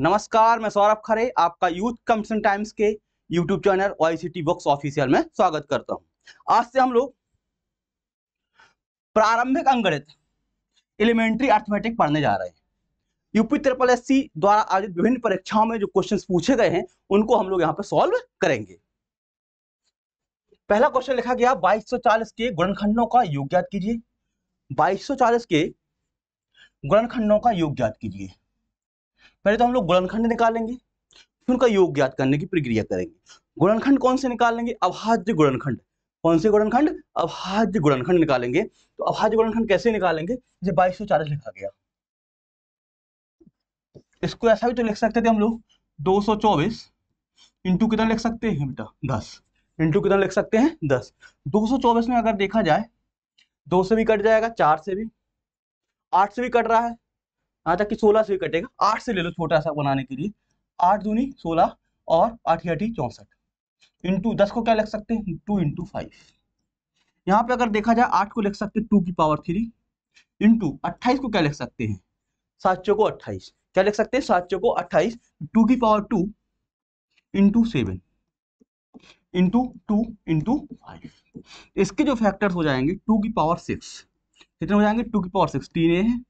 नमस्कार मैं सौरभ खरे आपका यूथ कमीशन टाइम्स के YouTube channel T books official में स्वागत करता हूं आज से हम लोग प्रारंभिक अंगणित एलिमेंट्री अर्थमेटिक पढ़ने जा रहे हैं यूपी ट्रिपल एस सी द्वारा आयोजित विभिन्न परीक्षाओं में जो क्वेश्चन पूछे गए हैं उनको हम लोग यहाँ पे सॉल्व करेंगे पहला क्वेश्चन लिखा गया 2240 के गुणनखंडों का योग ज्ञात कीजिए 2240 के गुणनखंडों का योग ज्ञात कीजिए पहले तो हम लोग गुणनखंड निकालेंगे फिर उनका योग ज्ञात करने की प्रक्रिया करेंगे गुणनखंड कौन से निकालेंगे अभाज्य गुणनखंड कौन से गुणनखंड अभाज्य गुणनखंड निकालेंगे तो अभाज्य गुणनखंड कैसे निकालेंगे जैसे बाईस लिखा गया इसको ऐसा भी तो लिख सकते थे हम लोग दो सौ चौबीस इंटू कितना लिख सकते हैं बेटा दस इंटू कितना लिख सकते हैं दस दो सौ चौबीस में अगर देखा जाए दो से भी कट जाएगा चार से भी आठ से भी कट रहा है यहाँ तक कि सोलह से कटेगा आठ से ले लो छोटा सा बनाने के लिए आठ दूनी सोलह और आठ आठी चौंसठ इंटू दस को क्या लिख सकते हैं टू इंटू फाइव यहाँ पे अगर देखा जाए आठ को लिख सकते हैं टू की पावर थ्री इंटू अट्ठाईस को क्या लिख सकते हैं सात चौको अट्ठाईस क्या लिख सकते हैं सात चौको अट्ठाईस टू की power two into seven into two into five इसके जो फैक्टर्स हो जाएंगे टू की पावर सिक्स कितने हो जाएंगे टू की पावर सिक्स तीन ए हैं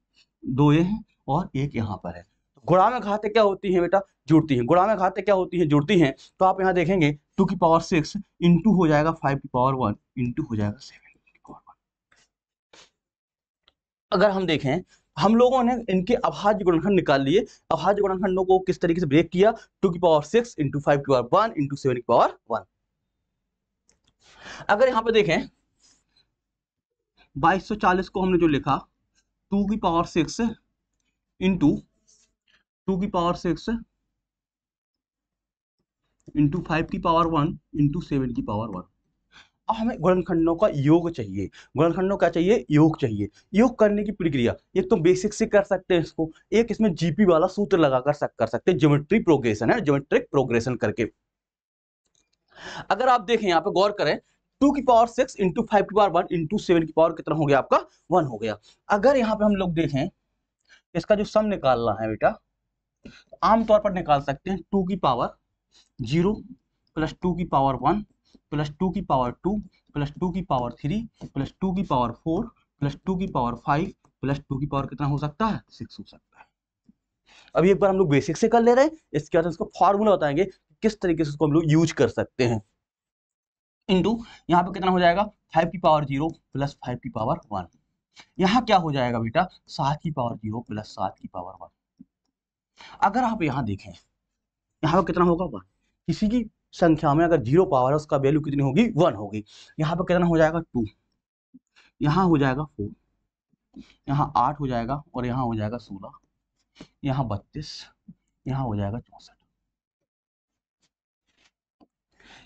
दो ए हैं और एक यहाँ पर है तो गुड़ा में घाते क्या होती है बेटा जुड़ती है गुड़ा में घाते क्या होती है जुड़ती है तो आप यहाँ देखेंगे टू की पावर सिक्स इंटू हो जाएगा फाइव की पावर वन इंटू हो जाएगा सेवन की पावर वन अगर हम देखें हम लोगों ने इनके अभाज्य गुणनखंड निकाल लिए अभाज्य गुणनखंडों को किस तरीके से ब्रेक किया टू की पावर सिक्स इंटू फाइव की पावर वन इंटू सेवन की पावर वन अगर यहां पे देखें 2240 को हमने जो लिखा टू की पावर सिक्स इंटू टू की पावर सिक्स इंटू फाइव की पावर वन इंटू सेवन की पावर वन अब हमें गुणनखंडों का योग चाहिए गुणनखंडों का चाहिए योग चाहिए योग करने की प्रक्रिया एक तो बेसिक से कर सकते हैं इसको एक इसमें जीपी वाला सूत्र लगाकर सक, कर सकते हैं ज्योमेट्री प्रोग्रेशन है ज्योमेट्रिक प्रोग्रेशन करके अगर आप देखें यहाँ पे गौर करें टू की पावर सिक्स इंटू फाइव की पावर वन इंटू सेवन की पावर कितना हो गया आपका वन हो गया अगर यहाँ पे हम लोग देखें इसका जो सम निकालना है बेटा आमतौर पर निकाल सकते हैं टू की पावर जीरो प्लस टू की पावर वन प्लस टू की पावर टू प्लस टू की पावर थ्री प्लस टू की पावर फोर प्लस टू की पावर फाइव प्लस टू की पावर कितना हो सकता है सिक्स हो सकता है अभी एक बार हम लोग बेसिक से कर ले रहे हैं इसके बाद उसको फॉर्मूला बताएंगे किस तरीके से उसको हम लोग यूज कर सकते हैं इंटू यहाँ पे कितना हो जाएगा फाइव की पावर जीरो प्लस फाइव की पावर वन यहां क्या हो जाएगा बेटा सात की पावर जीरो प्लस सात की पावर वन अगर आप यहां देखें यहां पर कितना होगा वन किसी की संख्या में अगर जीरो पावर है उसका वैल्यू कितनी होगी वन होगी यहां पर कितना हो जाएगा टू यहां हो जाएगा फोर यहां आठ हो जाएगा और यहां हो जाएगा सोलह यहां बत्तीस यहां हो जाएगा चौसठ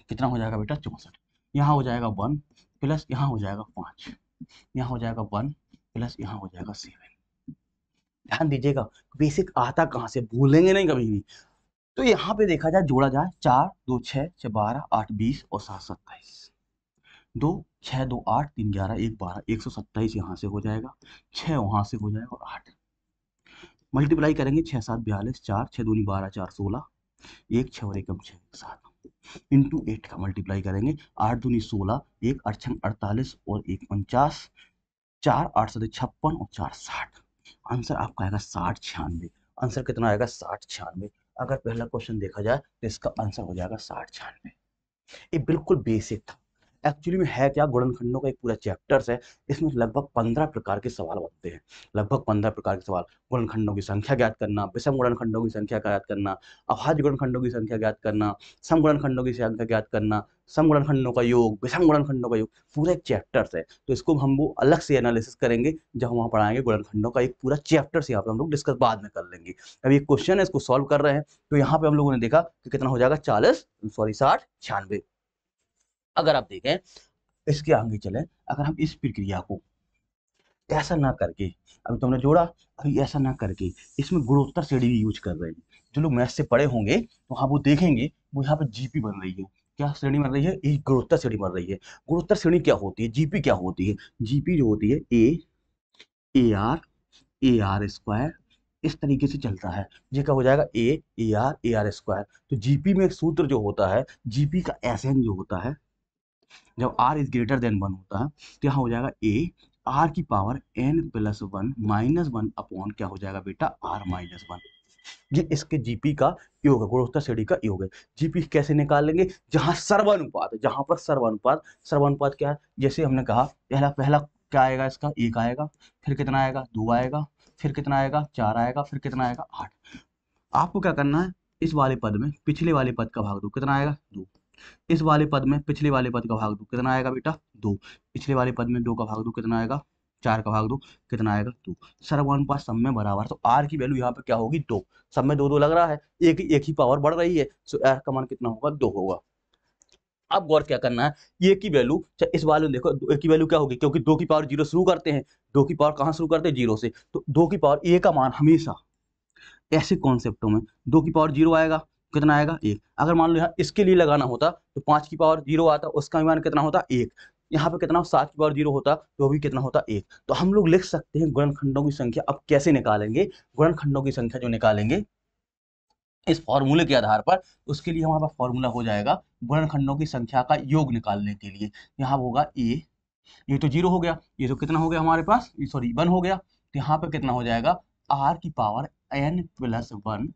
कितना हो जाएगा बेटा चौसठ यहां हो जाएगा वन प्लस यहां हो जाएगा पांच यहाँ हो जाएगा वन प्लस यहाँ हो जाएगा सेवन ध्यान दीजिएगा बेसिक आता कहाँ से भूलेंगे नहीं कभी भी तो यहाँ पे देखा जाए जोड़ा जाए चार दो छः छः बारह आठ बीस और सात सत्ताईस दो छः दो आठ तीन ग्यारह एक बारह एक सौ सत्ताईस यहाँ से हो जाएगा छः वहाँ से हो जाएगा और आठ मल्टीप्लाई करेंगे छः सात बयालीस चार छः दूनी बारह चार सोलह एक छः और एकम छः सात इंटू एट का मल्टीप्लाई करेंगे आठ दूनी सोलह एक अड़छन अड़तालीस और एक उनचास चार आठ सौ छप्पन और चार साठ आंसर आपका आएगा साठ छियानवे आंसर कितना आएगा साठ छियानवे अगर पहला क्वेश्चन देखा जाए तो इसका आंसर हो जाएगा साठ छियानवे ये बिल्कुल बेसिक था एक्चुअली में है क्या गुणनखंडों का एक पूरा चैप्टर्स है इसमें लगभग पंद्रह प्रकार के सवाल बनते हैं लगभग पंद्रह प्रकार के सवाल गुणनखंडों की संख्या ज्ञात करना विषम गुणनखंडों की संख्या ज्ञात करना अभाज्य गुणनखंडों की संख्या ज्ञात करना सम गुणनखंडों की संख्या ज्ञात करना सम गुणनखंडों का योग विषम गुणनखंडों का योग पूरा एक चैप्टर्स है तो इसको हम वो अलग से एनालिसिस करेंगे जब हम वहाँ पढ़ाएंगे गुणनखंडों का एक पूरा चैप्टर्स यहाँ पे हम लोग डिस्कस बाद में कर लेंगे अब ये क्वेश्चन है इसको सॉल्व कर रहे हैं तो यहाँ पे हम लोगों ने देखा कि कितना हो जाएगा चालीस सॉरी साठ छियानवे अगर आप देखें इसके आगे चले अगर हम इस प्रक्रिया को ऐसा ना करके अभी तुमने तो जोड़ा अभी ऐसा ना करके इसमें गुणोत्तर श्रेणी भी यूज कर रहे हैं जो लोग मैथ से पढ़े होंगे तो हाँ वो देखेंगे वो यहाँ पे जीपी बन रही है क्या श्रेणी बन रही है एक गुणोत्तर श्रेणी बन रही है गुणोत्तर श्रेणी क्या होती है जीपी क्या होती है जीपी जो होती है A A R A R square इस तरीके से चलता है ये क्या हो जाएगा A A R A R square तो जीपी में एक सूत्र जो होता है जीपी का एस एन जो होता है जब R is greater than one होता है तो यहाँ हो जाएगा ए आर की power N plus one minus one upon क्या हो जाएगा बेटा आर माइनस वन ये इसके जीपी का योग है गुणोत्तर श्रेणी का योग है जीपी कैसे निकालेंगे जहाँ सर्वानुपात है जहाँ पर सर्वानुपात सर्वानुपात क्या है जैसे हमने कहा पहला पहला क्या आएगा इसका एक आएगा फिर कितना आएगा दो आएगा फिर कितना आएगा चार आएगा फिर कितना आएगा आठ आपको क्या करना है इस वाले पद में पिछले वाले पद का भाग दो कितना आएगा दो इस वाले पद में पिछले वाले पद का भाग दो कितना आएगा बेटा दो पिछले वाले पद में दो का भाग दो कितना आएगा चार का भाग दो कितना आएगा दो सर्वानुपात सब में बराबर तो आर की वैल्यू यहाँ पे क्या होगी दो सब में दो दो लग रहा है एक एक ही पावर बढ़ रही है सो आर का मान कितना होगा दो होगा अब गौर क्या करना है ये की वैल्यू अच्छा, चाहे इस वाले देखो ए की वैल्यू क्या होगी क्योंकि दो की पावर जीरो शुरू करते हैं दो की पावर कहाँ शुरू करते हैं जीरो से तो दो की पावर ए का मान हमेशा ऐसे कॉन्सेप्टों में दो की पावर जीरो आएगा कितना आएगा एक अगर मान लो यहाँ इसके लिए लगाना होता तो पाँच की पावर जीरो आता उसका मान कितना होता एक यहाँ पे कितना सात की पावर जीरो होता तो भी कितना होता एक तो हम लोग लिख सकते हैं गुणनखंडों की संख्या अब कैसे निकालेंगे गुणनखंडों की संख्या जो निकालेंगे इस फॉर्मूले के आधार पर उसके लिए हमारा फॉर्मूला हो जाएगा गुणनखंडों की संख्या का योग निकालने के लिए यहाँ होगा ए ये तो जीरो हो गया ये तो कितना हो गया हमारे पास सॉरी वन हो गया तो यहाँ पर कितना हो जाएगा आर की power N plus one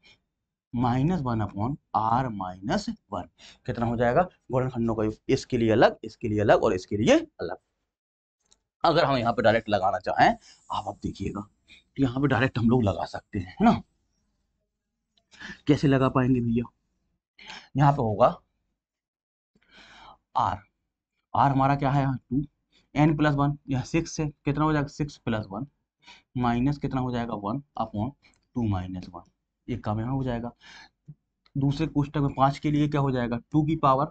minus one upon R minus one कितना हो जाएगा गोल्डन खंडों का इसके लिए अलग इसके लिए अलग और इसके लिए अलग अगर हम यहाँ पे डायरेक्ट लगाना चाहें आप आप देखिएगा तो यहाँ पे डायरेक्ट हम लोग लगा सकते हैं है ना कैसे लगा पाएंगे भैया यहाँ पे होगा आर आर हमारा क्या है यहाँ टू एन प्लस वन यहाँ सिक्स है कितना हो जाएगा सिक्स प्लस वन माइनस कितना हो जाएगा one upon two minus one एक काम यहाँ हो जाएगा दूसरे कोष्टक में पाँच के लिए क्या हो जाएगा टू की पावर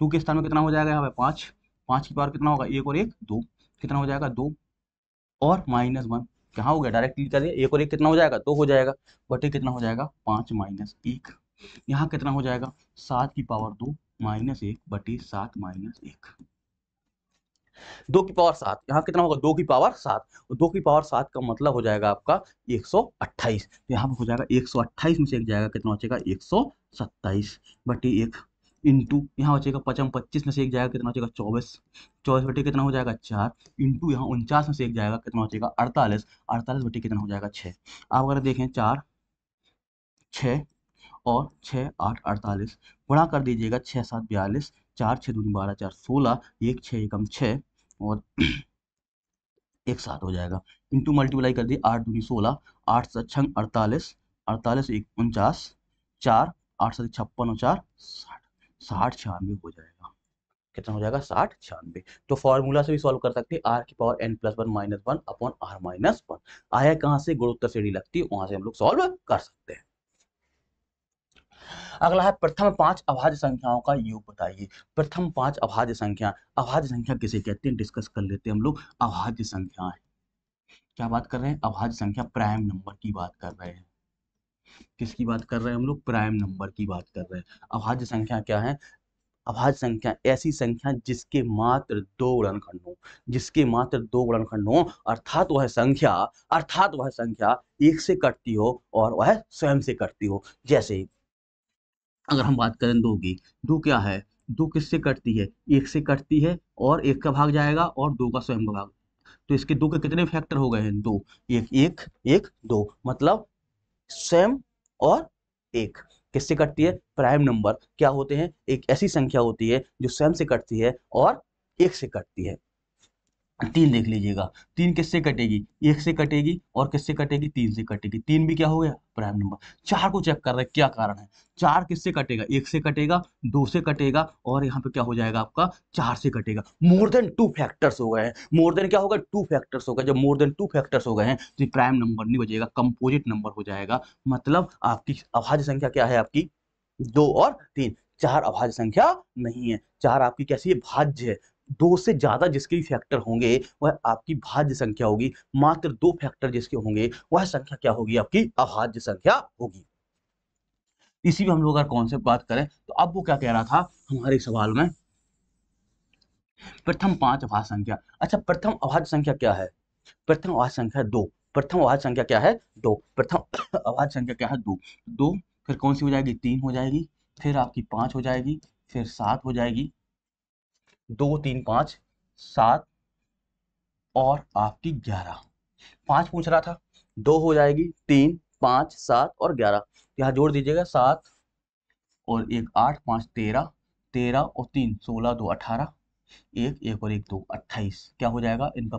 टू के स्थान में कितना हो जाएगा यहाँ पे पाँच पाँच की पावर कितना होगा एक और एक दो कितना हो जाएगा दो और माइनस वन कहाँ हो गया डायरेक्टली करिए एक और एक कितना हो जाएगा दो हो जाएगा बटे कितना हो जाएगा पाँच माइनस एक यहाँ कितना हो जाएगा सात की पावर दो माइनस एक बटे सात माइनस एक दो की पावर सात यहाँ कितना होगा दो की पावर सात दो की पावर सात का मतलब हो जाएगा आपका एक सौ अट्ठाईस तो यहाँ पर हो जाएगा एक सौ अट्ठाईस में से एक जाएगा कितना बचेगा एक सौ सत्ताईस बटी एक इंटू यहाँ बचेगा पचम पच्चीस में से एक जाएगा कितना बचेगा चौबीस चौबीस बटी कितना हो जाएगा चार इंटू यहाँ उनचास में से एक जाएगा कितना बचेगा अड़तालीस अड़तालीस बटी कितना हो जाएगा छः आप अगर देखें चार छः और छः आठ अड़तालीस गुणा कर दीजिएगा छः सात बयालीस चार छः दूनी बारह चार सोलह एक छः एकम छः और एक साथ हो जाएगा इंटू मल्टीप्लाई कर दिए आठ दूनी सोलह आठ सौ छंग अड़तालीस अड़तालीस एक उनचास चार आठ सौ छप्पन और चार साठ साठ छियानवे हो जाएगा कितना हो जाएगा साठ छियानवे तो फॉर्मूला से भी सॉल्व कर सकते हैं आर की power N plus one minus one upon R minus one आया कहाँ से गुणोत्तर श्रेणी लगती है वहां से हम लोग सॉल्व कर सकते हैं अगला है प्रथम पांच अभाज्य संख्याओं का योग बताइए प्रथम पांच अभाज्य संख्या अभाज्य संख्या किसे कहते हैं डिस्कस कर लेते हैं हम लोग अभाज्य संख्या क्या बात कर रहे हैं अभाज्य संख्या प्राइम नंबर की बात कर रहे हैं किसकी बात कर रहे हैं हम लोग प्राइम नंबर की बात कर रहे हैं अभाज्य संख्या क्या है अभाज्य संख्या ऐसी संख्या जिसके मात्र दो गुणनखंड हो जिसके मात्र दो गुणनखंड हो अर्थात वह संख्या अर्थात वह संख्या एक से कटती हो और वह स्वयं से कटती हो जैसे अगर हम बात करें दो की दो क्या है दो किससे कटती है एक से कटती है और एक का भाग जाएगा और दो का स्वयं का भाग तो इसके दो के कितने फैक्टर हो गए हैं दो एक एक एक दो मतलब स्वयं और एक किससे कटती है प्राइम नंबर क्या होते हैं एक ऐसी संख्या होती है जो स्वयं से कटती है और एक से कटती है तीन देख लीजिएगा तीन किससे कटेगी एक से कटेगी और किससे कटेगी तीन से कटेगी तीन भी क्या हो गया प्राइम नंबर चार को चेक कर रहे हैं क्या कारण है चार किससे कटेगा एक से कटेगा दो से कटेगा और यहाँ पे क्या हो जाएगा आपका चार से कटेगा मोर देन टू फैक्टर्स हो गए हैं मोर देन क्या होगा टू फैक्टर्स हो गए जब मोर देन टू फैक्टर्स हो गए हैं तो प्राइम नंबर नहीं बजेगा कंपोजिट नंबर हो जाएगा मतलब आपकी अभाज्य संख्या क्या है आपकी दो और तीन चार अभाज्य संख्या नहीं है चार आपकी कैसी है भाज्य है दो से ज़्यादा जिसके भी फैक्टर होंगे वह आपकी भाज्य संख्या होगी मात्र दो फैक्टर जिसके होंगे वह संख्या क्या होगी आपकी अभाज्य संख्या होगी इसी में हम लोग अगर कॉन्सेप्ट बात करें तो अब वो क्या कह रहा था हमारे सवाल में प्रथम पांच अभाज्य संख्या अच्छा प्रथम अभाज्य संख्या क्या है प्रथम अभाज्य संख्या दो प्रथम अभाज्य संख्या क्या है दो प्रथम अभाज्य संख्या क्या है दो दो फिर कौन सी हो जाएगी तीन हो जाएगी फिर आपकी पांच हो जाएगी फिर सात हो जाएगी दो तीन पाँच सात और आपकी ग्यारह पांच पूछ रहा था दो हो जाएगी तीन पाँच सात और ग्यारह तो यहाँ जोड़ दीजिएगा सात और एक आठ पाँच तेरह तेरह और तीन सोलह दो अठारह एक एक और एक दो अट्ठाईस क्या हो जाएगा इनका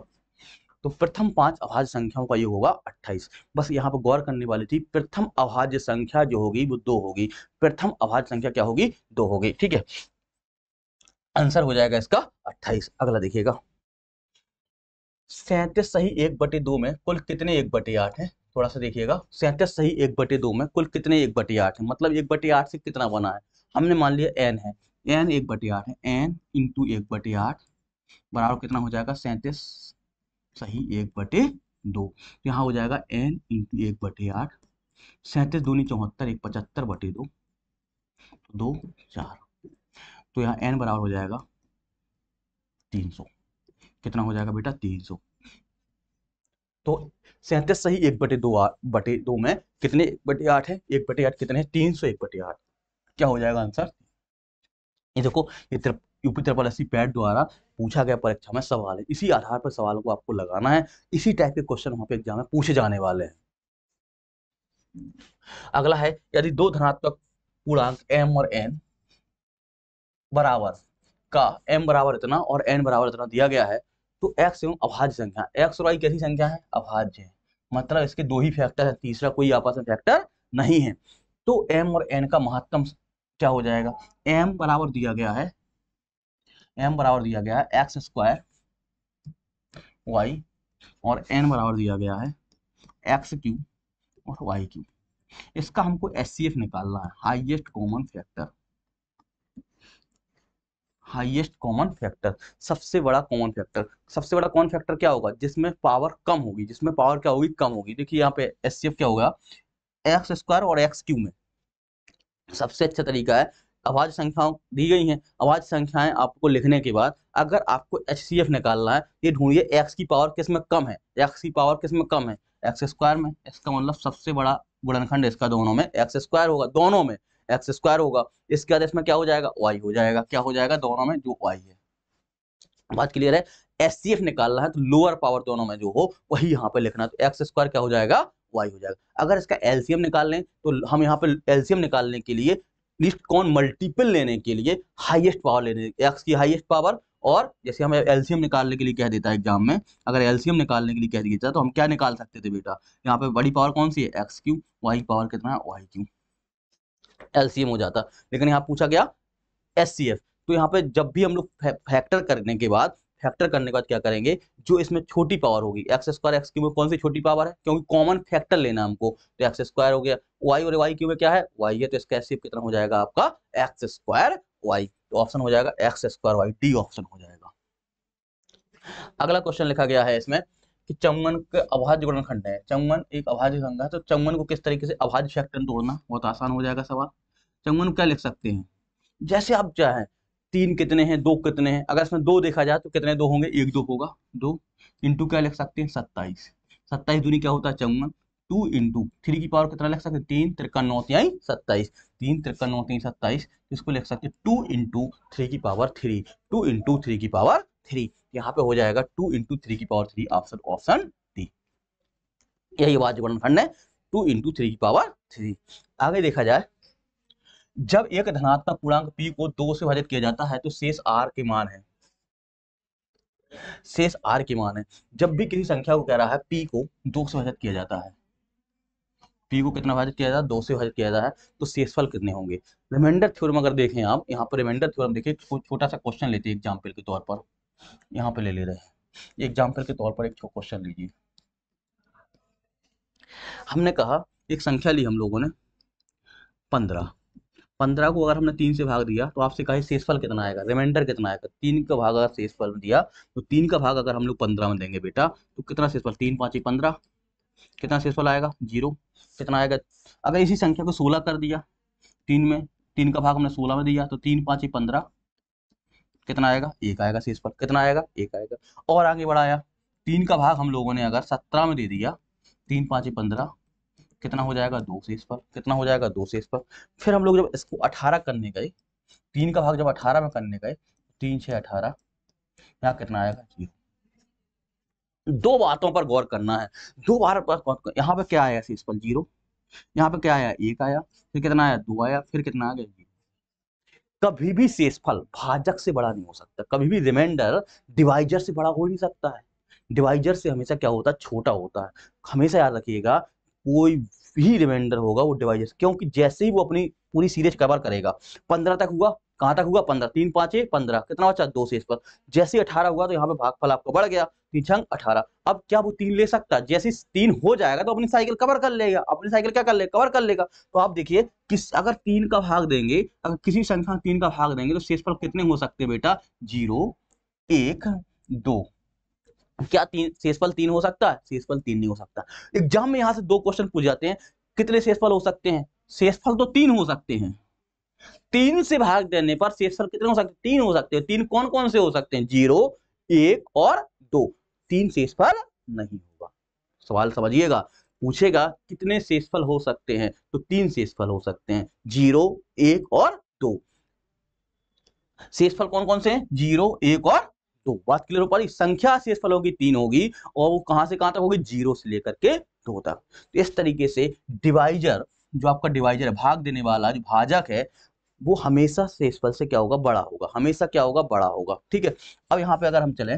तो प्रथम पांच अभाज्य संख्याओं का ये होगा अट्ठाईस बस यहाँ पर गौर करने वाली थी प्रथम अभाज्य संख्या जो होगी वो दो होगी प्रथम अभाज्य संख्या क्या होगी दो होगी ठीक है आंसर हो जाएगा इसका अट्ठाईस अगला देखिएगा सैंतीस सही एक बटे दो में कुल कितने एक बटे आठ है थोड़ा सा देखिएगा सैंतीस सही एक बटे दो में कुल कितने एक बटे आठ है मतलब एक बटे आठ से कितना बना है हमने मान लिया एन है एन एक बटे आठ है एन इंटू एक बटे आठ बराबर कितना हो जाएगा सैंतीस सही एक बटे दो तो यहाँ हो जाएगा एन इंटू एक बटे आठ सैंतीस दूनी चौहत्तर एक पचहत्तर बटे दो तो दो चार तो यहाँ एन बराबर हो जाएगा तीन सौ कितना हो जाएगा बेटा तीन सौ तो सैंतीस सही एक बटे दो बटे दो में कितने बटे आठ है एक बटे आठ कितने तीन सौ एक बटे आठ क्या हो जाएगा आंसर ये देखो ये यूपी त्रिपल एस पैट द्वारा पूछा गया परीक्षा में सवाल है इसी आधार पर सवाल को आपको लगाना है इसी टाइप के क्वेश्चन वहां पे एग्जाम में पूछे जाने वाले हैं अगला है यदि दो धनात्मक पूर्णांक एम और एन बराबर का m बराबर इतना और n बराबर इतना दिया गया है तो x एवं अभाज्य संख्या x और y कैसी संख्या है अभाज्य है मतलब इसके दो ही फैक्टर है तीसरा कोई आपस में फैक्टर नहीं है तो m और n का महत्तम क्या हो जाएगा m बराबर दिया गया है m बराबर दिया गया है एक्स स्क्वायर वाई और एन बराबर दिया गया है एक्स क्यूब और वाई क्यूब इसका हमको एच निकालना है highest common factor highest common factor सबसे बड़ा कॉमन फैक्टर सबसे बड़ा कॉमन फैक्टर क्या होगा जिसमें पावर कम होगी जिसमें पावर क्या होगी कम होगी देखिए यहाँ पे एस क्या होगा एक्स स्क्वायर और एक्स क्यू में सबसे अच्छा तरीका है आवाज संख्याओं दी गई हैं आवाज संख्याएं आपको लिखने के बाद अगर आपको एच निकालना है ये ढूंढिए एक्स की पावर किस में कम है एक्स की पावर किस में कम है एक्स स्क्वायर में इसका मतलब सबसे बड़ा गुणनखंड इसका दोनों में एक्स स्क्वायर होगा दोनों में एक्स स्क्वायर होगा इसके बाद इसमें क्या हो जाएगा वाई हो जाएगा क्या हो जाएगा दोनों में जो वाई है बात क्लियर है एस सी एफ निकालना है तो लोअर पावर दोनों में जो हो वही यहाँ पे लिखना तो एक्स स्क्वायर क्या हो जाएगा वाई हो जाएगा अगर इसका एलसीएम निकाल लें तो हम यहाँ पे एलसीएम निकालने के लिए लिस्ट कौन मल्टीपल लेने के लिए हाईएस्ट पावर लेने एक्स की हाईएस्ट पावर और जैसे हमें एलसीएम निकालने के लिए कह देता है एग्जाम में अगर एलसीएम निकालने के लिए कह दिया जाए तो हम क्या निकाल सकते थे बेटा यहाँ पे बड़ी पावर कौन सी है एक्स क्यू वाई पावर कितना है वाई क्यू एलसीएम हो जाता लेकिन यहाँ पूछा गया एस तो यहाँ पे जब भी हम लोग फैक्टर करने के बाद फैक्टर करने के बाद क्या करेंगे जो इसमें छोटी पावर होगी एक्स स्क्वायर एक्स क्यूब कौन सी छोटी पावर है क्योंकि कॉमन फैक्टर लेना हमको तो एक्स स्क्वायर हो गया वाई और वाई क्यूब क्या है वाई है तो इसका एस कितना हो जाएगा आपका एक्स स्क्वायर वाई तो ऑप्शन हो जाएगा X square Y D option हो जाएगा अगला क्वेश्चन लिखा गया है इसमें कि चौवन के अभाज्य गुणनखंड है चौवन एक अभाज्य संख्या है तो चौवन को किस तरीके से अभाज्य फैक्टर तोड़ना बहुत आसान हो जाएगा सवाल चौवन क्या लिख सकते हैं जैसे आप चाहें तीन कितने हैं दो कितने हैं अगर इसमें दो देखा जाए तो कितने दो होंगे एक दो होगा दो इंटू क्या लिख सकते हैं सत्ताईस सत्ताईस दूरी क्या होता है चौवन टू इंटू थ्री की पावर कितना लिख सकते हैं तीन तिरका नौतियाई सत्ताईस तीन तिरका नौतियाई सत्ताईस इसको लिख सकते हैं टू इंटू थ्री की power three two into three की पावर थ्री यहाँ पे हो जाएगा टू इंटू थ्री की power three option option D यही बात जो फंड है टू इंटू थ्री की पावर थ्री आगे देखा जाए जब एक धनात्मक पूर्णांक पी को दो से विभाजित किया जाता है तो शेष आर के मान है शेष आर के मान है जब भी किसी संख्या को कह रहा है पी को दो से विभाजित किया जाता है पी को कितना विभाजित किया जाता है दो से विभाजित किया जाता है तो शेषफल कितने होंगे रिमाइंडर थ्योरम अगर देखें आप यहाँ पर रिमाइंडर थ्योरम देखिए छोटा सा क्वेश्चन लेते हैं एग्जाम्पल के तौर पर यहाँ पे ले ले रहे हैं एग्जाम्पल के तौर पर एक क्वेश्चन लीजिए हमने कहा एक संख्या ली हम लोगों ने पंद्रह पंद्रह को अगर हमने तीन से भाग दिया तो आपसे कहा शेषफल कितना आएगा रिमाइंडर कितना आएगा तीन का भाग अगर शेषफल दिया तो तीन का भाग अगर हम लोग पंद्रह में देंगे बेटा तो कितना शेषफल तीन पाँच एक पंद्रह कितना शेषफल आएगा जीरो कितना आएगा अगर इसी संख्या को सोलह कर दिया तीन में तीन का भाग हमने सोलह में दिया तो तीन पाँच एक पंद्रह कितना आएगा एक आएगा शेष पर कितना आएगा एक आएगा और आगे बढ़ाया तीन का भाग हम लोगों ने अगर सत्रह में दे दिया तीन पाँच पंद्रह कितना हो जाएगा दो शेष पर कितना हो जाएगा दो शेष पर फिर हम लोग जब इसको अठारह करने गए तीन का भाग जब अठारह में करने गए तीन छः अठारह यहाँ कितना आएगा जीरो दो बातों पर गौर करना है दो बार पर यहाँ पे क्या आया शेष पर जीरो यहाँ पे क्या आया एक आया फिर कितना आया दो आया फिर कितना आ गया कभी भी शेषफल भाजक से बड़ा नहीं हो सकता कभी भी रिमाइंडर डिवाइजर से बड़ा हो नहीं सकता है डिवाइजर से हमेशा क्या होता है छोटा होता है हमेशा याद रखिएगा कोई भी रिमाइंडर होगा वो डिवाइजर क्योंकि जैसे ही वो अपनी पूरी सीरीज कवर करेगा पंद्रह तक हुआ कहां तक हुआ पंद्रह तीन पांच एक पंद्रह कितना बचा दो से इस पर जैसे अठारह हुआ तो यहाँ पे भागफल आपको बढ़ गया तीन छंग अठारह अब क्या वो तीन ले सकता है जैसे तीन हो जाएगा तो अपनी साइकिल कवर कर लेगा अपनी साइकिल क्या कर ले कवर कर लेगा तो आप देखिए किस अगर तीन का भाग देंगे अगर किसी संख्या तीन का भाग देंगे तो शेष पर कितने हो सकते हैं बेटा जीरो एक दो क्या तीन शेषफल तीन हो सकता है शेषफल तीन नहीं हो सकता एग्जाम में यहां से दो क्वेश्चन पूछ जाते हैं कितने शेषफल हो सकते हैं शेषफल तो तीन हो सकते हैं तीन से भाग देने पर शेषफल कितने हो सकते तीन हो सकते हैं तीन कौन कौन से हो सकते हैं जीरो एक और दो तीन शेषफल नहीं होगा सवाल समझिएगा पूछेगा कितने शेषफल हो सकते हैं तो तीन शेषफल हो सकते हैं जीरो एक और दो शेषफल कौन कौन से हैं जीरो एक और दो बात क्लियर हो पा रही संख्या फल होगी तीन होगी और वो कहां से कहां तक होगी जीरो से लेकर के दो तक तो इस तरीके से डिवाइजर जो आपका डिवाइजर है भाग देने वाला जो भाजक है वो हमेशा शेषफल से क्या होगा बड़ा होगा हमेशा क्या होगा बड़ा होगा ठीक है अब यहाँ पे अगर हम चले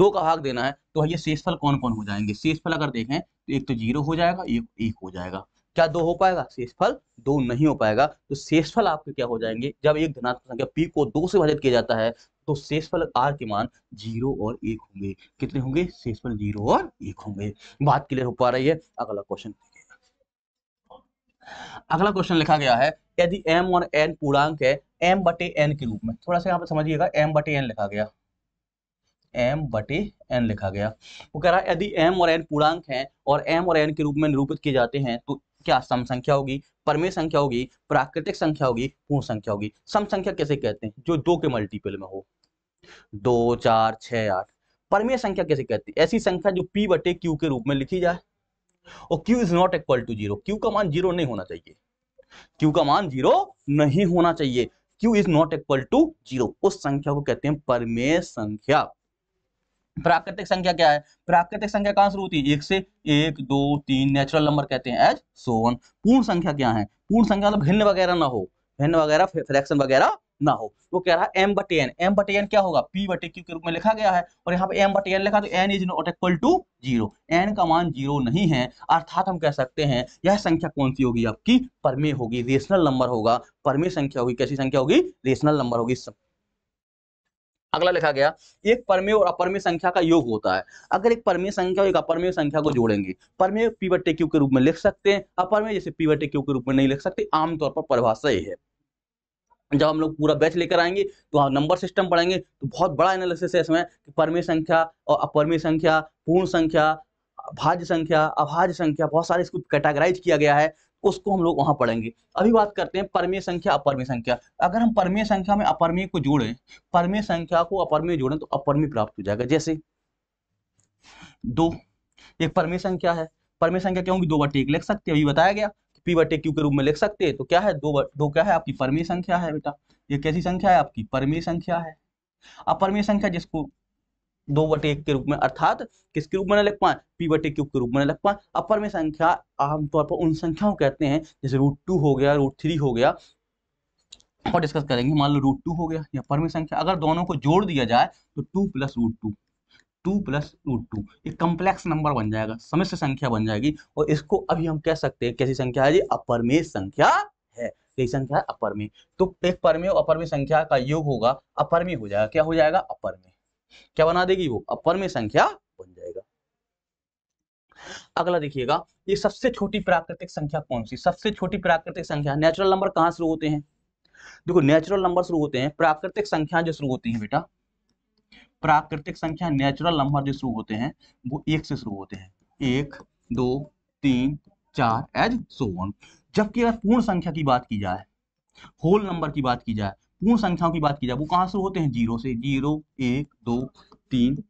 दो का भाग देना है तो ये शेषफल कौन कौन हो जाएंगे शेषफल अगर देखें तो एक तो जीरो हो जाएगा एक एक हो जाएगा क्या दो हो पाएगा शेषफल दो नहीं हो पाएगा तो शेषफल आपके क्या हो जाएंगे जब एक धनात्मक संख्या पी को दो से भाजित किया जाता है तो शेषफल आर के मान जीरो और एक होंगे कितने होंगे शेषफल जीरो और एक होंगे बात क्लियर हो पा रही है अगला क्वेश्चन अगला क्वेश्चन लिखा गया है यदि एम और एन पूर्णांक है एम बटे एन के रूप में थोड़ा सा यहाँ पर समझिएगा एम बटे एन लिखा गया एम बटे एन लिखा गया वो कह रहा है यदि एम और एन पूर्णांक हैं और एम और एन के रूप में निरूपित किए जाते हैं तो क्या सम संख्या होगी परमेय संख्या होगी प्राकृतिक संख्या होगी पूर्ण संख्या होगी सम संख्या कैसे कहते हैं जो दो के मल्टीपल में हो दो चार छः आठ परमेय संख्या कैसे कहते हैं ऐसी संख्या जो पी बटे क्यू के रूप में लिखी जाए और Q is not equal to zero Q का मान जीरो नहीं होना चाहिए क्यू का मान जीरो नहीं होना चाहिए Q is not equal to zero उस संख्या को कहते हैं परमेय संख्या प्राकृतिक संख्या क्या है प्राकृतिक संख्या कहां शुरू होती है एक से एक दो तीन नेचुरल नंबर कहते हैं एज सोवन पूर्ण संख्या क्या है पूर्ण संख्या मतलब भिन्न वगैरह ना हो भिन्न वगैरह फ्रैक्शन वगैरह ना हो वो कह रहा है एम बटे एन एम बटे एन क्या होगा पी बटे क्यू के रूप में लिखा गया है और यहाँ पे एम बटे एन लिखा तो N is not equal to zero N का मान जीरो नहीं है अर्थात हम कह सकते हैं यह संख्या कौन सी होगी आपकी परमे होगी रेशनल नंबर होगा परमे संख्या होगी कैसी संख्या होगी रेशनल नंबर होगी अगला लिखा गया एक परमेय और अपरमेय संख्या का योग होता है अगर एक परमेय संख्या और एक अपरमेय संख्या को जोड़ेंगे परमेय पी बट्टे क्यू के रूप में लिख सकते हैं अपरमेय जैसे पी बट्टे क्यू के रूप में नहीं लिख सकते आमतौर पर परिभाषा ही है जब हम लोग पूरा बैच लेकर आएंगे तो हम नंबर सिस्टम पढ़ेंगे तो बहुत बड़ा एनालिसिस है इसमें कि परमेय संख्या और अपरमी संख्या पूर्ण संख्या भाज्य संख्या अभाज्य संख्या बहुत सारे इसको कैटेगराइज किया गया है उसको हम लोग वहां पढ़ेंगे अभी बात करते हैं परमेय संख्या अपरमेय संख्या अगर हम परमेय संख्या में अपरमे को जोड़ें परमे संख्या को अपरमे जोड़ें तो अपरमेय प्राप्त हो जाएगा जैसे दो एक परमे संख्या है परमे संख्या क्योंकि दो बार टेक लिख सकते हैं अभी बताया गया पी बटे क्यू के रूप में लिख सकते हैं तो क्या है दो दो क्या है आपकी परमीय संख्या है बेटा ये कैसी संख्या है आपकी परमीय संख्या है अपरमीय संख्या जिसको दो बटे एक के रूप में अर्थात किसके रूप में लिख पाए पी बटे क्यूब के रूप में लिख पाए अपर में संख्या आमतौर पर उन संख्याओं को कहते हैं जैसे रूट टू हो गया रूट थ्री हो गया और डिस्कस करेंगे मान लो रूट टू हो गया या पर में संख्या अगर दोनों को जोड़ दिया जाए तो two plus root two two plus root two ये कम्प्लेक्स नंबर बन जाएगा समिश्र संख्या बन जाएगी और इसको अभी हम कह सकते हैं कैसी संख्या है जी अपरमेय संख्या है यही संख्या है अपरमेय तो एक परमे और अपरमेय संख्या का योग होगा अपरमेय हो जाएगा क्या हो जाएगा अपरमेय क्या बना देगी वो अपरमेय संख्या बन जाएगा अगला देखिएगा ये सबसे छोटी प्राकृतिक संख्या कौन सी सबसे छोटी प्राकृतिक संख्या नेचुरल नंबर कहां शुरू होते हैं देखो नेचुरल नंबर शुरू होते हैं प्राकृतिक संख्या जो शुरू होती है बेटा प्राकृतिक संख्या नेचुरल नंबर जो शुरू होते हैं वो एक से शुरू होते हैं एक दो तीन चार एज सो वन जबकि अगर पूर्ण संख्या की बात की जाए होल नंबर की बात की जाए पूर्ण संख्याओं की बात की जाए वो कहां शुरू होते हैं जीरो से जीरो एक दो तीन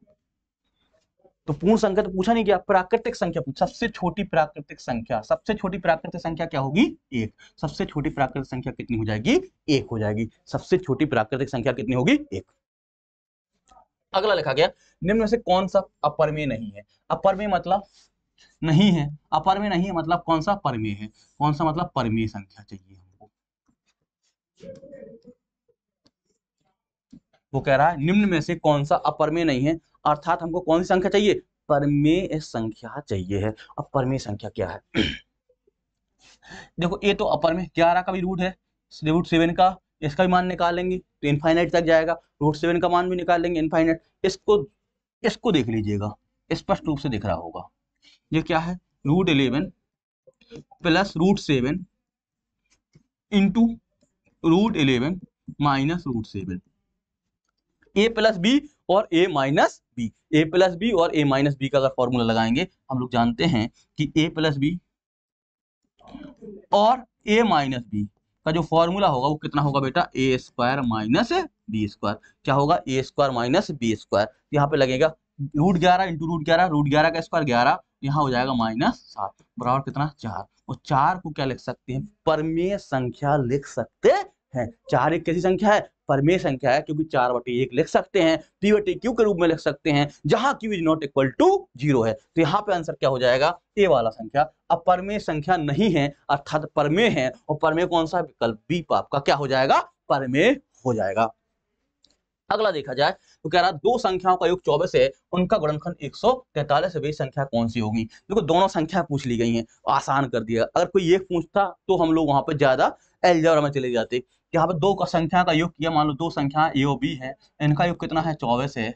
तो पूर्ण संख्या तो पूछा नहीं गया प्राकृतिक संख्या पूछा सबसे छोटी प्राकृतिक संख्या सबसे छोटी प्राकृतिक संख्या क्या होगी एक सबसे छोटी प्राकृतिक संख्या कितनी हो जाएगी एक हो जाएगी सबसे छोटी प्राकृतिक संख्या कितनी होगी एक अगला लिखा गया निम्न में से कौन सा अपरमे नहीं है अपरमे मतलब नहीं है अपर में नहीं है मतलब कौन सा परमे है कौन सा मतलब परमे संख्या चाहिए हमको वो कह रहा है निम्न में से कौन सा अपरमेय नहीं है अर्थात हमको कौन सी संख्या चाहिए परमेय संख्या चाहिए है अब परमेय संख्या क्या है देखो ये तो अपर में ग्यारह का भी रूट है रूट सेवन का इसका भी मान निकालेंगे तो इनफाइनाइट तक जाएगा रूट सेवन का मान भी निकालेंगे इनफाइनाइट इसको इसको देख लीजिएगा स्पष्ट रूप से दिख रहा होगा ये क्या है root eleven plus root seven into root eleven minus root seven A plus B और A minus B A plus B और ए माइनस बी का अगर फॉर्मूला लगाएंगे हम लोग जानते हैं कि ए प्लस बी और ए माइनस बी का जो फॉर्मूला होगा वो कितना होगा बेटा A square minus B square क्या होगा A square minus B square यहाँ पे लगेगा रूट ग्यारह इंटू रूट ग्यारह रूट ग्यारह का स्क्वायर ग्यारह यहाँ हो जाएगा माइनस सात बराबर कितना चार और चार को क्या लिख सकते हैं परमेय संख्या लिख सकते हैं है चार एक कैसी संख्या है परमेय संख्या है क्योंकि चार बटे एक लिख सकते हैं पी बटे क्यू के रूप में लिख सकते हैं जहां Q is not equal to zero है तो यहाँ पे आंसर क्या हो जाएगा ए वाला संख्या अब अपरमेय संख्या नहीं है अर्थात परमेय है और परमेय कौन सा विकल्प बी आपका क्या हो जाएगा परमेय हो जाएगा अगला देखा जाए तो कह रहा दो संख्याओं का योग चौबीस है उनका गुणनखंड एक सौ तैतालीस वे तो संख्या कौन सी होगी देखो तो दोनों संख्या पूछ ली गई हैं आसान कर दिया अगर कोई एक पूछता तो हम लोग वहां पर ज्यादा एल्जावर में चले जाते यहाँ पे दो संख्या का योग किया मान लो दो संख्या ए बी है इनका योग कितना है चौबीस है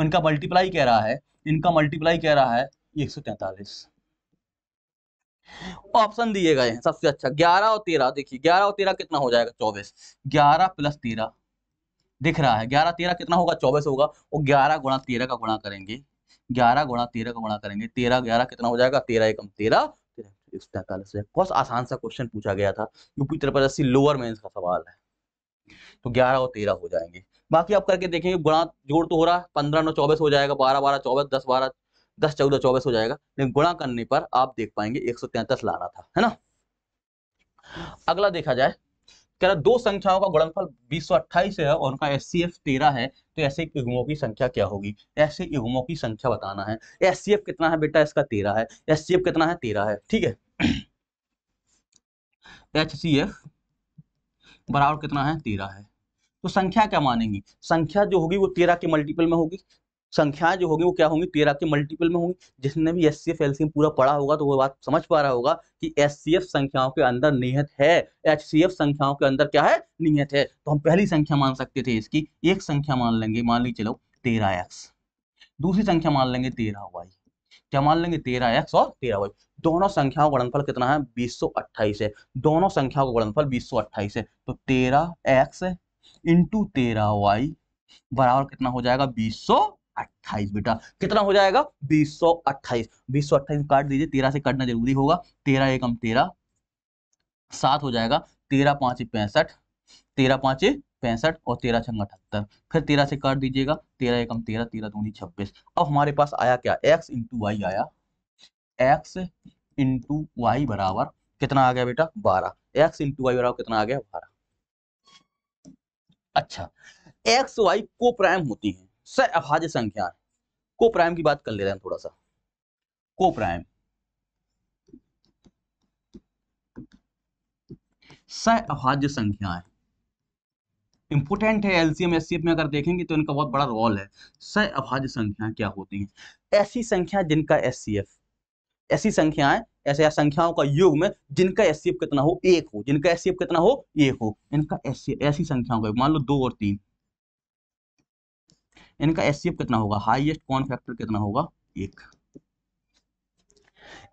इनका मल्टीप्लाई कह रहा है इनका मल्टीप्लाई कह रहा है एक सौ ऑप्शन दिए गए हैं सबसे अच्छा ग्यारह और तेरह देखिए ग्यारह और तेरह कितना हो जाएगा चौबीस ग्यारह प्लस तेरह दिख रहा है ग्यारह तेरह कितना होगा चौबीस होगा और ग्यारह गुणा तेरह का गुणा करेंगे ग्यारह गुणा तेरह का गुणा करेंगे तेरह ग्यारह कितना हो जाएगा तेरह एकम तेरह तैतालीस बहुत आसान सा क्वेश्चन पूछा गया था यूपी त्रिपरासी लोअर मेन्स का सवाल है तो ग्यारह और तेरह हो जाएंगे बाकी आप करके देखेंगे गुणा जोड़ तो हो रहा है पंद्रह नौ चौबीस हो जाएगा बारह बारह चौबीस दस बारह दस चौदह चौबीस हो जाएगा लेकिन गुणा करने पर आप देख पाएंगे एक सौ तैंतीस लाना था है ना अगला देखा जाए कह रहा दो संख्याओं का गुणनफल बीस अट्ठाईस है और उनका एस सी एफ तेरह है तो ऐसे युगमों की संख्या क्या होगी ऐसे युगमों की संख्या बताना है एस सी एफ कितना है बेटा इसका तेरह है एस सी एफ कितना है तेरह है ठीक है एच सी एफ बराबर कितना है तेरह है तो संख्या क्या मानेंगी संख्या जो होगी वो तेरह के मल्टीपल में होगी संख्याएं जो होगी वो क्या होंगी तेरह के मल्टीपल में होंगी जिसने भी S C F L LCM पूरा पढ़ा होगा तो वो बात समझ पा रहा होगा कि एस सी एफ संख्याओं के अंदर निहित है एच सी एफ संख्याओं के अंदर क्या है निहित है तो हम पहली संख्या मान सकते थे इसकी एक संख्या मान लेंगे मान ली चलो तेरह एक्स दूसरी संख्या मान लेंगे तेरह वाई क्या मान लेंगे तेरह एक्स और तेरह वाई दोनों संख्याओं का गुणनफल कितना है बीस सौ अट्ठाईस है दोनों संख्याओं का गुणनफल अट्ठाईस है तो तेरह एक्स इंटू तेरह वाई बराबर कितना हो जाएगा बीस सौ अट्ठाईस बेटा कितना हो जाएगा बीस सौ अट्ठाईस बीस सौ अट्ठाईस काट दीजिए तेरह से काटना जरूरी होगा तेरह एकम तेरह सात हो जाएगा तेरह पांच पैंसठ तेरह पांच पैंसठ और तेरह छंग अठहत्तर फिर तेरह से काट दीजिएगा तेरह एकम तेरह तेरह दूनी छब्बीस अब हमारे पास आया क्या एक्स इंटू वाई आया एक्स इंटू वाई बराबर कितना आ गया बेटा बारह एक्स इंटू वाई बराबर कितना आ गया बारह अच्छा एक्स वाई को प्राइम होती है सर अभाज्य संख्या को प्राइम की बात कर ले रहे हैं थोड़ा सा को प्राइम सह अभाज्य संख्या इंपोर्टेंट है एलसीएम एस में अगर देखेंगे तो इनका बहुत बड़ा रोल है सह अभाज्य संख्या क्या होती हैं ऐसी संख्या जिनका एस ऐसी संख्याएं ऐसे संख्याओं का योग में जिनका एस कितना हो एक हो जिनका एस कितना हो एक हो इनका एस ऐसी संख्याओं का मान लो दो और तीन इनका एस कितना होगा हाइएस्ट कौन फैक्टर कितना होगा एक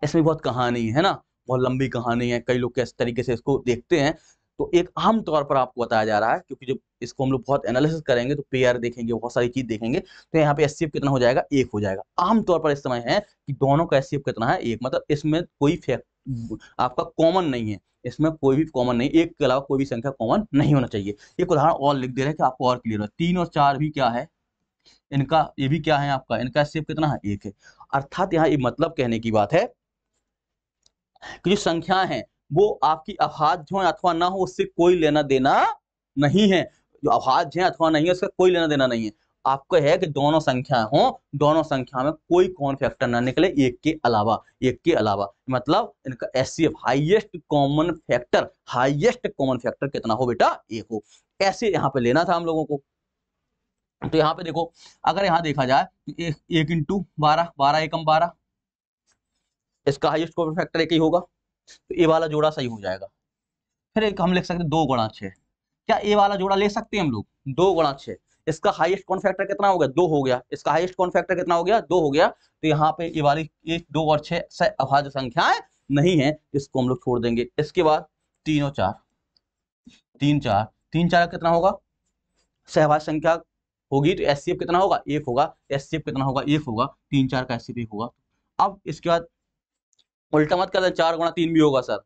इसमें बहुत कहानी है ना बहुत लंबी कहानी है कई लोग किस तरीके से इसको देखते हैं तो एक आम तौर पर आपको बताया जा रहा है क्योंकि जब इसको हम लोग बहुत एनालिसिस करेंगे तो पेयर देखेंगे बहुत सारी चीज देखेंगे तो यहाँ पे एस कितना हो जाएगा एक हो जाएगा आमतौर पर इस समय है कि दोनों का एस कितना है एक मतलब इसमें कोई आपका कॉमन नहीं है इसमें कोई भी कॉमन नहीं एक के अलावा कोई भी संख्या कॉमन नहीं होना चाहिए एक उदाहरण और लिख दे रहे हैं कि आपको और क्लियर हो तीन और चार भी क्या है इनका ये भी क्या है आपका इनका सेप कितना है एक है अर्थात यहाँ ये मतलब कहने की बात है कि जो संख्या है वो आपकी अभाज्य हो अथवा ना हो उससे कोई लेना देना नहीं है जो अभाज्य है अथवा नहीं है उसका कोई लेना देना नहीं है आपको है कि दोनों संख्या हो दोनों संख्या में कोई कॉमन फैक्टर ना निकले एक के अलावा एक के अलावा मतलब इनका S C F highest common factor highest common factor कितना हो बेटा एक हो ऐसे यहाँ पे लेना था हम लोगों को तो यहाँ पे देखो अगर यहाँ देखा जाए तो ए, एक इंटू बारह बारह एकम बारह इसका हाइएस्ट कॉपी फैक्टर एक ही होगा तो ए वाला जोड़ा सही हो जाएगा फिर एक हम लिख सकते हैं दो गुणा छः क्या ए वाला जोड़ा ले सकते हैं हम लोग दो गुणा छः इसका हाईएस्ट कौन फैक्टर कितना हो गया दो हो गया इसका हाईएस्ट कौन फैक्टर कितना हो गया दो हो गया तो यहाँ पे ये वाली एक दो और छह से अभाज्य संख्याएं नहीं है इसको हम लोग छोड़ देंगे इसके बाद तीन और चार तीन चार तीन चार कितना होगा सहभाज्य संख्या होगी तो एस कितना होगा एफ होगा एस कितना होगा एफ होगा तीन चार का एस होगा अब इसके बाद उल्टा मत कर दें चार गुणा तीन भी होगा सर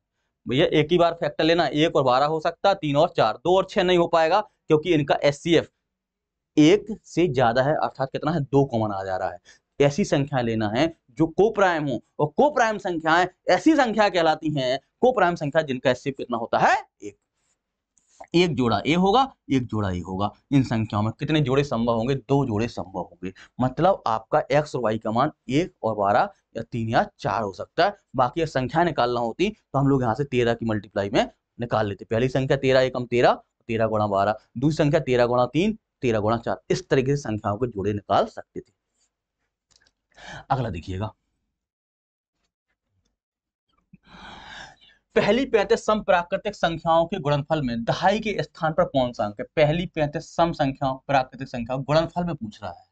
भैया एक ही बार फैक्टर लेना एक और बारह हो सकता है तीन और चार दो और छह नहीं हो पाएगा क्योंकि इनका एस सी एफ एक से ज़्यादा है अर्थात कितना है दो कॉमन आ जा रहा है ऐसी संख्या लेना है जो को प्राइम हो और को प्राइम संख्याएं ऐसी संख्या कहलाती हैं को प्राइम संख्या जिनका एस कितना होता है एक एक जोड़ा ए होगा एक जोड़ा ए होगा इन संख्याओं में कितने जोड़े संभव होंगे दो जोड़े संभव होंगे मतलब आपका एक्स और वाई का मान एक और बारह या तीन या चार हो सकता है बाकी अगर संख्या निकालना होती तो हम लोग यहाँ से तेरह की मल्टीप्लाई में निकाल लेते पहली संख्या तेरह एकम तेरह तेरह गुणा बारह दूसरी संख्या तेरह गुणा तीन तेरह गुणा चार इस तरीके से संख्याओं के जोड़े निकाल सकते थे अगला देखिएगा पहली पैंतीस सम प्राकृतिक संख्याओं के गुणनफल में दहाई के स्थान पर कौन सा अंक है पहली पैंतीस सम संख्याओं प्राकृतिक संख्या गुणनफल में पूछ रहा है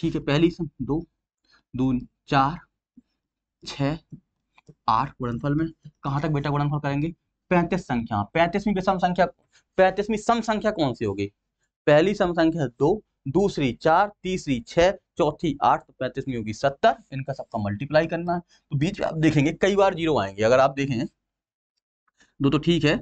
ठीक है पहली सम दो दून चार छ आठ गुणनफल में कहां तक बेटा गुणनफल करेंगे पैंतीस संख्या पैंतीसवीं विषम संख्या पैंतीसवीं सम संख्या कौन सी होगी पहली सम संख्या दो दूसरी चार तीसरी छह चौथी आठ तो पैंतीसवीं होगी सत्तर इनका सबका मल्टीप्लाई करना है तो बीच में आप देखेंगे कई बार जीरो आएंगे अगर आप देखें दो तो ठीक है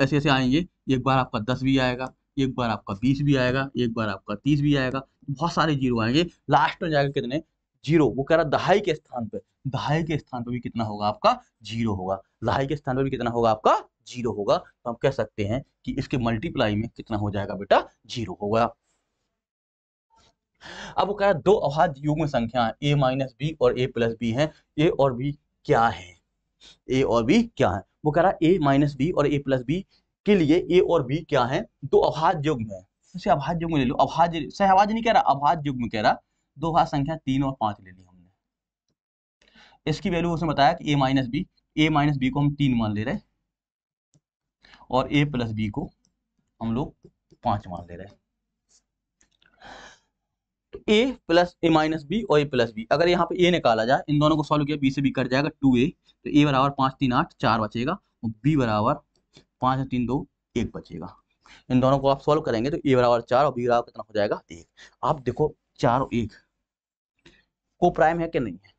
ऐसे ऐसे आएंगे एक बार आपका दस भी आएगा एक बार आपका बीस भी आएगा एक बार आपका तीस भी आएगा बहुत सारे जीरो आएंगे लास्ट में जाएगा कितने जीरो वो कह रहा दहाई के स्थान पर दहाई के स्थान पर भी कितना होगा आपका जीरो होगा दहाई के स्थान पर भी कितना होगा आपका जीरो होगा तो हम कह सकते हैं कि इसके मल्टीप्लाई में कितना हो जाएगा बेटा जीरो होगा अब वो कह रहा दो अभाज्य युग्म संख्या ए माइनस बी और ए प्लस बी है ए और बी क्या है ए और बी क्या है वो कह रहा है ए माइनस बी और ए प्लस बी के लिए ए और बी क्या है दो अभाज्य युग्म है उसे अभाज्य युग्म ले लो अभाज्य सहभाज्य नहीं कह रहा अभाज्य युग्म कह रहा दो भाज संख्या तीन और पांच ले ली हमने इसकी वैल्यू उसने बताया कि A minus B A minus B को हम तीन मान ले रहे और ए प्लस बी को हम लोग पांच मान ले रहे हैं A plus A minus B और ए प्लस बी अगर यहाँ पे ए निकाला जाए इन दोनों को सॉल्व किया बी से बी कट जाएगा टू ए तो ए बराबर पाँच तीन आठ चार बचेगा और बी बराबर पाँच तीन दो एक बचेगा इन दोनों को आप सॉल्व करेंगे तो ए बराबर चार और बी बराबर कितना हो जाएगा एक आप देखो चार और एक को प्राइम है कि नहीं है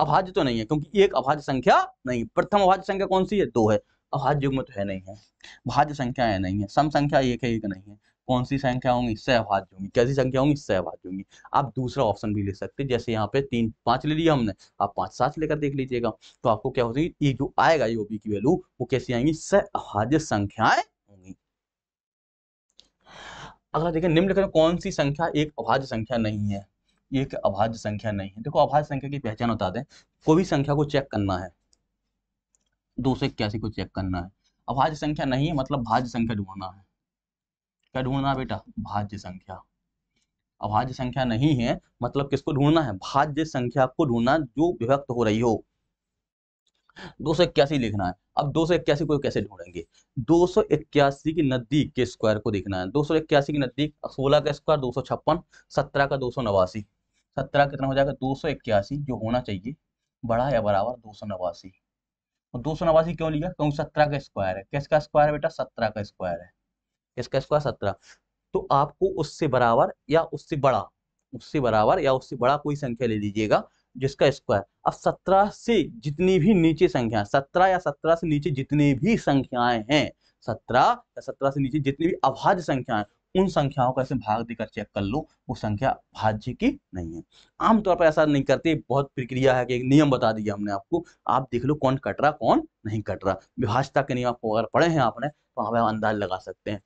अभाज्य तो नहीं है क्योंकि एक अभाज्य संख्या नहीं प्रथम अभाज्य संख्या कौन सी है दो है अभाज्य युग्म तो है नहीं है भाज्य संख्या है नहीं है सम संख्या एक है एक नहीं है कौन सी संख्या होंगी सहभाज्य होंगी कैसी संख्या होंगी सहभाज्य होंगी आप दूसरा ऑप्शन भी ले सकते जैसे यहाँ पे तीन पांच ले लिया हमने आप पांच सात लेकर देख लीजिएगा तो आपको क्या होगी ये जो आएगा ये ओबी की वैल्यू वो कैसी आएंगी सहभाज्य संख्याएं होंगी अगला देखें निम्नलिखित कौन सी संख्या एक अभाज्य संख्या नहीं है एक अभाज्य संख्या नहीं है देखो अभाज्य संख्या की पहचान बता दें कोई भी संख्या को चेक करना है दो सौ इक्यासी को चेक करना है अभाज्य संख्या नहीं है मतलब भाज्य संख्या ढूंढना है क्या ढूंढना बेटा भाज्य संख्या अभाज्य संख्या नहीं है मतलब किसको ढूंढना है भाज्य संख्या को ढूंढना जो विभक्त हो रही हो दो सौ इक्यासी लिखना है अब दो सौ इक्यासी को कैसे ढूंढेंगे दो सौ इक्यासी की नजदीक के स्क्वायर को देखना है दो सौ इक्यासी की नजदीक सोलह का स्क्वायर दो सौ छप्पन सत्रह का दो सौ नवासी सत्रह कितना हो जाएगा दो सौ इक्यासी जो होना चाहिए बड़ा या बराबर दो सौ नवासी और दो सौ नवासी क्यों लिया क्योंकि सत्रह का स्क्वायर है किसका स्क्वायर है बेटा सत्रह का स्क्वायर है किसका स्क्वायर सत्रह तो आपको उससे बराबर या उससे बड़ा उससे बराबर या उससे बड़ा कोई संख्या ले लीजिएगा जिसका स्क्वायर अब सत्रह से जितनी भी नीचे संख्या सत्रह या सत्रह से नीचे जितनी भी संख्याएं हैं सत्रह या सत्रह से नीचे जितनी भी अभाज्य संख्याएं उन संख्याओं का ऐसे भाग देकर चेक कर लो वो संख्या भाज्य की नहीं है आमतौर पर ऐसा नहीं करते बहुत प्रक्रिया है कि एक नियम बता दिया हमने आपको आप देख लो कौन कट रहा कौन नहीं कट रहा विभाजता के नियम आपको अगर पढ़े हैं आपने तो आप अंदाज लगा सकते हैं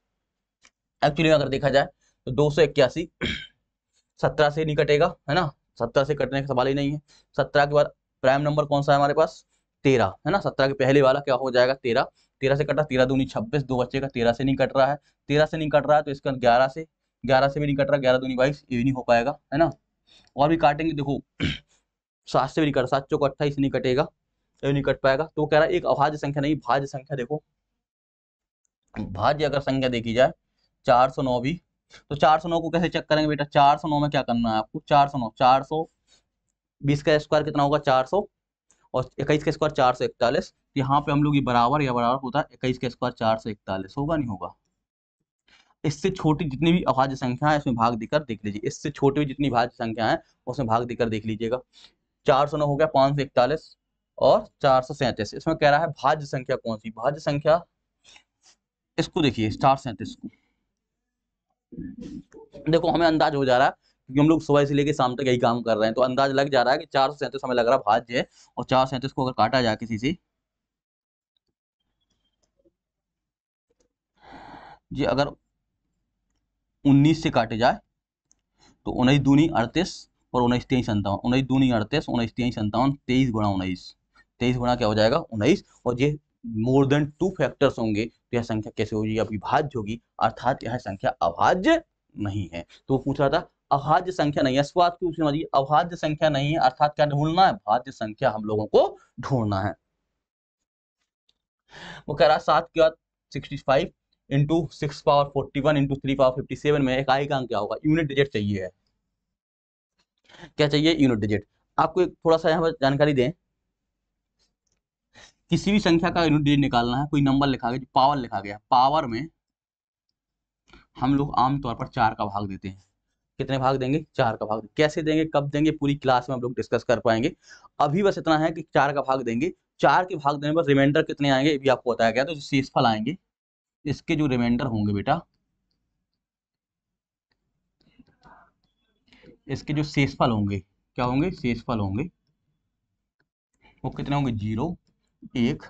एक्चुअली अगर देखा जाए तो दो सौ इक्यासी सत्रह से नहीं कटेगा है ना सत्रह से कटने का सवाल ही नहीं है सत्रह के बाद प्राइम नंबर कौन सा है हमारे पास तेरह है ना सत्रह के पहले वाला क्या हो जाएगा तेरह तेरह से कटा तेरह दूनी छब्बीस दो बच्चे का तेरह से नहीं कट रहा है तेरह से नहीं कट रहा है तो इसका ग्यारह से ग्यारह से भी नहीं कट रहा ग्यारह दूनी बाईस ये भी नहीं हो पाएगा है ना और भी काटेंगे देखो सात से भी नहीं कट सात चौक अट्ठाईस नहीं कटेगा ये नहीं कट पाएगा तो कह रहा है एक अभाज्य संख्या नहीं भाज्य संख्या देखो भाज्य अगर संख्या देखी जाए चार सौ नौ भी तो चार सौ नौ को कैसे चेक करेंगे बेटा चार सौ नौ में क्या करना है आपको चार सौ नौ चार सौ बीस का स्क्वायर कितना होगा चार सौ और इक्कीस का स्क्वायर चार सौ इकतालीस तो यहाँ पे हम लोग ये बराबर या बराबर होता है इक्कीस का स्क्वायर चार सौ इकतालीस होगा नहीं होगा इससे छोटी जितनी भी अभाज्य संख्या है उसमें भाग देकर देख लीजिए इससे छोटी भी जितनी भाज्य संख्या है उसमें भाग देकर देख लीजिएगा चार सौ नौ हो गया पाँच सौ इकतालीस और चार सौ सैंतीस इसमें कह रहा है भाज्य संख्या कौन सी भाज्य संख्या इसको देखिए चार सैंतीस को देखो हमें अंदाज हो जा रहा है क्योंकि हम लोग सुबह से लेकर शाम तक यही काम कर रहे हैं तो अंदाज लग जा रहा है कि चार सौ सैंतीस हमें लग रहा भाज्य है और चार सौ सैंतीस को अगर काटा जाए किसी से जी अगर उन्नीस से काटे जाए तो उन्नीस दूनी अड़तीस और उन्नीस तेईस संतावन उन्नीस दूनी अड़तीस उन्नीस तेईस संतावन तेईस गुणा उन्नीस तेईस गुणा क्या हो जाएगा उन्नीस और ये मोर देन टू फैक्टर्स होंगे तो यह संख्या कैसे होगी अभिभाज्य होगी अर्थात यह संख्या अभाज्य नहीं है तो पूछ रहा था अभाज्य संख्या नहीं है स्वाद की उसमें अभाज्य संख्या नहीं है अर्थात क्या ढूंढना है भाज्य संख्या हम लोगों को ढूंढना है वो कह रहा सात के बाद sixty five into six power forty one into three power fifty seven में एक आई का अंक क्या होगा यूनिट डिजिट चाहिए क्या चाहिए यूनिट डिजिट आपको एक थोड़ा सा यहाँ पर जानकारी दें किसी भी संख्या का यूनिट डिजिट निकालना है कोई नंबर लिखा गया पावर लिखा गया पावर में हम लोग आमतौर पर चार का भाग देते हैं कितने भाग देंगे चार का भाग कैसे देंगे कब देंगे पूरी क्लास में हम लोग डिस्कस कर पाएंगे अभी बस इतना है कि चार का भाग देंगे चार के भाग देने पर रिमाइंडर कितने आएंगे ये भी आपको बताया गया तो जो शेषफल आएंगे इसके जो रिमाइंडर होंगे बेटा इसके जो शेषफल होंगे क्या होंगे शेषफल होंगे वो कितने होंगे जीरो एक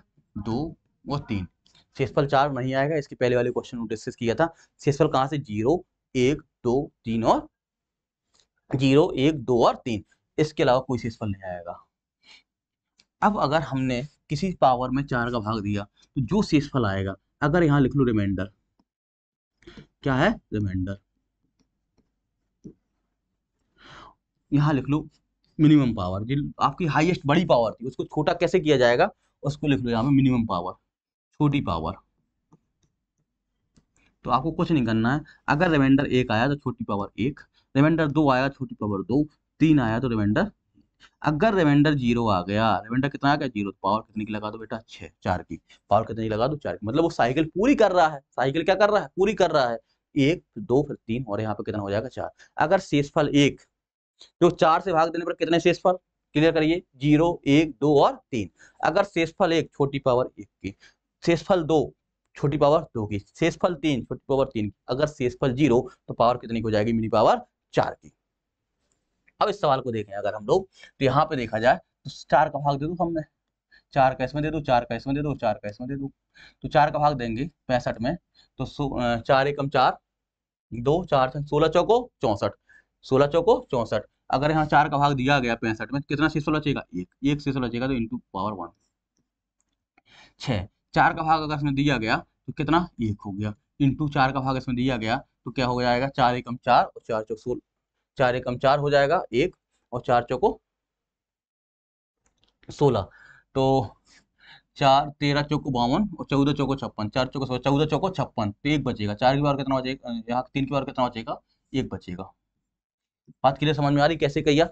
दो और तीन शेषफल चार नहीं आएगा इसके पहले वाले क्वेश्चन डिस्कस किया था शेषफल कहाँ से जीरो एक दो तीन और जीरो एक दो और तीन इसके अलावा कोई शेषफल नहीं आएगा अब अगर हमने किसी पावर में चार का भाग दिया तो जो शेषफल आएगा अगर यहां लिख लो रिमाइंडर क्या है रिमाइंडर यहां लिख लो मिनिमम पावर जो आपकी हाईएस्ट बड़ी पावर थी उसको छोटा कैसे किया जाएगा उसको लिख लो यहाँ पे मिनिमम पावर छोटी पावर तो आपको कुछ नहीं करना है अगर रिमाइंडर एक आया तो छोटी पावर एक रिमाइंडर दो आया तो छोटी पावर दो तीन आया तो रिमाइंडर अगर रिमाइंडर जीरो आ गया रिमाइंडर कितना आ गया जीरो तो पावर कितनी की लगा दो बेटा छह चार की पावर कितनी लगा दो चार की मतलब वो साइकिल पूरी कर रहा है साइकिल क्या कर रहा है पूरी कर रहा है एक दो फिर तीन और यहाँ पे कितना हो जाएगा चार अगर शेषफल एक जो चार से भाग देने पर कितने शेषफल क्लियर करिए जीरो एक दो और तीन अगर शेषफल एक छोटी पावर एक की शेषफल दो छोटी पावर दो की शेषफल तीन छोटी पावर तीन की अगर शेषफल जीरो तो पावर कितनी हो जाएगी मिनी पावर चार की अब इस सवाल को देखें अगर हम लोग तो यहाँ पे देखा जाए तो चार का भाग दे दो हमने चार का इसमें दे दो चार का इसमें दे दो चार का इसमें दे दो तो चार का भाग देंगे पैंसठ में तो चार एकम चार दो चार सोलह चौको चौसठ सोलह चौको चौसठ अगर यहाँ चार का भाग दिया गया पैंसठ में कितना शीर्ष बचेगा एक एक शीर्ष बचेगा तो इंटू पावर वन छ चार का भाग अगर इसमें दिया गया तो कितना एक हो गया इंटू चार का भाग इसमें दिया गया तो क्या हो जाएगा चार एकम चार और चार चौक सोलह चार एकम चार हो जाएगा एक और चार चौको सोलह तो चार तेरह चौको बावन और चौदह चौको छप्पन चार चौको सोलह चौदह चौको छप्पन तो एक बचेगा चार की बार कितना बचेगा यहाँ तीन की बार कितना बचेगा एक बचेगा बात क्लियर समझ में आ रही कैसे कहिया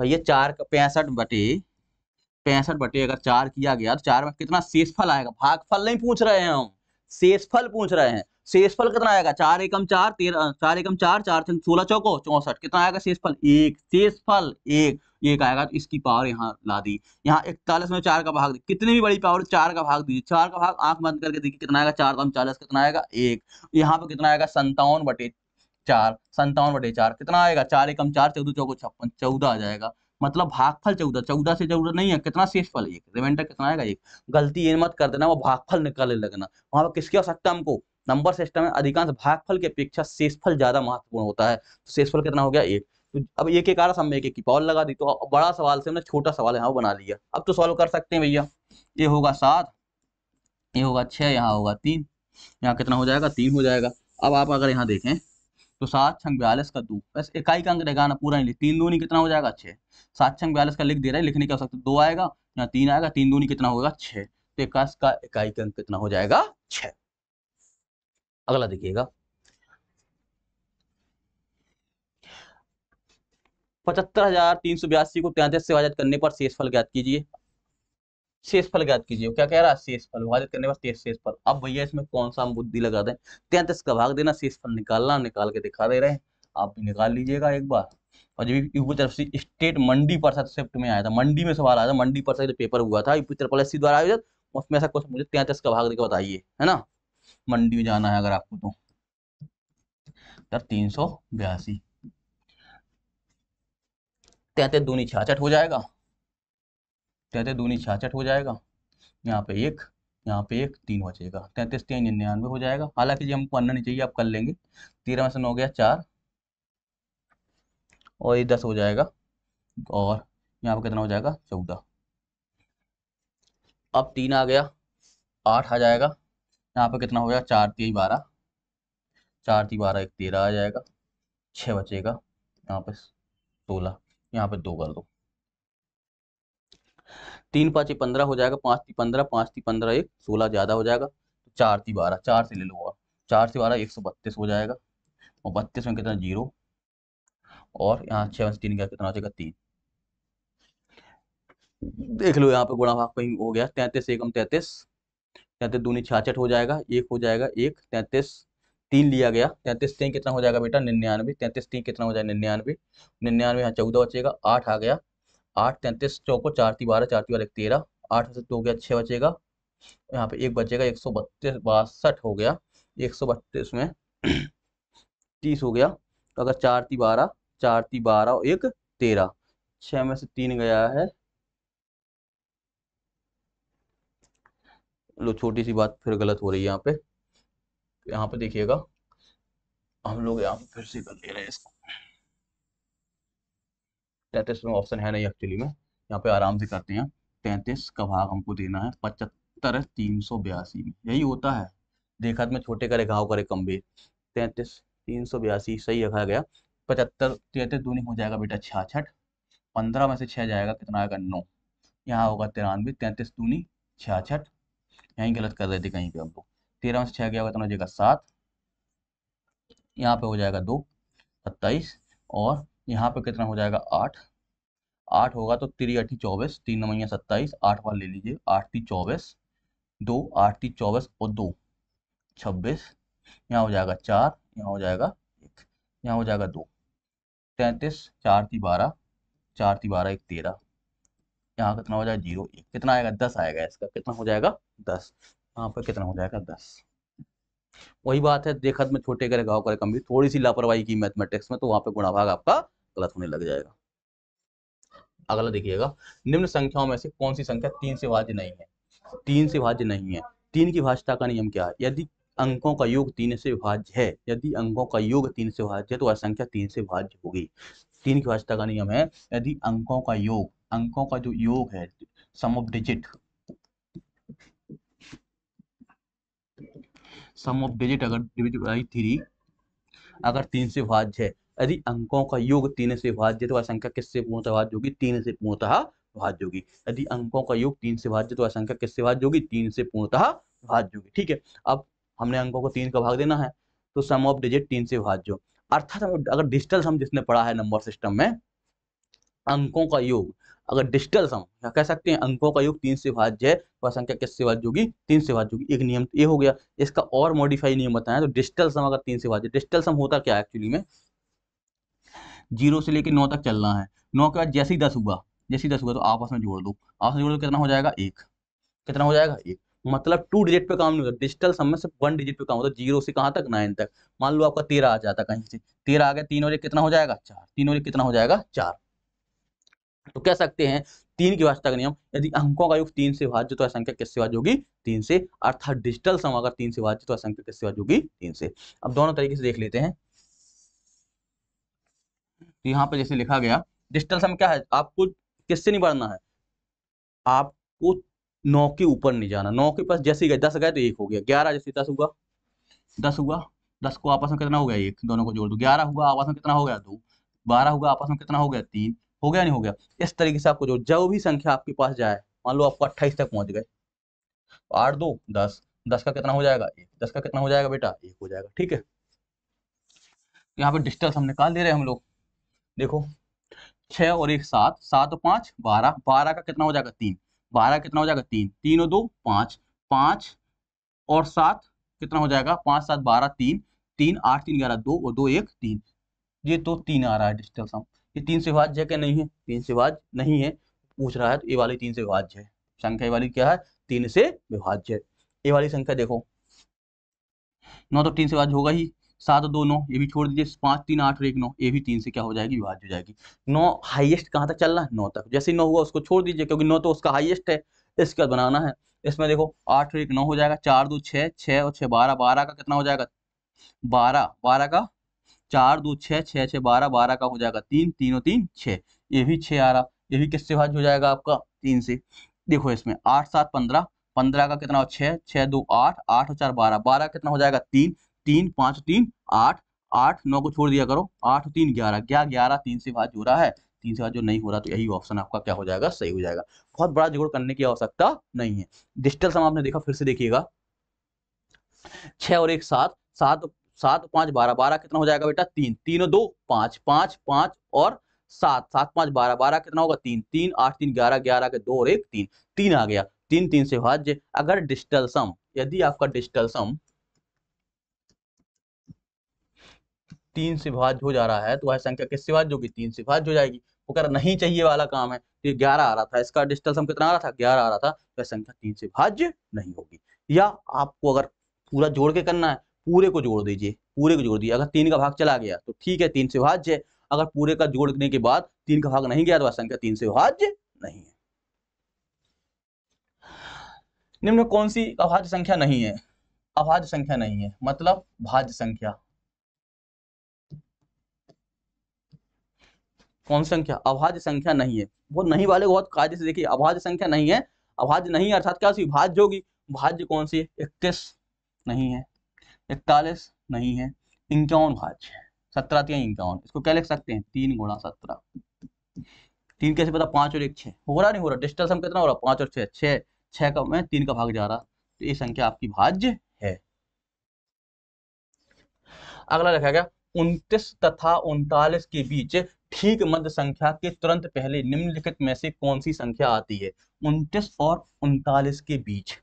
भैया चार का पैंसठ बटे पैंसठ बटे अगर चार किया गया तो चार में कितना शेषफल आएगा भागफल नहीं पूछ रहे हैं हम शेषफल पूछ रहे हैं शेषफल कितना आएगा चार एकम चार तेरह चार एकम चार चार तीन सोलह चौको चौसठ कितना आएगा शेषफल एक शेषफल एक एक आएगा तो इसकी पावर यहाँ ला दी यहाँ इकतालीस में चार का भाग दी कितनी भी बड़ी पावर चार का भाग दीजिए चार का भाग आंख बंद करके देखिए कितना आएगा चार दम चालीस कितना आएगा एक यहाँ पे कितना आएगा संतावन बटे चार संतावन बटे चार कितना आएगा चार एकम चार चौदह चौको छप्पन चौदह आ जाएगा मतलब भागफल चौदह चौदह से चौदह नहीं है कितना फल एक रिमाइंडर कितना आएगा एक गलती ये मत कर देना वो भागफल निकालने लगना वहां पर किसकी आवश्यकता हमको नंबर सिस्टम में अधिकांश भागफल की अपेक्षा शेषफल ज्यादा महत्वपूर्ण होता है तो शेषफल कितना हो गया एक तो अब एक एक आ रहा हमने एक एक की पावर लगा दी तो बड़ा सवाल से हमने छोटा सवाल यहाँ बना लिया अब तो सॉल्व कर सकते हैं भैया ये होगा सात ये होगा छह यहाँ होगा तीन यहाँ कितना हो जाएगा तीन हो जाएगा अब आप अगर यहाँ देखें तो सात छंग बयालीस का दो बस इकाई का अंक रहेगा ना पूरा नहीं लिख तीन दूनी कितना हो जाएगा छः सात छंग बयालीस का लिख दे रहा है लिखने की आवश्यकता दो आएगा या तीन आएगा तीन दूनी कितना होगा छः तो इक्कीस का इकाई का अंक कितना हो जाएगा छः अगला देखिएगा पचहत्तर हजार तीन सौ बयासी को तैंतीस से विभाजित करने पर शेषफल ज्ञात कीजिए शेषफल याद कीजिए क्या कह रहा है शेषफल विभाजित करने बाद शेषफल अब भैया इसमें कौन सा हम बुद्धि लगा दें तैंतीस का भाग देना शेषफल निकालना निकाल के दिखा दे रहे हैं आप भी निकाल लीजिएगा एक बार और जब यूपी तरफ से स्टेट मंडी परिषद शिफ्ट में आया था मंडी में सवाल आया था मंडी परिषद पेपर हुआ था यूपी तरफ एस द्वारा आयोजित उसमें ऐसा क्वेश्चन मुझे तैंतीस का भाग देकर बताइए है ना मंडी में जाना है अगर आपको तो यार तीन सौ बयासी तैंतीस दूनी छियासठ हो जाएगा तैंतीस दूनी छियासठ हो जाएगा यहाँ पे एक यहाँ पे एक तीन बचेगा तैंतीस तीन निन्यानवे हो जाएगा हालांकि जी हमको अन्ना नहीं चाहिए आप कर लेंगे तेरह में से नौ गया चार और ये दस हो जाएगा और यहाँ पे कितना हो जाएगा चौदह अब तीन आ गया आठ आ जाएगा यहाँ पे कितना हो गया चार तीन बारह चार तीन बारह एक तेरह आ जाएगा छः बचेगा यहाँ पे सोलह यहाँ पे दो कर दो तीन पाँच पंद्रह हो जाएगा पाँच ती पंद्रह पाँच ती पंद्रह एक सोलह ज़्यादा हो जाएगा तो चार ती बारह चार से ले लो आप चार से बारह एक सौ बत्तीस हो जाएगा और बत्तीस में कितना जीरो और यहाँ छः से तीन गया कितना हो जाएगा तीन देख लो यहाँ पे गुणा भाग कहीं हो गया तैंतीस एकम तैंतीस तैंतीस दूनी छियासठ हो जाएगा एक हो जाएगा एक तैंतीस तीन लिया गया तैंतीस तीन कितना हो जाएगा बेटा निन्यानवे तैंतीस तीन कितना हो जाएगा निन्यानवे निन्यानवे यहाँ चौदह बचेगा आठ आ गया आठ तैंतीस चौको चार ती बारह चार ती बारह तेरह आठ से दो गया छः बचेगा यहाँ पे एक बचेगा एक सौ बत्तीस बासठ हो गया एक सौ बत्तीस में तीस हो गया तो अगर चार ती बारह चार ती बारह और एक तेरह छः में से तीन गया है लो छोटी सी बात फिर गलत हो रही है यहाँ पे यहाँ पे देखिएगा हम लोग यहाँ पे फिर से कर ले रहे हैं इसको तैतीस में ऑप्शन है नहीं एक्चुअली में यहाँ पे आराम से करते हैं तैतीस का भाग हमको देना है पचहत्तर तीन सौ बयासी में यही होता है देखा तो मैं छोटे करे घाव करे कम भी तैतीस तीन सौ बयासी सही रखा गया पचहत्तर तैतीस दूनी हो जाएगा बेटा छियाछठ पंद्रह में से छः जाएगा कितना आएगा नौ यहाँ होगा तिरानवे तैंतीस दूनी छियाछठ यहीं गलत कर रहे थे कहीं पर हमको तेरह में से छः गया होगा कितना तो हो जाएगा सात यहाँ पे हो जाएगा दो सत्ताईस और यहाँ पे कितना हो जाएगा आठ आठ होगा तो त्री अठी चौबीस तीन नवैया सत्ताईस आठ बार ले लीजिए आठ ती चौबीस दो आठ ती चौबीस और दो छब्बीस यहाँ हो जाएगा चार यहाँ हो जाएगा एक यहाँ हो जाएगा दो तैंतीस चार ती बारह चार ती बारह एक तेरह यहाँ कितना हो जाएगा जीरो एक कितना आएगा दस आएगा इसका कितना हो जाएगा दस यहाँ पर कितना हो जाएगा दस वही बात है देखा में छोटे करे गाँव करे कम भी थोड़ी सी लापरवाही की मैथमेटिक्स में तो वहाँ पे गुणा भाग आपका गलत होने लग जाएगा अगला देखिएगा निम्न संख्याओं में से कौन सी संख्या तीन से भाज्य नहीं है तीन से भाज्य नहीं है तीन की भाषता का नियम क्या है यदि अंकों का योग तीन से विभाज्य है यदि अंकों का योग तीन से विभाज्य है तो वह संख्या तीन से विभाज्य होगी तीन की भाषा का नियम है यदि अंकों का योग अंकों का जो योग है sum of digit sum of digit अगर डिविज बाई थ्री अगर तीन से विभाज्य है यदि अंकों का योग तीन से भाज्य तो असंख्या किससे पूर्णतः भाज्य होगी तीन से पूर्णतः भाज्य होगी यदि अंकों का योग तीन से भाज्य तो असंख्या किससे भाज्य होगी तीन से पूर्णतः भाज्य होगी ठीक है अब हमने अंकों को तीन का भाग देना है तो सम ऑफ डिजिट तीन से भाज्य अर्थात अगर डिजिटल सम जिसने पढ़ा है नंबर सिस्टम में अंकों का योग अगर डिजिटल सम कह सकते हैं अंकों का योग तीन से भाज्य है तो असंख्या किससे भाज्य होगी तीन से भाज्य होगी एक नियम ये हो गया इसका और मॉडिफाई नियम बताया तो डिजिटल सम अगर तीन से भाज्य डिजिटल सम होता क्या है एक्चुअली में जीरो से लेकर नौ तक चलना है नौ के बाद जैसे ही दस हुआ जैसे ही दस हुआ तो आपस में जोड़ दो आपस में जोड़ दो कितना हो जाएगा एक कितना हो जाएगा एक मतलब टू डिजिट पे काम नहीं होता डिजिटल सम में सिर्फ वन डिजिट पे काम होता है जीरो से कहाँ तक नाइन तक मान लो आपका तेरह आ जाता कहीं से तेरह आ गया तीन और एक कितना हो जाएगा चार तीन और एक कितना हो जाएगा चार तो कह सकते हैं तीन की भाषा का नियम यदि अंकों का युग तीन से भाज्य तो असंख्या किससे भाज्य होगी तीन से अर्थात डिजिटल सम अगर तीन से भाज्य तो असंख्या किससे भाज्य होगी तीन से अब दोनों तरीके से देख लेते हैं तो यहाँ पे जैसे लिखा गया डिजिटल सम क्या है आपको किससे नहीं बढ़ना है आपको नौ के ऊपर नहीं जाना नौ के पास जैसे गए दस गए तो एक हो गया ग्यारह जैसे दस हुआ दस हुआ दस को आपस में कितना हो गया एक दोनों को जोड़ दो ग्यारह हुआ आपस में कितना हो गया दो बारह हुआ आपस में कितना हो गया तीन हो गया नहीं हो गया इस तरीके से आपको जो जो भी संख्या आपके पास जाए मान लो आपको अट्ठाईस तक पहुंच गए आठ दो दस दस का कितना हो जाएगा एक दस का कितना हो जाएगा बेटा एक हो जाएगा ठीक है यहाँ पे डिजिटल हम निकाल दे रहे हैं हम लोग देखो छ और एक सात सात और पांच बारह बारह का कितना हो जाएगा तीन बारह कितना हो जाएगा तीन तीन और दो पांच पांच और सात कितना हो जाएगा पांच सात बारह तीन तीन आठ तीन ग्यारह दो और दो एक तीन ये तो तीन आ रहा है डिजिटल सम ये तीन से विभाज्य क्या नहीं है तीन से विभाज नहीं है पूछ रहा है तो ये वाली तीन से विभाज्य है संख्या वाली क्या है तीन से विभाज्य ये वाली संख्या देखो नौ तो तीन से विभाज्य होगा ही सात दो नौ ये भी छोड़ दीजिए पाँच तीन आठ और एक नौ ये भी तीन से क्या हो जाएगी विभाज्य हो जाएगी नौ हाईएस्ट कहाँ तक चल रहा है नौ तक जैसे नौ हुआ उसको छोड़ दीजिए क्योंकि नौ तो उसका हाईएस्ट है इसके बाद बनाना है इसमें देखो आठ और एक नौ हो जाएगा चार दो छः छः और छः बारह बारह का कितना हो जाएगा बारह बारह का चार दो छः छः छः बारह बारह का हो जाएगा तीन तीन और तीन छः ये भी छः आ रहा ये भी किससे विभाज्य हो जाएगा आपका तीन से देखो इसमें आठ सात पंद्रह पंद्रह का कितना छः छः दो आठ आठ और चार बारह बारह कितना हो जाएगा तीन तीन पाँच तीन आठ आठ नौ को छोड़ दिया करो आठ तीन ग्यारह क्या ग्यारह तीन से बात हो रहा है तीन से जो नहीं हो रहा तो यही ऑप्शन आपका क्या हो जाएगा सही हो जाएगा बहुत बड़ा जोड़ करने की आवश्यकता नहीं है डिजिटल सम आपने देखा फिर से देखिएगा छह और एक सात सात सात पांच बारह बारह कितना हो जाएगा बेटा तीन तीन दो पांच पांच पांच और सात सात पांच बारह बारह कितना होगा तीन तीन आठ तीन ग्यारह ग्यारह के दो और एक तीन तीन आ गया तीन तीन से भाज्य अगर डिजिटल सम यदि आपका डिजिटल सम तीन से विभाज्य हो जा रहा है तो वह संख्या किससे विभाज्य होगी तीन से विभाज्य हो जाएगी वो कह रहा नहीं चाहिए वाला काम है तो ये ग्यारह आ रहा था इसका डिजिटल सम कितना आ रहा था ग्यारह आ रहा था वह तो संख्या तीन से विभाज्य नहीं होगी या आपको अगर पूरा जोड़ के करना है पूरे को जोड़ दीजिए पूरे को जोड़ दीजिए अगर तीन का भाग चला गया तो ठीक है तीन से विभाज्य है अगर पूरे का जोड़ने के बाद तीन का भाग नहीं गया तो वह संख्या तीन से विभाज्य नहीं है निम्न कौन सी अभाज्य संख्या नहीं है अभाज्य संख्या नहीं है मतलब भाज्य संख्या कौन संख्या अभाज्य संख्या नहीं है वो नहीं वाले बहुत कायदे से देखिए अभाज्य संख्या नहीं है अभाज्य नहीं अर्थात क्या उसकी भाज्य होगी भाज्य कौन सी है इकतीस नहीं है इकतालीस नहीं है इंक्यावन भाज्य सत्रह तीन इंक्यावन इसको क्या लिख सकते हैं तीन गुणा सत्रह तीन कैसे पता पांच और एक छह हो रहा नहीं हो रहा डिस्टल सम कितना हो रहा पांच और छह छह छह का मैं तीन का भाग जा रहा तो ये संख्या आपकी भाज्य है अगला रखा गया उनतीस तथा उनतालीस के बीच ठीक मध्य संख्या के तुरंत पहले निम्नलिखित में से कौन सी संख्या आती है उनतीस और उनतालीस के बीच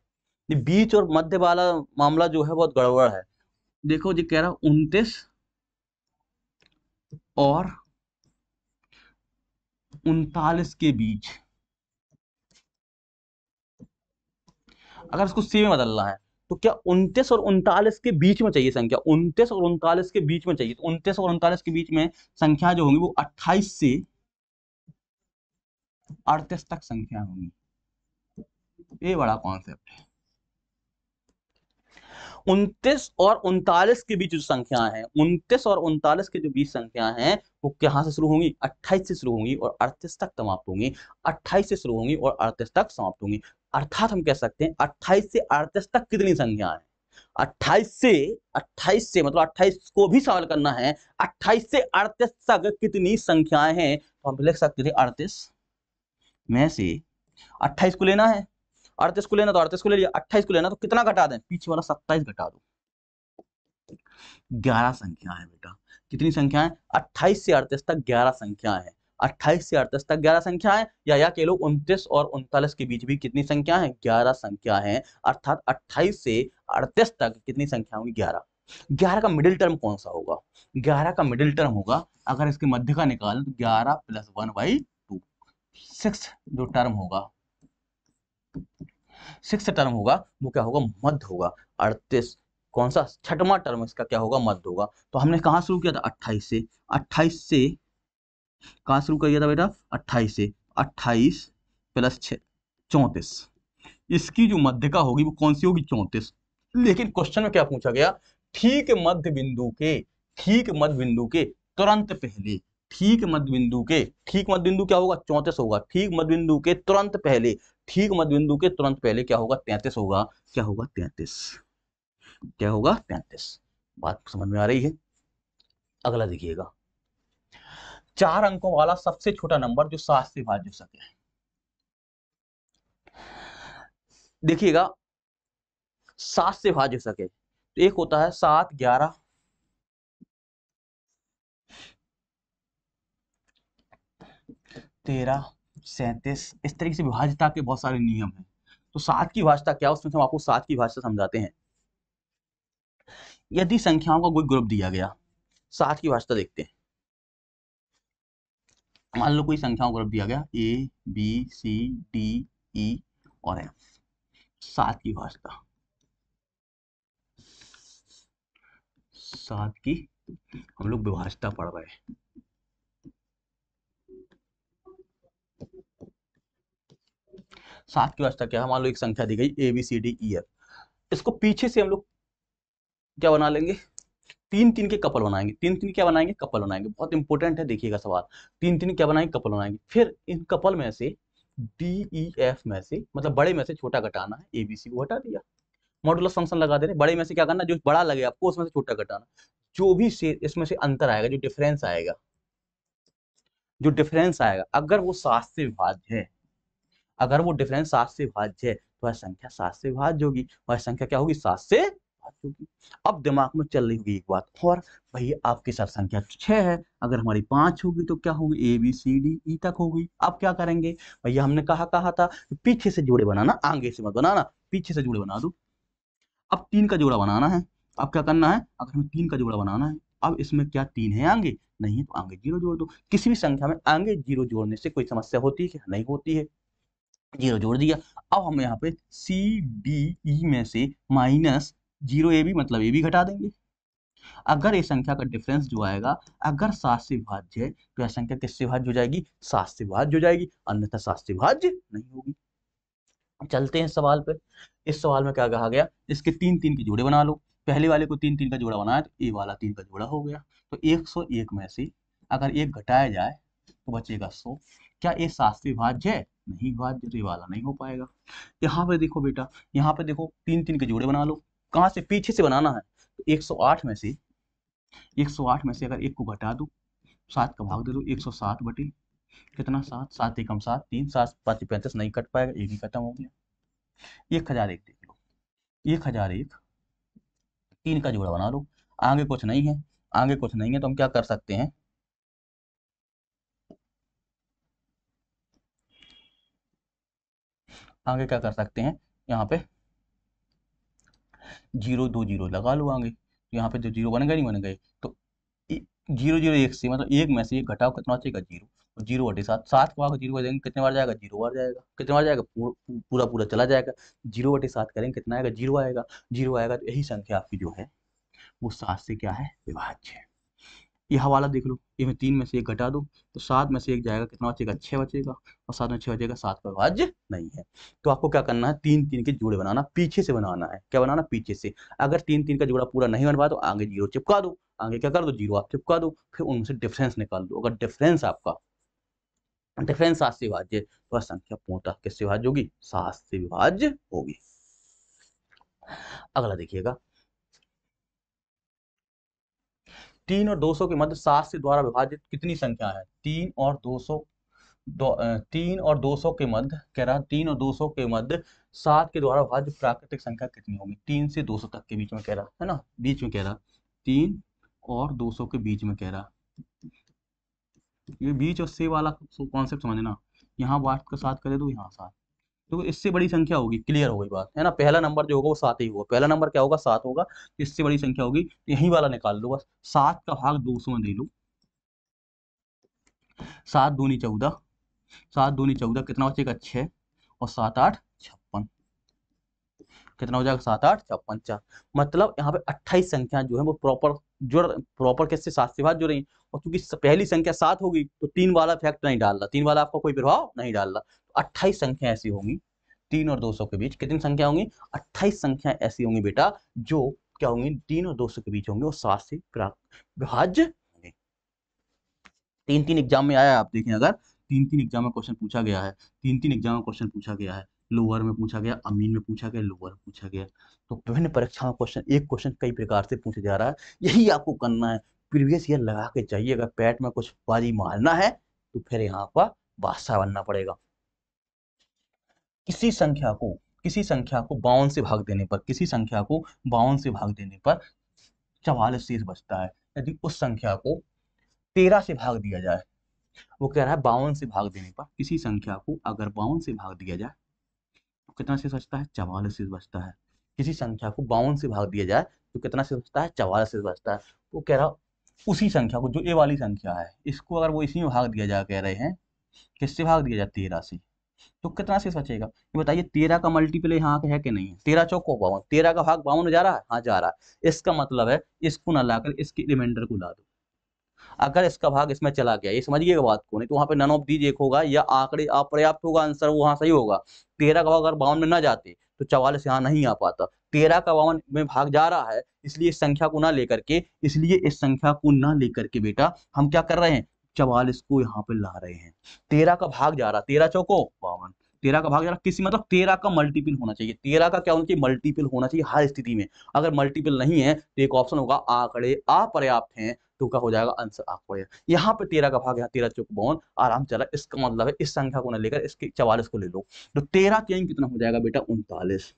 बीच और मध्य वाला मामला जो है बहुत गड़बड़ है देखो जी कह रहा उनतीस और उनतालीस के बीच अगर इसको सी में बदलना है तो क्या उनतीस और उनतालीस के बीच में चाहिए संख्या उनतीस और उनतालीस के बीच में चाहिए तो उनतीस और उनतालीस के बीच में संख्या जो होंगी वो अट्ठाईस से अड़तीस तक संख्या होंगी ये बड़ा कॉन्सेप्ट है उनतीस और उनतालीस के बीच जो संख्या है उनतीस और उनतालीस के जो बीच संख्या है वो कहाँ से शुरू होंगी अट्ठाईस से शुरू होंगी और अड़तीस तक समाप्त होंगी अट्ठाईस से शुरू होंगी और अड़तीस तक समाप्त होंगी अर्थात हम कह सकते हैं अट्ठाईस से अड़तीस तक कितनी संख्या है अट्ठाईस से अट्ठाईस से मतलब अट्ठाईस को भी सवाल करना है अट्ठाईस से अड़तीस तक कितनी संख्याएं हैं तो हम लिख सकते थे अड़तीस में से अट्ठाईस को लेना है अड़तीस को लेना तो अड़तीस को ले लिया अट्ठाईस को लेना तो कितना घटा दें पीछे वाला सत्ताईस घटा दो ग्यारह संख्या है बेटा कितनी संख्या है अट्ठाईस से अड़तीस तक ग्यारह संख्या है 28 से अड़तीस तक ग्यारह संख्या है या, या कह लो उनतीस और उनतालीस के बीच भी कितनी संख्या है ग्यारह संख्या है अर्थात अट्ठाईस से अड़तीस तक कितनी संख्या होगी 11 11 का मिडिल टर्म कौन सा होगा ग्यारह का मिडिल टर्म होगा अगर इसके मध्य का निकाल तो ग्यारह plus one by two six जो टर्म होगा सिक्स टर्म होगा वो क्या होगा मध्य होगा अड़तीस कौन सा छठवा टर्म इसका क्या होगा मध्य होगा तो हमने कहा शुरू किया था अट्ठाईस से अट्ठाईस से कहाँ शुरू कर दिया था बेटा अट्ठाईस से अट्ठाईस प्लस छ चौंतीस इसकी जो मध्यका होगी वो कौन सी होगी चौंतीस लेकिन क्वेश्चन में क्या पूछा गया ठीक मध्य बिंदु के ठीक मध्य बिंदु के तुरंत पहले ठीक मध्य बिंदु के ठीक मध्य बिंदु क्या होगा चौंतीस होगा ठीक मध्य बिंदु के तुरंत पहले ठीक मध्य बिंदु के तुरंत पहले क्या होगा तैतीस होगा क्या होगा तैतीस क्या होगा तैतीस बात समझ में आ रही है अगला देखिएगा चार अंकों वाला सबसे छोटा नंबर जो सात से भाज्य सके देखिएगा सात से भाज्य सके तो एक होता है सात ग्यारह तेरह सैंतीस इस तरीके से विभाज्यता के बहुत सारे नियम हैं तो सात की भाषा क्या उसमें हम आपको सात की भाषा समझाते हैं यदि संख्याओं का कोई ग्रुप दिया गया सात की भाषा देखते हैं मान लो कोई संख्याओं ग्रुप दिया गया ए बी सी डी ई और एफ सात की भाषा सात की हम लोग विभाषता पढ़ रहे हैं सात की व्यवस्था क्या है मान लो एक संख्या दी गई A B C D E F इसको पीछे से हम लोग क्या बना लेंगे तीन तीन के कपल बनाएंगे तीन तीन क्या बनाएंगे कपल बनाएंगे बहुत इंपॉर्टेंट है देखिएगा सवाल तीन तीन क्या बनाएंगे कपल बनाएंगे फिर इन कपल में से डी ई एफ में से मतलब बड़े में से छोटा घटाना है एबीसी को हटा दिया मॉडुलर फंक्शन लगा दे रहे बड़े में से क्या करना जो बड़ा लगे आपको उसमें से छोटा घटाना जो भी से इसमें से अंतर आएगा जो डिफरेंस आएगा जो डिफरेंस आएगा अगर वो सात से विभाज्य है अगर वो डिफरेंस सात से विभाज्य है तो वह संख्या सात से विभाज्य होगी वह संख्या क्या होगी सात से बात क्योंकि अब दिमाग में चल रही होगी एक बात और भाई आपके साथ संख्या छह है अगर हमारी पांच होगी तो क्या होगी ए बी सी डी ई तक होगी अब क्या करेंगे भैया हमने कहा कहा था पीछे से जोड़े बनाना आगे से मत बनाना पीछे से जोड़े बना दो अब तीन का जोड़ा बनाना है अब क्या करना है अगर हमें तीन का जोड़ा बनाना है अब इसमें क्या तीन है आगे नहीं है तो आगे जीरो जोड़ दो किसी भी संख्या में आगे जीरो जोड़ने से कोई समस्या होती है नहीं होती है जीरो जोड़ दिया अब हम यहाँ पे सी डी ई में से माइनस जीरो ए बी मतलब ए बी घटा देंगे अगर ये संख्या का डिफरेंस जो आएगा अगर सात से भाज्य है तो यह संख्या किससे भाज्य हो जाएगी सात से भाज्य हो जाएगी अन्यथा सात से भाज्य नहीं होगी चलते हैं सवाल पर इस सवाल में क्या कहा गया इसके तीन तीन के जोड़े बना लो पहले वाले को तीन तीन का जोड़ा बनाया तो ए वाला तीन का जोड़ा हो गया तो 101 में से अगर एक घटाया जाए तो बचेगा 100 क्या ये शास्त्रीय भाज्य है नहीं भाज्य तो वाला नहीं हो पाएगा यहाँ पे देखो बेटा यहाँ पे देखो तीन तीन के जोड़े बना लो कहां से पीछे से बनाना है तो 108 में से 108 में से अगर एक को घटा दो सात का भाग दे दो 107 बटे कितना सात सात एकम सात तीन सात पांच पैंतीस नहीं कट पाएगा एक ही खत्म हो गया एक हजार एक देख लो एक हजार एक तीन का जोड़ा बना लो आगे कुछ नहीं है आगे कुछ नहीं है तो हम क्या कर सकते हैं आगे क्या कर सकते हैं यहाँ पे जीरो दो जीरो लगा लो आगे तो यहाँ पे जो जीरो बन गए नहीं बन गए तो जीरो जीरो एक से मतलब एक में से एक घटाओ कितना बचेगा जीरो तो और जीरो बटे सात सात को आगे जीरो बजेंगे कितने बार जाएगा जीरो बार जाएगा कितने बार जाएगा पूरा पूरा चला जाएगा जीरो बटे सात करेंगे कितना आएगा जीरो आएगा जीरो आएगा तो यही संख्या आपकी जो है वो सात से क्या है विभाज्य है यह वाला देख लो मैं तीन में से एक घटा दो तो सात में से एक जाएगा कितना बचेगा छः बचेगा और सात में छः बचेगा सात का विभाज्य नहीं है तो आपको क्या करना है तीन तीन के जोड़े बनाना पीछे से बनाना है क्या बनाना पीछे से अगर तीन तीन का जोड़ा पूरा नहीं बन पाया तो आगे जीरो चिपका दो आगे क्या कर दो जीरो आप चिपका दो फिर उनसे डिफरेंस निकाल दो अगर डिफरेंस आपका डिफरेंस सात से विभाज्य तो संख्या पूर्णतः किससे विभाज्य होगी सात से विभाज्य होगी अगला देखिएगा तीन और दो सौ के मध्य मतलब सात से द्वारा विभाजित कितनी संख्या है तीन और दो सौ दो तीन और दो सौ के मध्य कह रहा तीन और दो सौ के मध्य सात के द्वारा विभाजित प्राकृतिक संख्या कितनी होगी तीन से दो सौ तक के बीच में कह रहा है ना बीच में कह रहा तीन और दो सौ के बीच में कह रहा ये बीच और से वाला कॉन्सेप्ट समझना यहाँ वाट का साथ करे तो यहाँ साथ क्योंकि तो इससे बड़ी संख्या होगी क्लियर हो गई बात है ना पहला नंबर जो होगा वो सात ही होगा पहला नंबर क्या होगा सात होगा तो इससे बड़ी संख्या होगी तो यही वाला निकाल लो बस सात का भाग दो सौ में दे लो सात दूनी चौदह सात दूनी चौदह कितना बचेगा छह और सात आठ छप्पन कितना हो जाएगा सात आठ छप्पन चार मतलब यहाँ पे अट्ठाईस संख्या जो है वो प्रॉपर जुड़ प्रॉपर किससे सात से बात जुड़ रही और क्योंकि पहली संख्या सात होगी तो तीन वाला फैक्ट नहीं डाल रहा तीन वाला आपका कोई प्रभाव नहीं डाल रहा तो अट्ठाईस संख्या ऐसी होंगी तीन और दो सौ के बीच कितनी संख्या होंगी अट्ठाईस संख्या ऐसी होंगी बेटा जो क्या होंगी तीन और दो सौ के बीच होंगे और सात से विभाज्य होंगे तीन तीन एग्जाम में आया आप देखें अगर तीन तीन एग्जाम में क्वेश्चन पूछा गया है तीन तीन एग्जाम में क्वेश्चन पूछा गया है लोअर में पूछा गया अमीन में पूछा गया लोअर में पूछा गया तो विभिन्न परीक्षाओं क्वेश्चन एक क्वेश्चन कई प्रकार से पूछा जा रहा है यही आपको करना है प्रीवियस ईयर लगा के चाहिए अगर पैट में कुछ बाजी मारना है तो फिर यहाँ पर बादशाह बनना पड़ेगा किसी संख्या को किसी संख्या को बावन से भाग देने पर किसी संख्या को बावन से भाग देने पर चवालीस शेष बचता है यदि उस संख्या को तेरह से भाग दिया जाए वो कह रहा है बावन से भाग देने पर किसी संख्या को अगर बावन से भाग दिया जाए तो कितना शेष बचता है चवालीस शेष बचता है किसी संख्या को बावन से भाग दिया जाए तो कितना शेष बचता है चवालीस शेष बचता है वो कह रहा उसी संख्या को जो ए वाली संख्या है इसको अगर वो इसी में भाग दिया जा कह रहे हैं किससे भाग दिया जाए तेरह से तो कितना से बचेगा ये बताइए तेरह का मल्टीपल यहाँ है कि नहीं है तेरह चौको बावन तेरह का भाग बावन जा रहा है हाँ जा रहा है इसका मतलब है इसको ना लाकर इसके रिमाइंडर को ला दो अगर इसका भाग इसमें चला गया ये समझिएगा बात को नहीं तो वहां पर नन ऑफ दीज एक होगा या आंकड़े अपर्याप्त होगा आंसर वो वहाँ सही होगा तेरह का भाग अगर बावन में ना जाते तो चवालीस यहाँ नहीं आ पाता तेरह का बावन में भाग जा रहा है इसलिए इस संख्या को ना लेकर के इसलिए इस संख्या को ना लेकर के बेटा हम क्या कर रहे हैं चवालीस को यहाँ पे ला रहे हैं तेरह का भाग जा रहा तेरह चौको बावन तेरह का भाग जा रहा किसी मतलब तेरह का मल्टीपल होना चाहिए तेरह का क्या उनकी मल्टीपल होना चाहिए हर स्थिति में अगर मल्टीपल नहीं है तो एक ऑप्शन होगा आंकड़े अपर्याप्त हैं तो क्या हो जाएगा आंसर आंकड़े यहाँ पे तेरह का भाग यहाँ तेरह चौक बावन आराम चला इसका मतलब है इस संख्या को ना लेकर इसके चवालीस को ले लो तो तेरह के अंक कितना हो जाएगा बेटा उनतालीस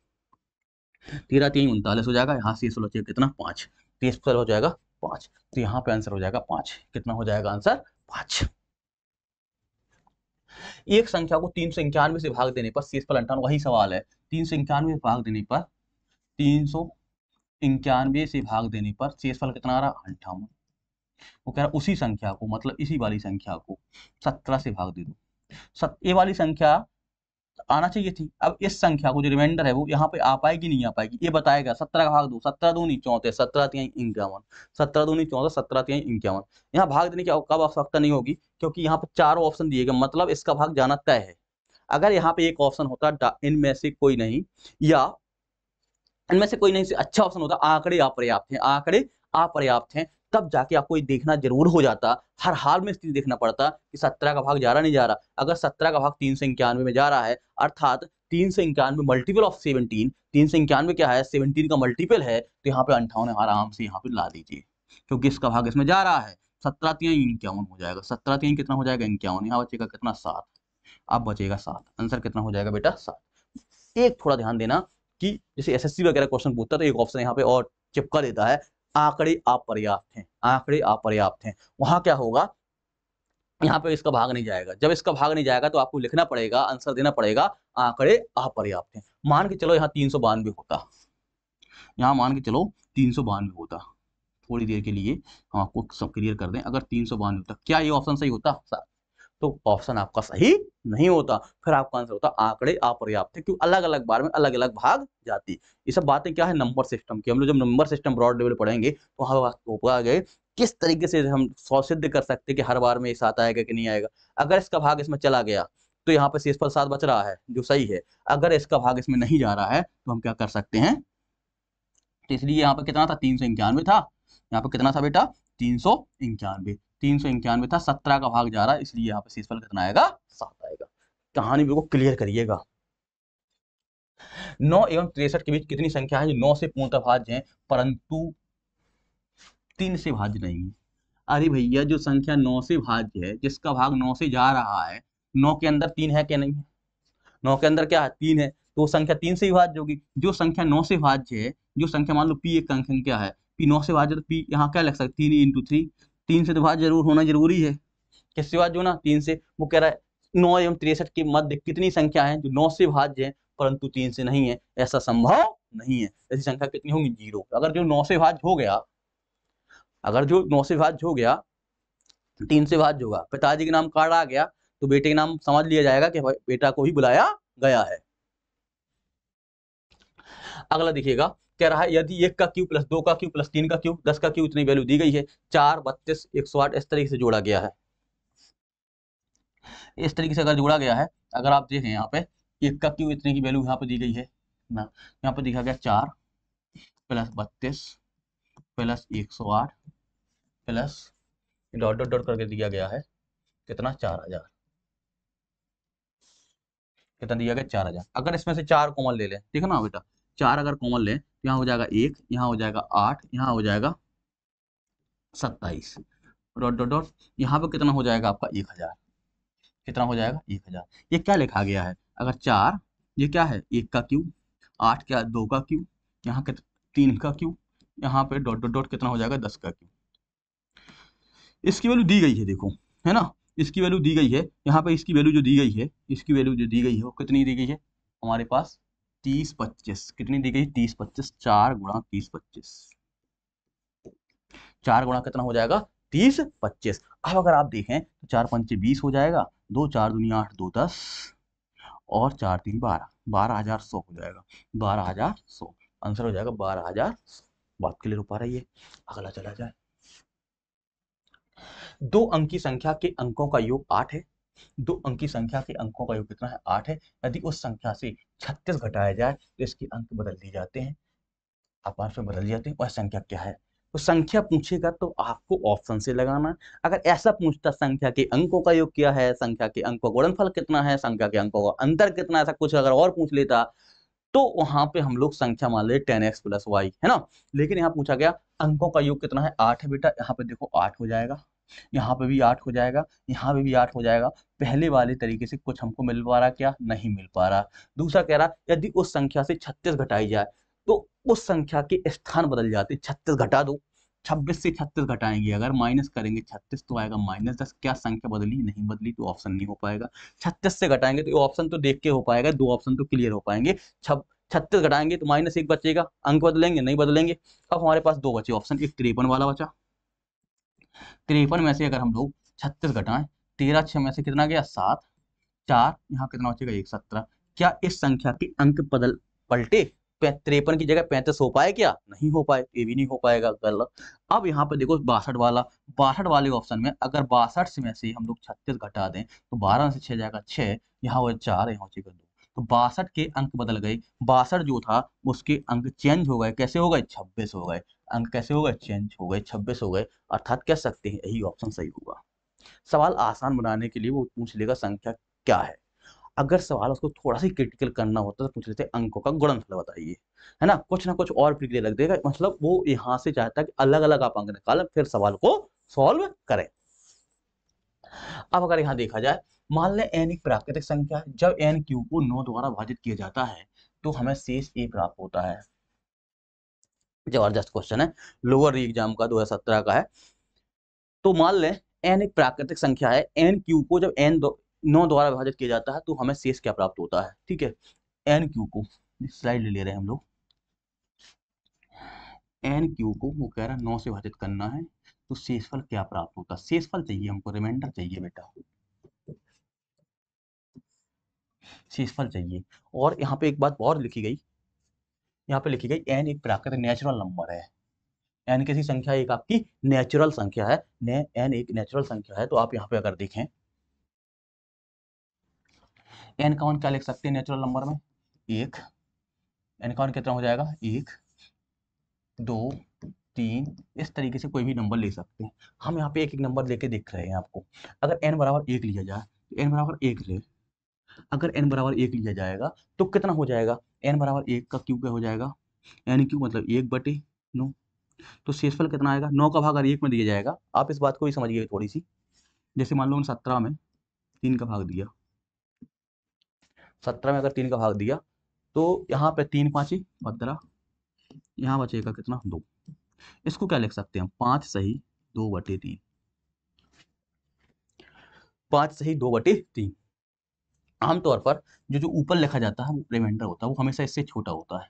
तेरह तीन उनतालीस हो जाएगा यहाँ से सोलह चाहिए कितना पाँच तीस हो जाएगा पाँच तो यहाँ पे आंसर हो जाएगा पाँच कितना हो जाएगा आंसर पाँच एक संख्या को तीन सौ इक्यानवे से भाग देने पर शेष फल अंठानवे वही सवाल है तीन सौ इक्यानवे से भाग देने पर तीन सौ इक्यानवे से भाग देने पर शेष फल कितना आ रहा अंठावन वो कह रहा उसी संख्या को मतलब इसी वाली संख्या को सत्रह से भाग दे दो ये वाली संख्या आना चाहिए थी अब इस संख्या को जो रिमाइंडर है वो यहाँ पे आ पाएगी नहीं आ पाएगी ये बताएगा सत्रह का भाग दो सत्रह दूनी चौथे सत्रह तिहाई इक्यावन सत्रह दूनी चौंतीस सत्रह तिहाई इक्यावन यहाँ भाग देने की कब आवश्यकता नहीं होगी क्योंकि यहाँ पे चारों ऑप्शन दिए गए मतलब इसका भाग जाना तय है अगर यहाँ पे एक ऑप्शन होता इनमें से कोई नहीं या इनमें से कोई नहीं से अच्छा ऑप्शन होता आंकड़े अपर्याप्त है आंकड़े अपर्याप्त हैं तब जाके आपको ये देखना जरूर हो जाता हर हाल में स्थिति देखना पड़ता कि सत्रह का भाग जा रहा नहीं जा रहा अगर सत्रह का भाग तीन सौ इक्यानवे में जा रहा है अर्थात तीन सौ इक्यानवे मल्टीपल ऑफ सेवनटीन तीन सौ इक्यानवे क्या है सेवनटीन का मल्टीपल है तो यहाँ पे अंठावन आराम से यहाँ पे ला दीजिए क्योंकि इसका भाग इसमें जा रहा है सत्रह तीन इक्यावन हो जाएगा सत्रह तीन कितना हो जाएगा इक्यावन यहाँ बचेगा कितना सात अब बचेगा सात आंसर कितना हो जाएगा बेटा सात एक थोड़ा ध्यान देना कि जैसे एसएससी वगैरह क्वेश्चन पूछता है तो एक ऑप्शन यहाँ पे और चिपका देता है आंकड़े अपर्याप्त हैं आंकड़े अपर्याप्त हैं वहां क्या होगा यहाँ पे इसका भाग नहीं जाएगा जब इसका भाग नहीं जाएगा तो आपको लिखना पड़ेगा आंसर देना पड़ेगा आंकड़े अपर्याप्त हैं मान के चलो यहाँ तीन सौ बानवे होता यहाँ मान के चलो तीन सौ बानवे होता थोड़ी देर के लिए हम आपको सब क्लियर कर दें अगर तीन सौ बानवे होता क्या ये ऑप्शन सही होता तो ऑप्शन आपका सही नहीं होता फिर आपका आंसर होता आंकड़े अपर्याप्त है क्योंकि अलग अलग बार में अलग अलग भाग जाती ये सब बातें क्या है नंबर सिस्टम की हम लोग जब नंबर सिस्टम ब्रॉड लेवल पढ़ेंगे तो हम आ गए किस तरीके से हम सौसिद्ध कर सकते हैं कि हर बार में इस आता आएगा कि नहीं आएगा अगर इसका भाग इसमें चला गया तो यहाँ पर शेष प्रसाद बच रहा है जो सही है अगर इसका भाग इसमें नहीं जा रहा है तो हम क्या कर सकते हैं तो इसलिए यहाँ पर कितना था तीन सौ इक्यानवे था यहाँ पर कितना था बेटा तीन सौ इक्यानवे तीन सौ इक्यानवे था सत्रह का भाग जा रहा है इसलिए यहाँ पे शेषफल कितना आएगा सात आएगा कहानी बिल्कुल क्लियर करिएगा नौ एवं तिरसठ के बीच कितनी संख्या है जो नौ से पूर्णतः भाज्य है परंतु तीन से भाज्य नहीं है अरे भैया जो संख्या नौ से भाज्य है जिसका भाग नौ से जा रहा है नौ के अंदर तीन है क्या नहीं है नौ के अंदर क्या है तीन है तो संख्या तीन से ही भाज्य होगी जो संख्या नौ से भाज्य है जो संख्या मान लो पी एक संख्या है पी नौ से बाहर पी यहाँ क्या लग सकता है तीन इंटू थ्री तीन से तो बाहर जरूर होना जरूरी है किससे बात जो ना तीन से वो कह रहा है नौ एवं तिरसठ के मध्य कितनी संख्या है जो नौ से भाज्य है परंतु तीन से नहीं है ऐसा संभव नहीं है ऐसी संख्या कितनी होगी जीरो अगर जो नौ से भाज हो गया अगर जो नौ से भाज हो गया तीन से भाज होगा पिताजी के नाम कार्ड आ गया तो बेटे के नाम समझ लिया जाएगा कि बेटा को ही बुलाया गया है अगला देखिएगा कह रहा है यदि एक का क्यू प्लस दो का क्यू प्लस तीन का क्यू दस का क्यू इतनी वैल्यू दी गई है चार बत्तीस एक सौ आठ इस तरीके से जोड़ा गया है इस तरीके से अगर जोड़ा गया है अगर आप देखें यहाँ पे एक का क्यू इतने की वैल्यू यहाँ पे दी गई है ना यहाँ पे दिखा गया चार प्लस बत्तीस प्लस एक सौ आठ प्लस डॉट डॉट डॉट करके दिया गया है कितना चार हजार कितना दिया गया चार हजार अगर इसमें से चार कॉमन ले लें ठीक है ना बेटा चार अगर कॉमन लें यहाँ हो जाएगा एक यहाँ हो जाएगा आठ यहाँ हो जाएगा सत्ताईस डॉट डॉट डॉट यहाँ पर कितना हो जाएगा आपका एक हज़ार कितना हो जाएगा एक हज़ार ये क्या लिखा गया है अगर चार ये क्या है एक का क्यूब आठ क्या दो का क्यूब यहाँ के तीन का क्यूब यहाँ पे डॉट डॉट डॉट कितना हो जाएगा दस का क्यूब इसकी वैल्यू दी गई है देखो है ना इसकी वैल्यू दी गई है यहाँ पे इसकी वैल्यू जो दी गई है इसकी वैल्यू जो दी गई है वो कितनी दी गई है हमारे पास तीस पच्चीस कितनी दी गई तीस पच्चीस चार गुणा तीस पच्चीस चार गुणा कितना हो जाएगा तीस पच्चीस अब अगर आप देखें तो चार पंच बीस हो जाएगा दो चार दुनिया आठ दो दस और चार तीन बारह बारह हजार सौ हो जाएगा बारह हजार सौ आंसर हो जाएगा बारह हजार बात क्लियर हो पा रही है अगला चला जाए दो अंक की संख्या के अंकों का योग आठ है दो अंक की संख्या के अंकों का योग कितना है आठ है यदि उस संख्या से छत्तीस घटाया जाए तो इसके अंक बदल दिए जाते हैं आपास में बदल दिए जाते हैं वह संख्या क्या है तो संख्या पूछेगा तो आपको ऑप्शन से लगाना अगर ऐसा पूछता संख्या के अंकों का योग क्या है संख्या के अंकों का गुणनफल कितना है संख्या के अंकों का अंतर कितना ऐसा कुछ अगर और पूछ लेता तो वहां पे हम लोग संख्या मान लेते टेन एक्स प्लस वाई है ना लेकिन यहाँ पूछा गया अंकों का योग कितना है आठ है बेटा यहाँ पे देखो आठ हो जाएगा यहाँ पे भी आठ हो जाएगा यहाँ पे भी आठ हो जाएगा पहले वाले तरीके से कुछ हमको मिल पा रहा क्या नहीं मिल पा रहा दूसरा कह रहा यदि उस संख्या से छत्तीस घटाई जाए तो उस संख्या के स्थान बदल जाते छत्तीस घटा दो छब्बीस से छत्तीस घटाएंगे अगर माइनस करेंगे छत्तीस तो आएगा माइनस दस क्या संख्या बदली नहीं बदली तो ऑप्शन नहीं हो पाएगा छत्तीस से घटाएंगे तो ऑप्शन तो देख के हो पाएगा दो ऑप्शन तो क्लियर हो पाएंगे छब छत्तीस घटाएंगे तो माइनस एक बचेगा अंक बदलेंगे नहीं बदलेंगे अब हमारे पास दो बचे ऑप्शन एक त्रेपन वाला बचा तिरपन में से अगर हम लोग छत्तीस घटाएं तेरह छः में से कितना गया सात चार यहाँ कितना बचेगा एक सत्रह क्या इस संख्या के अंक बदल पलटे तिरपन की जगह पैंतीस हो पाए क्या नहीं हो पाए ये भी नहीं हो पाएगा गलत अब यहाँ पे देखो बासठ वाला बासठ वाले ऑप्शन में अगर बासठ में से हम लोग छत्तीस घटा दें तो बारह से छह जाएगा छः यहाँ हो चार यहाँ बचेगा दो तो बासठ के अंक बदल गए बासठ जो था उसके अंक चेंज हो गए कैसे हो गए छब्बीस हो गए अंक कैसे हो गए चेंज हो गए छब्बीस हो गए अर्थात कह सकते हैं यही ऑप्शन सही होगा सवाल आसान बनाने के लिए वो पूछ लेगा संख्या क्या है अगर सवाल उसको थोड़ा सा क्रिटिकल करना होता तो पूछ लेते अंकों का गुणनफल बताइए है ना कुछ ना कुछ और प्रक्रिया लग देगा मतलब वो यहाँ से चाहता है कि अलग अलग आप अंक निकालें फिर सवाल को सॉल्व करें अब अगर यहाँ देखा जाए मान लें एन एक प्राकृतिक संख्या है जब एन क्यू को नौ द्वारा विभाजित किया जाता है तो हमें शेष ए प्राप्त होता है जबरदस्त क्वेश्चन है लोअर री एग्जाम का 2017 का है तो मान लें एन एक प्राकृतिक संख्या है एन क्यू को जब एन नौ द्वारा विभाजित किया जाता है तो हमें शेष क्या प्राप्त होता है ठीक है एन क्यू को स्लाइड ले ले रहे हैं हम लोग एन क्यू को वो कह रहा है नौ से विभाजित करना है तो शेषफल क्या प्राप्त होता है शेषफल चाहिए हमको रिमाइंडर चाहिए बेटा शेषफल चाहिए और यहाँ पे एक बात और लिखी गई यहाँ पे लिखी गई एन एक प्राकृतिक नेचुरल नंबर है एन किसी संख्या एक आपकी नेचुरल संख्या है ने एन एक नेचुरल संख्या है तो आप यहाँ पे अगर देखें एन काउन क्या लिख सकते हैं नेचुरल नंबर में एक एन काउन कितना हो जाएगा एक दो तीन इस तरीके से कोई भी नंबर ले सकते हैं हम यहाँ पे एक एक नंबर लेके देख रहे हैं आपको अगर एन बराबर एक लिया जाए तो एन बराबर एक ले अगर एन बराबर एक लिया जाएगा तो कितना हो जाएगा एन बराबर एक का क्यू क्या हो जाएगा एन क्यू मतलब एक बटे नौ तो शेषफल कितना आएगा नौ का भाग अगर एक में दिया जाएगा आप इस बात को भी समझिए थोड़ी सी जैसे मान लो सत्रह में तीन का भाग दिया सत्रह में अगर तीन का भाग दिया तो यहाँ पे तीन पाँचे पंद्रह यहाँ बचेगा कितना दो इसको क्या लिख सकते हैं हम पाँच सही दो बटे तीन पाँच सही दो बटे तीन आमतौर पर जो जो ऊपर लिखा जाता है रिमाइंडर होता है वो हमेशा इससे छोटा होता है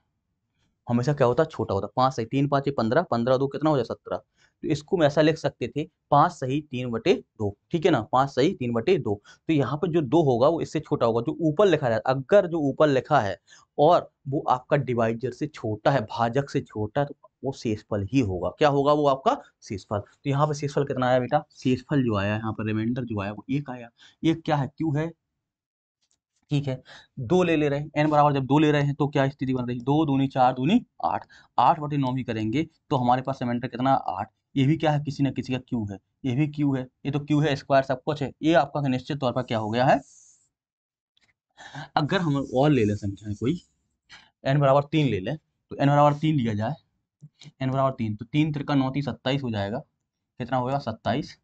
हमेशा क्या होता है छोटा होता है पाँच सही तीन पाँच पंद्रह पंद्रह दो कितना हो जाए सत्रह तो इसको मैं ऐसा लिख सकते थे पाँच सही तीन बटे दो ठीक है ना पाँच सही तीन बटे दो तो यहाँ पर जो दो होगा वो इससे छोटा होगा जो ऊपर लिखा है अगर जो ऊपर लिखा है और वो आपका डिवाइजर से छोटा है भाजक से छोटा तो वो शेषफल ही होगा क्या होगा वो आपका शेषफल तो यहाँ पर शेषफल कितना आया बेटा शेषफल जो आया यहाँ पर रिमाइंडर जो आया वो एक आया एक क्या है क्यू है ठीक है दो ले ले रहे हैं एन बराबर जब दो ले रहे हैं तो क्या स्थिति बन रही है दो दूनी चार दूनी आठ आठ बटे नौ भी करेंगे तो हमारे पास सेमेंटर कितना आठ ये भी क्या है किसी न किसी का क्यू है ये भी क्यू है ये तो क्यू है स्क्वायर सब कुछ है ये आपका निश्चित तौर पर क्या हो गया है अगर हम और ले लें संख्या कोई एन बराबर तीन ले लें तो एन बराबर तीन लिया जाए एन बराबर तीन तो तीन त्रिका नौ तीन सत्ताईस हो जाएगा कितना होगा सत्ताईस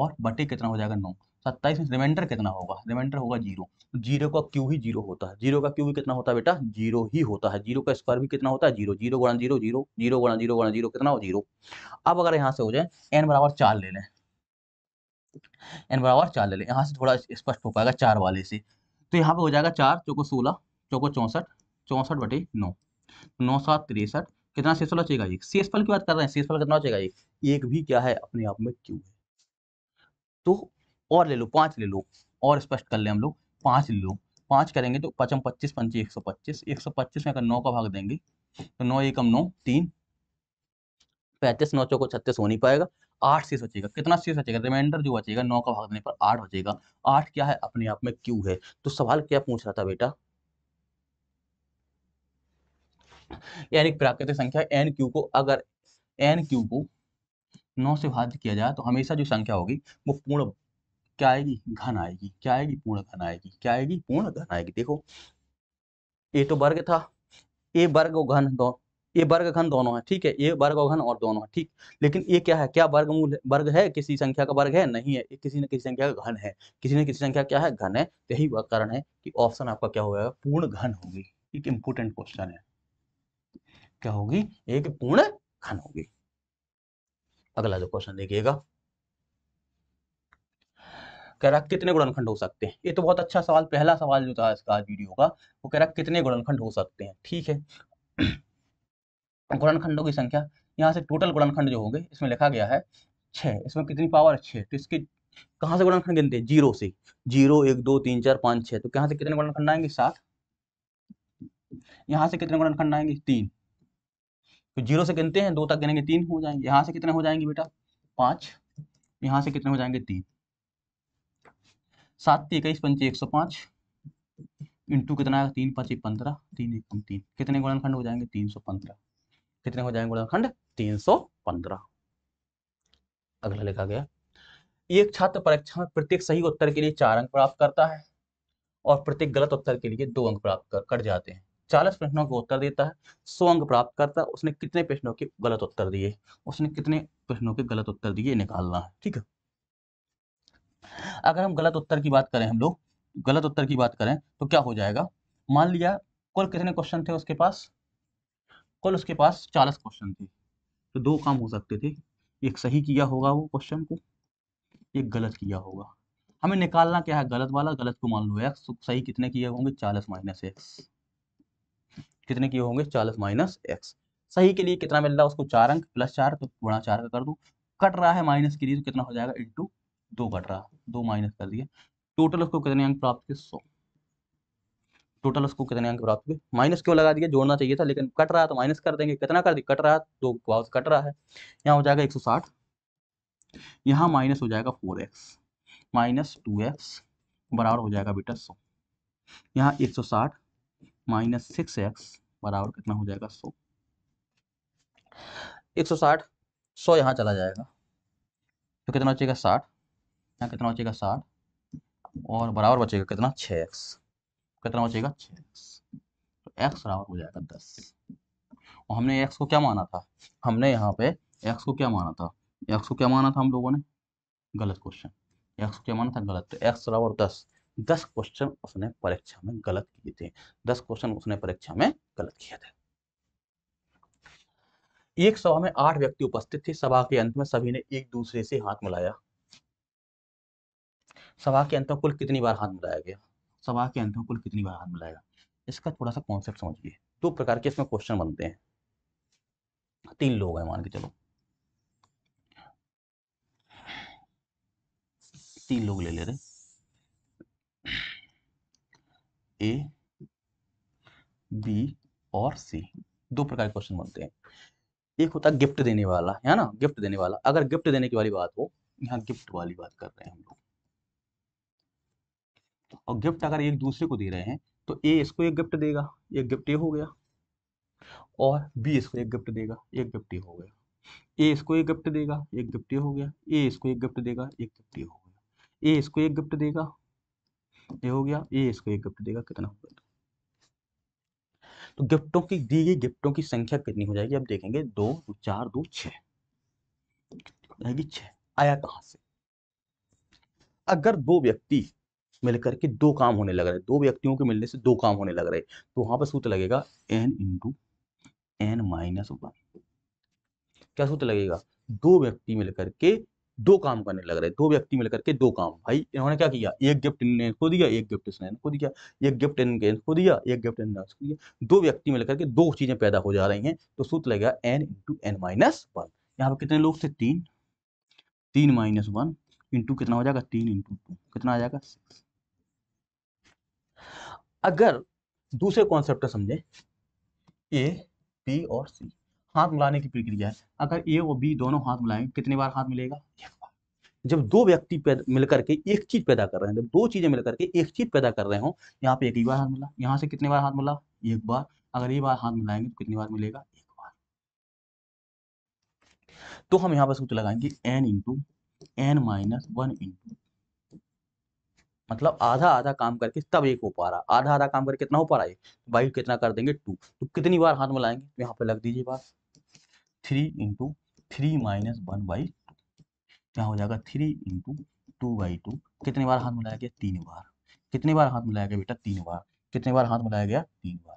और बटे कितना हो जाएगा नौ सत्ताईस में रिमाइंडर कितना होगा रिमाइंडर होगा जीरो तो जीरो का क्यू ही जीरो होता है जीरो का क्यू भी कितना होता है बेटा जीरो ही होता है जीरो का स्क्वायर भी कितना होता है जीरो जीरो गुणा जीरो जीरो जीरो गुणा जीरो गुणा जीरो कितना हो जीरो अब अगर यहाँ से हो जाए एन बराबर चार ले लें एन बराबर चार ले लें यहाँ से थोड़ा स्पष्ट हो पाएगा चार वाले से तो यहाँ पे हो जाएगा चार चौको सोलह चौको चौंसठ चौंसठ बटे नौ नौ सात तिरसठ कितना शेषफल चाहिएगा एक शेषफल की बात कर रहे हैं शेषफल कितना चाहिएगा एक एक भी क्या है अपने आप में क्यू है तो और ले लो पाँच ले लो और स्पष्ट कर ले हम लोग पाँच ले लो पाँच करेंगे तो पचम पच्चीस पंचे एक सौ पच्चीस एक सौ पच्चीस में अगर नौ का भाग देंगे तो नौ एकम नौ तीन पैंतीस नौ चौको छत्तीस हो नहीं पाएगा आठ शेष बचेगा कितना शेष बचेगा रिमाइंडर जो बचेगा नौ का भाग देने पर आठ बचेगा आठ क्या है अपने आप में क्यू है तो सवाल क्या पूछ रहा था बेटा यानी प्राकृतिक संख्या एन क्यू को अगर एन क्यू को नौ से भाग किया जाए तो हमेशा जो संख्या होगी वो पूर्ण क्या आएगी घन आएगी क्या आएगी पूर्ण घन आएगी क्या आएगी पूर्ण घन आएगी देखो ए तो वर्ग था ए वर्ग और घन दो ए वर्ग घन दोनों है ठीक है ए वर्ग और घन और दोनों है ठीक लेकिन ये क्या है क्या वर्गमूल वर्ग है किसी संख्या का वर्ग है नहीं है किसी न किसी संख्या का घन है किसी न किसी संख्या क्या है घन है यही कारण है कि ऑप्शन आपका क्या होगा पूर्ण घन होगी एक इंपोर्टेंट क्वेश्चन है क्या होगी एक पूर्ण घन होगी अगला जो क्वेश्चन देखिएगा कह रहा कितने गुणनखंड हो सकते हैं ये तो बहुत अच्छा सवाल पहला सवाल जो था इसका वीडियो का वो कह रहा कितने गुणनखंड हो सकते हैं ठीक है गुणनखंडों की संख्या यहाँ से टोटल गुणनखंड जो होंगे इसमें लिखा गया है छः इसमें कितनी पावर छः तो इसके कहाँ से गुणनखंड गिनते हैं जीरो से जीरो एक दो तीन चार पाँच छः तो कहाँ से कितने गुणनखंड आएंगे सात यहाँ से कितने गुणनखंड आएंगे तीन तो जीरो से गिनते हैं दो तक गिनेंगे तीन हो जाएंगे यहाँ से कितने हो जाएंगे बेटा पाँच यहाँ से कितने हो जाएंगे तीन सात इक्कीस पंच एक सौ पाँच इंटू कितना है तीन पाँच पंद्रह तीन एक तीन कितने गुणनखंड हो जाएंगे तीन सौ पंद्रह कितने हो जाएंगे गुणनखंड तीन सौ पंद्रह अगला लिखा गया एक छात्र परीक्षा में प्रत्येक सही उत्तर के लिए चार अंक प्राप्त करता है और प्रत्येक गलत उत्तर के लिए दो अंक प्राप्त कर, कर जाते हैं चालीस प्रश्नों के उत्तर देता है सौ अंक प्राप्त करता है उसने कितने प्रश्नों के गलत उत्तर दिए उसने कितने प्रश्नों के गलत उत्तर दिए निकालना है ठीक है अगर हम गलत उत्तर की बात करें हम लोग गलत उत्तर की बात करें तो क्या हो जाएगा मान लिया कुल कितने क्वेश्चन थे उसके पास कुल उसके पास चालीस क्वेश्चन थे तो दो काम हो सकते थे एक सही किया होगा वो क्वेश्चन को एक गलत किया होगा हमें निकालना क्या है गलत वाला गलत को मान लो एक्स सही कितने किए होंगे चालीस माइनस एक्स कितने किए होंगे चालीस माइनस एक्स सही के लिए कितना मिल रहा है उसको चार अंक प्लस चार तो गुणा चार का कर दो कट रहा है माइनस के लिए तो कितना हो जाएगा इंटू दो घट रहा दो माइनस कर दिए टोटल उसको कितने अंक प्राप्त हुए सौ टोटल उसको कितने अंक प्राप्त हुए माइनस क्यों लगा दिया जोड़ना चाहिए था लेकिन कट रहा है तो माइनस कर देंगे कितना कर दिया कट रहा है दो वाउस कट रहा है यहाँ हो जाएगा एक सौ साठ यहाँ माइनस हो जाएगा four X minus two X बराबर हो जाएगा बेटा सौ यहाँ एक सौ साठ माइनस सिक्स एक्स बराबर कितना हो जाएगा सौ एक सौ साठ सौ यहाँ चला जाएगा तो कितना हो जाएगा साठ यहाँ कितना बचेगा साठ और बराबर बचेगा कितना छः एक्स कितना बचेगा छः एक्स तो एक्स बराबर हो जाएगा दस और हमने एक्स को क्या माना था हमने यहाँ पे एक्स को क्या माना था एक्स को क्या माना था हम लोगों ने गलत क्वेश्चन एक्स को क्या माना था गलत तो एक्स बराबर दस दस क्वेश्चन उसने परीक्षा में गलत किए थे दस क्वेश्चन उसने परीक्षा में गलत किए थे एक सभा में आठ व्यक्ति उपस्थित थे सभा के अंत में सभी ने एक दूसरे से हाथ मिलाया सभा के अंत में कुल कितनी बार हाथ मिलाया गया सभा के अंत में कुल कितनी बार हाथ मिलाया इसका थोड़ा सा कॉन्सेप्ट समझिए दो प्रकार के इसमें क्वेश्चन बनते हैं तीन लोग हैं मान के चलो तीन लोग ले ले रहे ए बी और सी दो प्रकार के क्वेश्चन बनते हैं एक होता है गिफ्ट देने वाला है ना गिफ्ट देने वाला अगर गिफ्ट देने की वाली बात हो यहाँ गिफ्ट वाली बात कर रहे हैं हम लोग और गिफ्ट अगर एक दूसरे को दे रहे हैं तो ए इसको एक गिफ्ट देगा एक गिफ्ट ए हो गया और बी इसको एक गिफ्ट देगा एक गिफ्ट ए हो गया ए इसको एक गिफ्ट देगा एक गिफ्ट ए हो गया ए इसको एक गिफ्ट देगा एक गिफ्ट ए हो गया ए इसको एक गिफ्ट देगा ये हो गया ए इसको एक गिफ्ट देगा कितना हो गया तो गिफ्टों की दी गई गिफ्टों की संख्या कितनी हो जाएगी अब देखेंगे दो चार दो छ छह आया कहा से अगर दो व्यक्ति मिलकर के दो काम होने लग रहे दो व्यक्तियों के मिलने से दो काम होने लग रहे तो वहां पर सूत्र लगेगा N into N minus one क्या सूत्र लगेगा दो व्यक्ति मिलकर के दो काम करने लग रहे दो व्यक्ति मिलकर के दो काम भाई इन्होंने क्या किया एक गिफ्ट इनने इसको दिया एक गिफ्ट इसने इनको दिया एक गिफ्ट इनके इनको दिया एक गिफ्ट इनने इसको दिया दो व्यक्ति मिलकर के दो चीजें पैदा हो जा रही हैं तो सूत्र लगेगा N into N minus one यहाँ पर कितने लोग थे तीन तीन माइनस वन इंटू कितना हो जाएगा तीन इंटू टू कितना आ जाएगा सिक्स अगर दूसरे कॉन्सेप्ट को समझें ए बी और सी हाथ मिलाने की प्रक्रिया है अगर ए और बी दोनों हाथ मिलाएंगे कितनी बार हाथ मिलेगा एक बार जब दो व्यक्ति मिलकर के एक चीज पैदा कर रहे हैं जब दो चीजें मिलकर के एक चीज पैदा कर रहे हो यहाँ पे एक ही बार हाथ मिला यहाँ से कितने बार हाथ मिला एक बार अगर ये बार हाथ मिलाएंगे तो कितनी बार मिलेगा एक बार तो हम यहाँ पर सूच लगाएंगे N into N minus one into मतलब आधा आधा काम करके तब एक हो पा रहा आधा आधा काम करके कितना हो पा रहा है तो भाई कितना कर देंगे टू तो कितनी बार हाथ में तो यहाँ पे लग दीजिए बार three into three minus one by two यहाँ हो जाएगा three into two by two कितने बार हाथ मिलाया गया तीन बार कितने बार हाथ मिलाया गया बेटा तीन बार कितने बार हाथ मिलाया गया तीन बार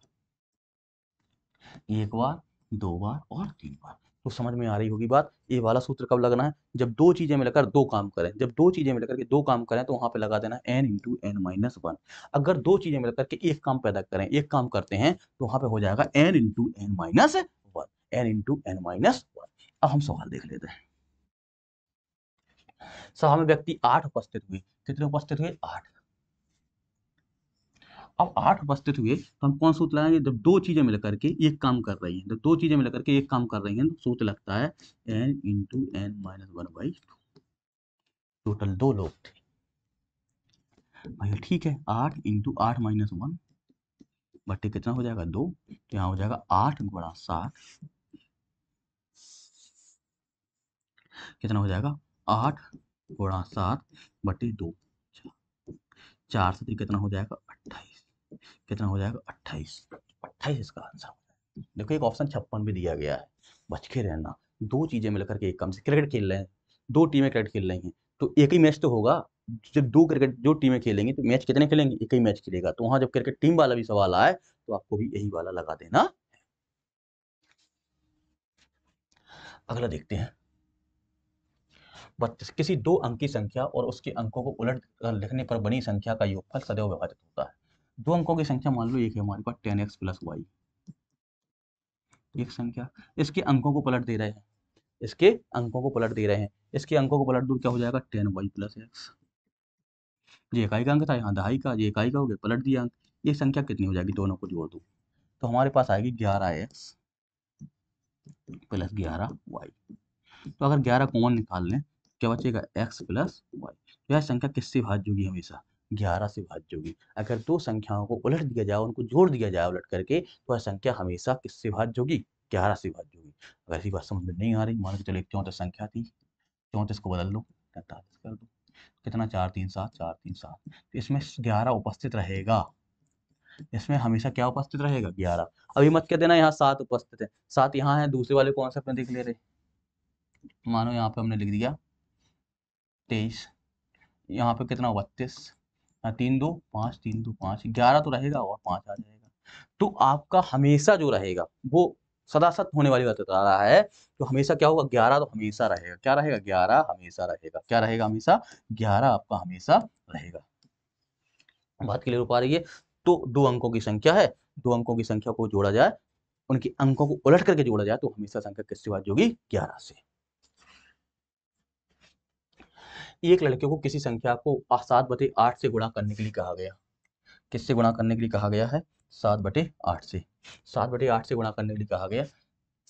एक बार दो बार और तीन बार तो समझ में आ रही होगी बात ये वाला सूत्र कब लगना है जब दो चीज़ें मिलकर दो काम करें जब दो चीज़ें मिलकर के दो काम करें तो वहां पे लगा देना N into N minus one अगर दो चीज़ें मिलकर के एक काम पैदा करें एक काम करते हैं तो वहां पे हो जाएगा n into N minus one n into N minus one अब हम सवाल देख लेते हैं सभा में व्यक्ति आठ उपस्थित हुए कितने उपस्थित हुए आठ अब आठ उपस्थित हुए तो हम कौन सूत्र लगाएंगे जब दो चीज़ें मिलकर के एक काम कर रही हैं जब दो चीज़ें मिलकर के एक काम कर रही हैं तो सूत्र लगता है n into N minus one by total दो लोग थे भैया ठीक है आठ इंटू आठ माइनस वन बटे कितना हो जाएगा दो तो यहाँ हो जाएगा आठ बड़ा सात कितना हो जाएगा आठ गुणा सात बटे दो चार से कितना हो जाएगा कितना हो जाएगा अट्ठाईस अट्ठाईस इसका आंसर हो देखो एक ऑप्शन छप्पन भी दिया गया है बच के रहना दो चीज़ें मिलकर के एक कम से क्रिकेट खेल रहे हैं दो टीमें क्रिकेट खेल रही हैं तो एक ही मैच तो होगा जब दो क्रिकेट जो टीमें खेलेंगी तो मैच कितने खेलेंगे एक ही मैच खेलेगा तो वहां जब क्रिकेट टीम वाला भी सवाल आए तो आपको भी यही वाला लगा देना अगला देखते हैं बत्तीस किसी दो अंकी संख्या और उसके अंकों को उलट लिखने पर बनी संख्या का योगफल सदैव विभाजित होता है दो अंकों की संख्या मान लो एक है हमारे पास टेन एक्स प्लस वाई एक संख्या इसके अंकों को पलट दे रहे हैं इसके अंकों को पलट दे रहे हैं इसके अंकों को पलट दूर तो क्या हो जाएगा टेन वाई प्लस एक्स ये इकाई का अंक था यहाँ दहाई का ये इकाई का हो गया पलट दिया अंक ये संख्या कितनी हो जाएगी दोनों को जोड़ दो तो हमारे पास आएगी ग्यारह एक्स प्लस ग्यारह वाई तो अगर ग्यारह कॉमन निकाल लें क्या बचेगा एक्स प्लस वाई यह संख्या किससे भाग होगी हमेशा ग्यारह से भाग होगी अगर दो संख्याओं को उलट दिया जाए उनको जोड़ दिया जाए उलट करके तो वह संख्या हमेशा किससे भाज्य होगी ग्यारह से भाग होगी अगर ऐसी बात समझ में नहीं आ रही मान के चलो एक चौंतीस संख्या थी चौंतीस को बदल दो पैंतालीस कर दो कितना चार तीन सात चार तीन सात तो इसमें ग्यारह उपस्थित रहेगा इसमें हमेशा क्या उपस्थित रहेगा ग्यारह अभी मत कह देना यहाँ सात उपस्थित है सात यहाँ है दूसरे वाले से अपने देख ले रहे मानो यहाँ पे हमने लिख दिया तेईस यहाँ पे कितना बत्तीस हाँ, तीन दो पांच तीन दो पांच ग्यारह तो रहेगा और पांच आ जाएगा तो आपका हमेशा जो रहेगा वो सदासत होने वाली बात बता रहा है तो हमेशा क्या होगा ग्यारह तो हमेशा रहेगा क्या रहेगा ग्यारह हमेशा रहेगा क्या रहेगा हमेशा ग्यारह आपका हमेशा रहेगा बात क्लियर हो पा रही है तो दो अंकों की संख्या है दो अंकों की संख्या को जोड़ा जाए उनके अंकों को उलट करके जोड़ा जाए तो हमेशा संख्या किससे बात होगी ग्यारह से एक लड़के को किसी संख्या को सात बटे आठ से गुणा करने के लिए कहा गया किससे गुणा करने के लिए कहा गया है सात बटे आठ से सात बटे आठ से गुणा करने के लिए कहा गया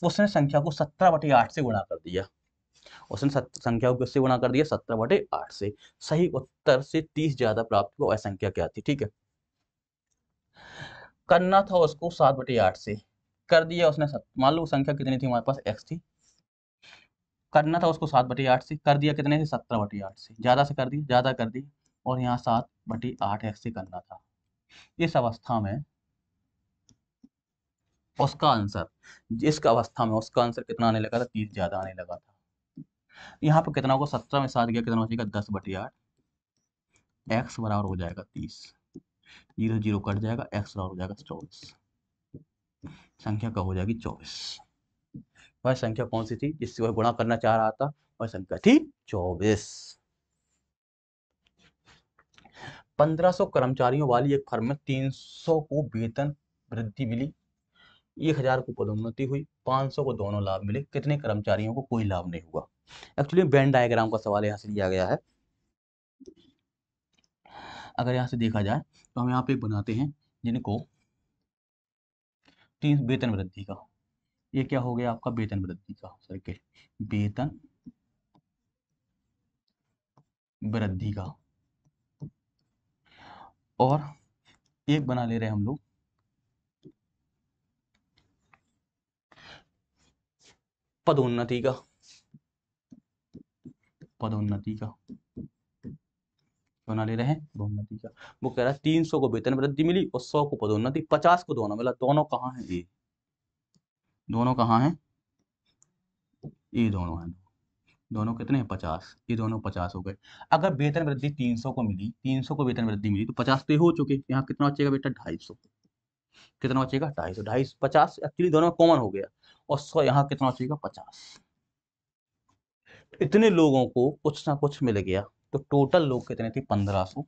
उसने संख्या को सत्रह बटे आठ से गुणा कर दिया उसने संख्या को किससे गुणा कर दिया सत्रह बटे आठ से सही उत्तर से तीस ज्यादा प्राप्त हुआ संख्या क्या थी ठीक है करना था उसको सात बटे आठ से कर दिया उसने मान लो संख्या कितनी थी हमारे पास एक्स थी करना था उसको सात बटी आठ से कर दिया कितने से सत्रह बटी आठ से ज़्यादा से कर दिया ज़्यादा कर दी और यहाँ सात बटी आठ एक्स से करना था इस अवस्था में उसका आंसर जिस अवस्था में उसका आंसर कितना आने लगा था तीस ज़्यादा आने लगा था यहाँ पर कितना होगा सत्रह में सात गया कितना हो जाएगा दस बटी आठ एक्स बराबर हो जाएगा तीस जीरो जीरो कट जाएगा एक्स बराबर हो जाएगा चौबीस संख्या का हो जाएगी चौबीस वह संख्या कौन सी थी जिससे वह गुणा करना चाह रहा था वह संख्या थी चौबीस पंद्रह सौ कर्मचारियों वाली एक फर्म में तीन सौ को वेतन वृद्धि मिली एक हजार को पदोन्नति हुई पांच सौ को दोनों लाभ मिले कितने कर्मचारियों को कोई लाभ नहीं हुआ एक्चुअली बैंड डायग्राम का सवाल यहाँ से लिया गया है अगर यहाँ से देखा जाए तो हम यहाँ पे बनाते हैं जिनको तीन वेतन वृद्धि का ये क्या हो गया आपका वेतन वृद्धि का सर्किल वेतन वृद्धि का और एक बना ले रहे हम लोग पदोन्नति का पदोन्नति का बना ले रहे हैं पदोन्नति का वो कह रहा है तीन सौ को वेतन वृद्धि मिली और सौ को पदोन्नति पचास को दोनों मिला दोनों कहाँ है ये दोनों कहाँ हैं ये दोनों हैं दोनों कितने हैं पचास ये दोनों पचास हो गए अगर वेतन वृद्धि तीन सौ को मिली तीन सौ को वेतन वृद्धि मिली तो पचास पे तो हो चुके यहाँ कितना बचेगा बेटा ढाई सौ कितना बचेगा ढाई सौ ढाई सौ पचास एक्चुअली दोनों कॉमन हो गया और सौ यहाँ कितना बचेगा पचास इतने लोगों को कुछ ना कुछ मिल गया तो टोटल लोग कितने थे पंद्रह सौ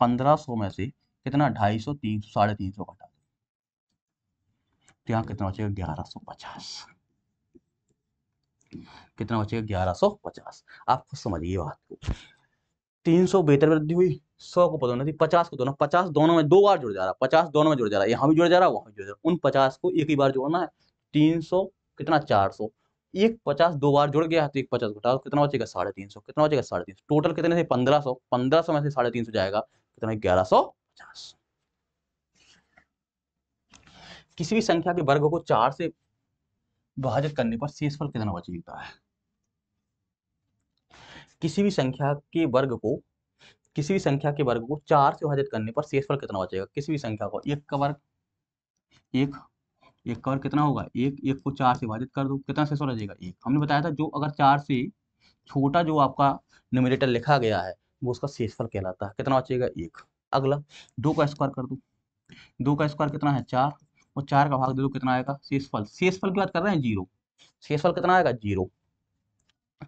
पंद्रह सौ में से कितना ढाई सौ तीन सौ साढ़े तीन सौ तो यहाँ कितना बचेगा ग्यारह सौ पचास कितना बचेगा ग्यारह सौ पचास आप खुद समझिए बात को तीन सौ बेहतर वृद्धि हुई सौ को पदोन्नति पचास को दोनों तो पचास दोनों में दो बार जुड़ जा रहा है पचास दोनों में जुड़ जा रहा है यहाँ भी जुड़ जा रहा है वहाँ भी जुड़ जा रहा है उन पचास को एक ही बार जोड़ना है तीन सौ कितना चार सौ एक पचास दो बार जुड़ गया तो एक पचास घटा कितना बचेगा साढ़े तीन सौ कितना बचेगा साढ़े तीन सौ टोटल कितने थे पंद्रह सौ पंद्रह सौ में से साढ़े तीन सौ जाएगा कितना ग्यारह सौ पचास किसी भी संख्या के वर्ग को चार से विभाजित करने पर शेषफल कितना बच बचता है किसी भी संख्या के वर्ग को किसी भी संख्या के वर्ग को चार से विभाजित करने पर शेषफल कितना बचेगा किसी भी संख्या को एक का वर्ग एक एक का वर्ग कितना होगा एक एक को चार से विभाजित कर दो कितना शेषफल रहेगा एक हमने बताया था जो अगर चार से छोटा जो आपका न्यूमिनेटर लिखा गया है वो उसका शेषफल कहलाता है कितना बचेगा एक अगला दो का स्क्वायर कर दो दो का स्क्वायर कितना है चार और चार का भाग दे दो कितना आएगा शेषफल शेषफल की बात कर रहे हैं जीरो शेषफल कितना आएगा जीरो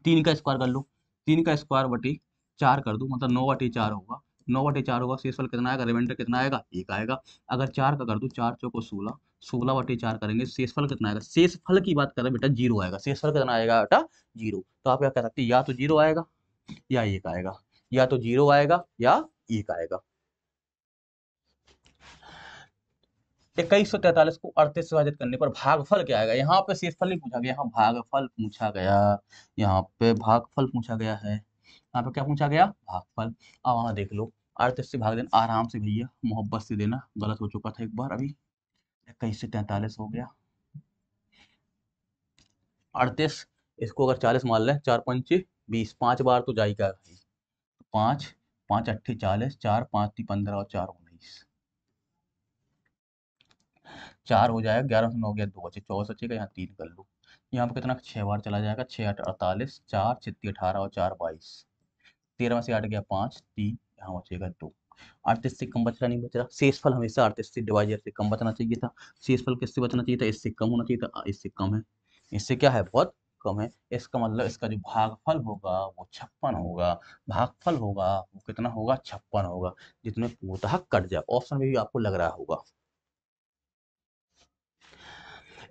तीन का स्क्वायर कर लो तीन का स्क्वायर बटी चार कर दो मतलब नौ बटी चार होगा नौ बटी चार होगा शेषफल कितना आएगा रिमाइंडर कितना आएगा एक आएगा अगर चार का कर दो चार चौको सोलह सोलह बटे चार करेंगे शेषफल कितना आएगा शेषफल की बात करें बेटा जीरो आएगा शेषफल कितना आएगा बेटा जीरो तो आप क्या कह सकते या तो जीरो आएगा या एक आएगा या तो जीरो आएगा या एक आएगा इक्कीस सौ तैतालीस को अड़तीस से विभाजित करने पर भागफल क्या आएगा यहाँ पे शेषफल नहीं पूछा गया यहाँ भागफल पूछा गया यहाँ पे भागफल पूछा गया है यहाँ पे क्या पूछा गया भागफल अब वहां देख लो अड़तीस से भाग देना आराम से भैया मोहब्बत से देना गलत हो चुका था एक बार अभी इक्कीस से तैतालीस हो गया अड़तीस इसको अगर चालीस मान लें चार पंच बीस पांच बार तो जाएगा पांच पांच अट्ठे चालीस चार पांच पंद्रह और चार चार हो जाएगा ग्यारह सौ नौ गया दो बचे चौबीस बचेगा यहाँ तीन कर लो यहाँ पर कितना छः बार चला जाएगा छः आठ अड़तालीस चार छत्ती अठारह और चार बाईस तेरह में से आठ गया पाँच तीन यहाँ बचेगा दो अड़तीस से कम बचना नहीं बच रहा शेषफल हमेशा अड़तीस से डिवाइजर से कम बचना चाहिए था शेषफल किससे बचना चाहिए था इससे कम होना चाहिए था इससे कम है इससे क्या है बहुत कम है इसका मतलब इसका जो भागफल होगा वो छप्पन होगा भागफल होगा वो कितना होगा छप्पन होगा जितने पूर्णतः कट जाए ऑप्शन में भी आपको लग रहा होगा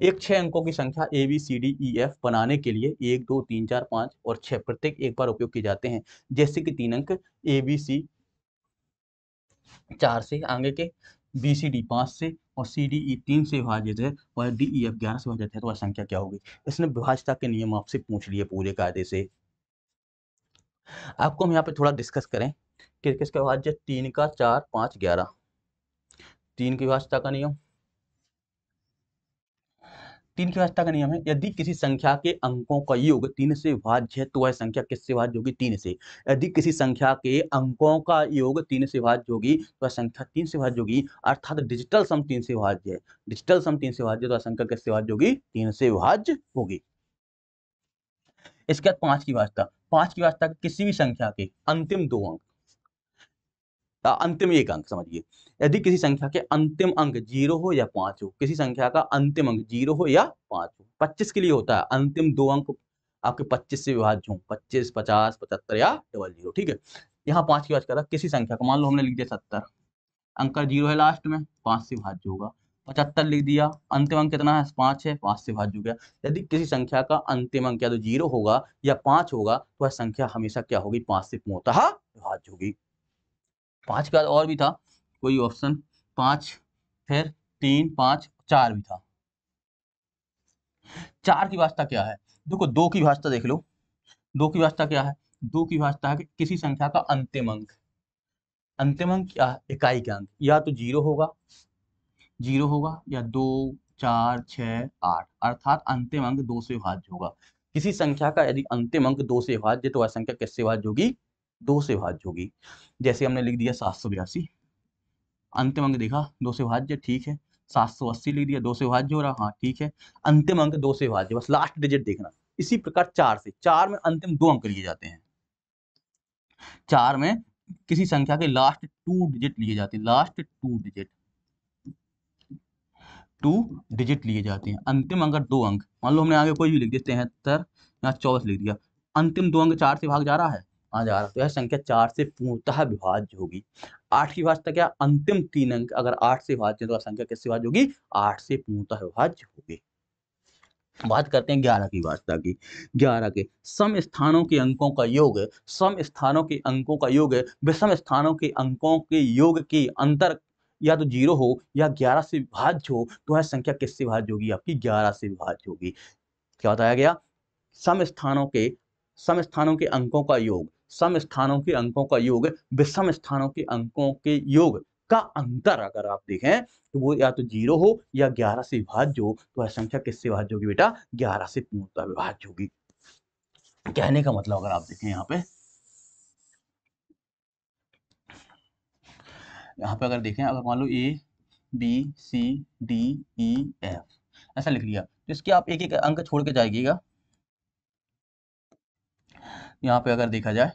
एक छह अंकों की संख्या A B C D E F बनाने के लिए एक दो तीन चार पांच और छह प्रत्येक एक बार उपयोग किए जाते हैं जैसे कि तीन अंक ए बी सी चार से आगे के बी सी डी पांच से और सी डी ई तीन से विभाजित है और डी ई एफ ग्यारह से विभाजित है तो वह संख्या क्या होगी इसने विभाजता के नियम आपसे पूछ लिए पूरे कायदे से आपको हम यहाँ पे थोड़ा डिस्कस करें कि किसका विभाज्य तीन का चार पांच ग्यारह तीन की विभाजता का नियम तीन की व्यवस्था का नियम है यदि किसी संख्या के अंकों का योग तीन से भाज्य है तो वह संख्या किससे भाज्य होगी तीन से यदि किसी संख्या के अंकों का योग तीन से भाज्य होगी तो वह संख्या तीन से भाज्य होगी अर्थात डिजिटल सम तीन से भाज्य है डिजिटल सम तीन से भाज्य तो वह संख्या किससे भाज्य होगी तीन से भाज्य होगी इसके बाद पांच की व्यवस्था पांच की व्यवस्था किसी भी संख्या के अंतिम दो अंक अंतिम एक अंक समझिए यदि किसी संख्या के अंतिम अंक जीरो हो या पांच हो किसी संख्या का अंतिम अंक जीरो हो या पांच हो पच्चीस के लिए होता है अंतिम दो अंक आपके पच्चीस से विभाज्य हो पच्चीस पचास पचहत्तर या डबल जीरो ठीक है यहाँ पांच की बात कर रहा किसी संख्या का मान लो हमने लिख दिया सत्तर अंक जीरो है लास्ट में पांच से विभाज्य होगा पचहत्तर लिख दिया अंतिम अंक कितना है पांच है पांच से हो गया यदि किसी संख्या का अंतिम अंक या तो जीरो होगा या पांच होगा तो वह संख्या हमेशा क्या होगी पांच से पूर्णतः भाज्य होगी पांच के बाद और भी था कोई ऑप्शन पांच फिर तीन पांच चार भी था चार की भाषा क्या है देखो दो की भाषा देख लो दो की भाषा क्या है दो की भाषा है कि किसी संख्या का अंतिम अंक अंतिम अंक क्या है इकाई का अंक या तो जीरो होगा जीरो होगा या दो चार छ आठ अर्थात अंतिम अंक दो से भाज्य होगा किसी संख्या का यदि अंतिम अंक दो से भाज्य तो वह संख्या किससे भाज्य होगी दो से भाज्य होगी जैसे हमने लिख दिया सात सौ बयासी अंतिम अंक देखा दो से भाज्य ठीक है सात सौ अस्सी लिख दिया दो से भाज्य हो रहा हाँ ठीक है अंतिम अंक दो से भाज्य बस लास्ट डिजिट देखना इसी प्रकार चार से चार में अंतिम दो अंक लिए जाते हैं चार में किसी संख्या के लास्ट टू डिजिट लिए जाते हैं last two digit two digit लिए जाते हैं अंतिम अंक दो अंक मान लो हमने आगे कोई भी लिख देते हैं या चौबीस लिख दिया अंतिम दो अंक चार से भाग जा रहा है पाँच आ रहा तो यह संख्या चार से पूर्णतः विभाज्य होगी आठ की विभाज्य क्या अंतिम तीन अंक अगर आठ से भाज्य तो संख्या किससे विभाज्य होगी आठ से पूर्णतः विभाज्य होगी बात करते हैं ग्यारह की वास्ता की ग्यारह के सम स्थानों के अंकों का योग सम स्थानों के अंकों का योग विषम स्थानों के अंकों के योग के अंतर या तो जीरो हो या ग्यारह से विभाज्य हो तो यह संख्या किससे विभाज्य होगी आपकी ग्यारह से विभाज्य होगी क्या बताया गया सम स्थानों के सम स्थानों के अंकों का योग सम स्थानों के अंकों का योग विषम स्थानों के अंकों के योग का अंतर अगर आप देखें तो वो या तो जीरो हो या ग्यारह से विभाज्य हो तो यह संख्या किससे विभाज्य होगी बेटा ग्यारह से पूर्णतः विभाज्य होगी कहने का मतलब अगर आप देखें यहाँ पे यहाँ पे अगर देखें अगर मान लो A B C D E F ऐसा लिख लिया तो इसके आप एक एक अंक छोड़ के जाएगा यहाँ पे अगर देखा जाए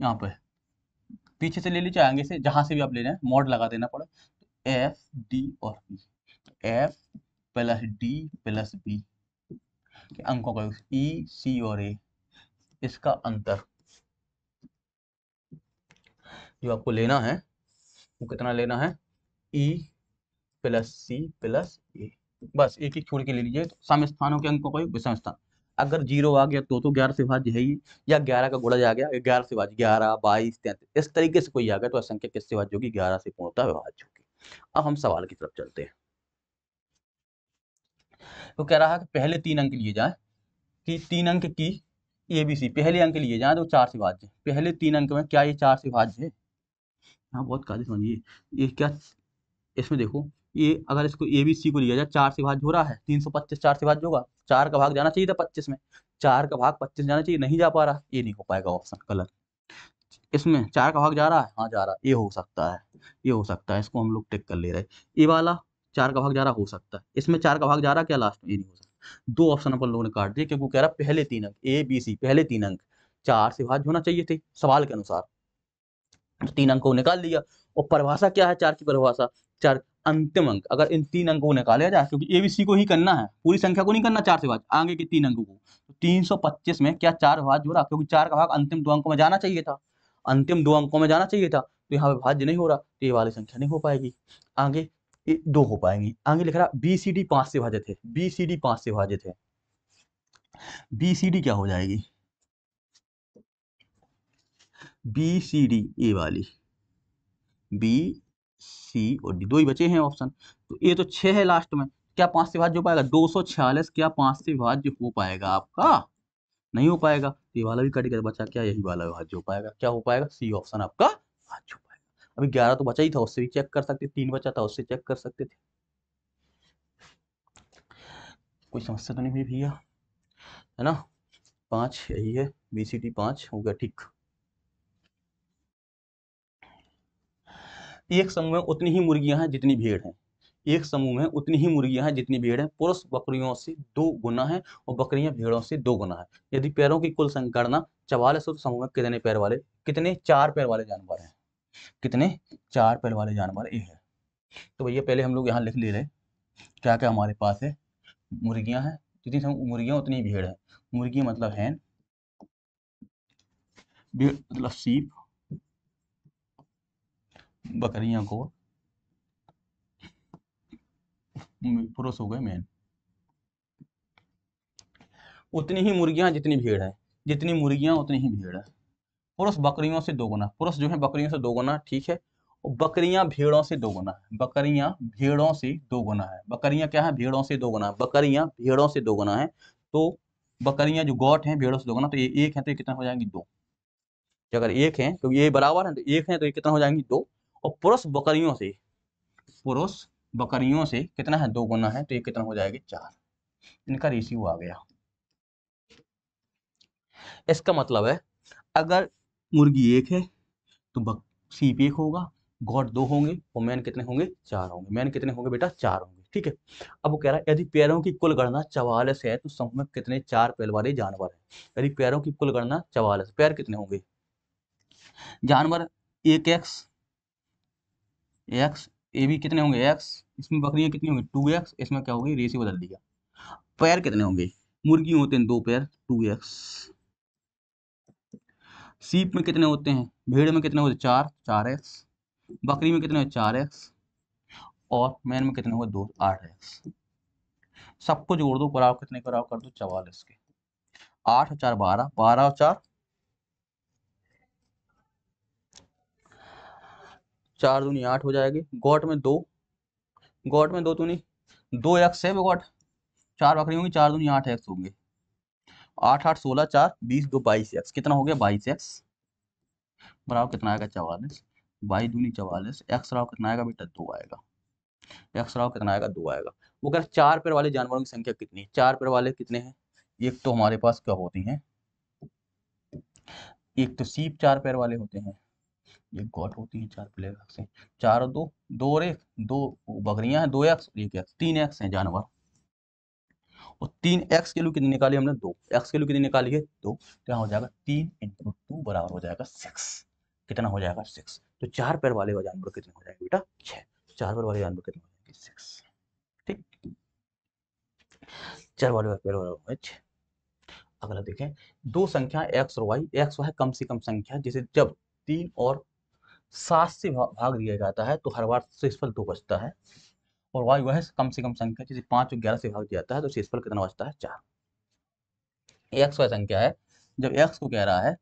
यहाँ पे पीछे से ले लीजिए आगे से जहां से भी आप ले रहे हैं मॉड लगा देना पड़े एफ डी और B F plus D plus B अंकों का ई सी e, और ए इसका अंतर जो आपको लेना है वो कितना लेना है ई प्लस सी प्लस ए बस एक एक छोड़ के ले लीजिए तो सम स्थानों के अंकों का विषम स्थान अगर जीरो आ गया तो तो ग्यारह से भाज्य है ही या ग्यारह का गुड़ा आ गया ग्यारह से भाज्य ग्यारह बाईस तैंतीस इस तरीके से कोई आ गया तो असंख्या किससे भाज्य होगी ग्यारह से पूर्णता विभाज्य होगी अब हम सवाल की तरफ चलते हैं तो कह रहा है कि पहले तीन अंक लिए जाए कि तीन अंक की ए बी सी पहले अंक लिए जाए तो चार से भाज्य पहले तीन अंक में क्या ये चार से भाज्य है हाँ बहुत काले समझिए ये क्या इसमें देखो ये अगर इसको ए बी सी को लिया जाए चार से भाग हो रहा है तीन सौ पच्चीस चार से भाग होगा चार का भाग जाना चाहिए था पच्चीस में चार का भाग पच्चीस जाना चाहिए नहीं जा पा रहा ये नहीं हो पाएगा ऑप्शन गलत इसमें चार का भाग जा रहा है हाँ जा रहा है ये हो सकता है ये हो सकता है इसको हम लोग टिक कर ले रहे ये वाला चार का भाग जा रहा हो सकता है इसमें चार का भाग जा रहा क्या लास्ट में ये नहीं हो सकता दो ऑप्शन अपन लोगों ने काट दिए क्योंकि कह रहा पहले तीन अंक ए बी सी पहले तीन अंक चार से भाग होना चाहिए थे सवाल के अनुसार तो तीन अंक को निकाल लिया और परिभाषा क्या है चार की परिभाषा चार अंतिम अंक अगर इन तीन अंकों को निकाला जाए क्योंकि ए बी सी को ही करना है पूरी संख्या को नहीं करना चार से भाग आगे के तीन अंकों को तो तीन सौ पच्चीस में क्या चार भाग जोड़ा क्योंकि चार का भाग अंतिम दो अंकों में जाना चाहिए था अंतिम दो अंकों में जाना चाहिए था तो यहाँ पे भाज्य नहीं हो रहा तो ये वाली संख्या नहीं हो पाएगी आगे ये दो हो पाएंगी आगे लिख रहा बी सी डी पांच से भाजित है बी सी डी पांच से भाजित है बी सी डी क्या हो जाएगी बी सी डी ए वाली बी सी और डी दो ही बचे हैं ऑप्शन तो ये तो छह है लास्ट में क्या पांच से भाज्य हो पाएगा दो सौ छियालीस क्या पांच से भाज्य हो पाएगा आपका नहीं हो पाएगा तो ये वाला भी कट गया बचा क्या यही वाला भाज्य हो पाएगा क्या हो पाएगा सी ऑप्शन आपका भाज्य हो पाएगा अभी ग्यारह तो बचा ही था उससे भी चेक कर सकते तीन बचा था उससे चेक कर सकते थे कोई समस्या तो नहीं हुई भैया है ना पांच यही है बीसीटी सी टी हो गया ठीक एक समूह में उतनी ही मुर्गियां हैं जितनी भेड़ हैं एक समूह में उतनी ही मुर्गियां हैं जितनी भेड़ हैं पुरुष बकरियों से दो गुना है और बकरियां भेड़ों से दो गुना है यदि पैरों की कुल संगणना चवालीस तो समूह में कितने पैर वाले कितने चार पैर वाले जानवर हैं कितने चार पैर वाले जानवर ये है तो भैया पहले हम लोग यहाँ लिख ले रहे क्या क्या हमारे पास है मुर्गियां हैं जितनी मुर्गियां उतनी भीड़ है मुर्गी मतलब है मतलब सीप बकरियों को हम्म, पुरुष हो गए मेन उतनी ही मुर्गियां जितनी भीड़ है जितनी मुर्गियां उतनी ही भीड़ है पुरुष बकरियों से दोगुना पुरुष जो है बकरियों से दोगुना ठीक है और बकरियां भेड़ों से दोगुना है बकरियां भेड़ों से दोगुना है बकरियां क्या है भेड़ों से दोगुना बकरियां भेड़ों से दोगुना है तो बकरियां जो गौट हैं भेड़ों से दोगुना तो ये एक है तो ये कितना हो जाएंगी दो अगर एक है तो ये बराबर है तो एक है तो ये कितना हो जाएंगी दो और पुरुष बकरियों से पुरुष बकरियों से कितना है दो गुना है तो ये कितना हो जाएगा चार इनका रेशियो आ गया इसका मतलब है अगर मुर्गी एक है तो बक सीप एक होगा गॉड दो होंगे और मैन कितने होंगे चार होंगे मैन कितने होंगे बेटा चार होंगे ठीक है अब वो कह रहा है यदि पैरों की कुल गणना चवालस है तो समूह में कितने चार पैर वाले जानवर है यदि पैरों की कुल गणना चवालस पैर कितने होंगे जानवर एक एक्स एक्स ए बी कितने होंगे एक्स इसमें बकरियां कितनी होंगी टू एक्स इसमें क्या होगी रेसी बदल दिया पैर कितने होंगे मुर्गी होते हैं दो पैर टू एक्स सीप में कितने होते हैं भेड़ में कितने होते हैं चार चार एक्स बकरी में कितने होते चार एक्स और मैन में कितने हुए दो आठ एक्स सबको जोड़ दो कराव कितने कराव कर दो चवालीस के आठ चार बारह बारह और चार चार दूनी आठ हो जाएगी गॉट में दो गॉट में दो दूनी दो एक्स है गॉट चार बकरी होंगी चार दूनी आठ एक्स होंगे आठ आठ सोलह चार बीस दो बाईस एक्स कितना हो गया बाईस एक्स बराबर कितना आएगा चवालीस बाईस दूनी चवालीस एक्स राव कितना आएगा बेटा दो आएगा एक्स राव कितना आएगा दो आएगा वो कह चार पैर वाले जानवरों की संख्या कितनी है चार पैर वाले कितने हैं एक तो हमारे पास क्या होती हैं एक तो सीप चार पैर वाले होते हैं ये गॉट होती है चार प्लेयर एक्स हैं चार दो दो और एक दो बकरियां हैं दो एक्स एक एक्स तीन एक्स हैं जानवर और तीन एक्स के लिए कितनी निकाली हमने दो एक्स के लिए कितनी निकाली है दो तो यहाँ हो जाएगा तीन इंटू टू बराबर हो जाएगा सिक्स कितना हो जाएगा सिक्स तो चार पैर वाले जानवर कितने हो जाएंगे बेटा छह तो चार पैर वाले जानवर कितने हो जाएंगे सिक्स ठीक चार वाले पैर वाले हो छः अगला देखें दो संख्या एक्स और वाई एक्स वाई कम से कम संख्या जिसे जब तीन और सात से भाग दिया जाता है तो हर बार शेषफल दो बचता है और वायु वह कम से कम संख्या जैसे पांच और ग्यारह से भाग दिया जाता है तो शेषफल कितना बचता है चार एक्स वह संख्या है जब एक्स को कह रहा है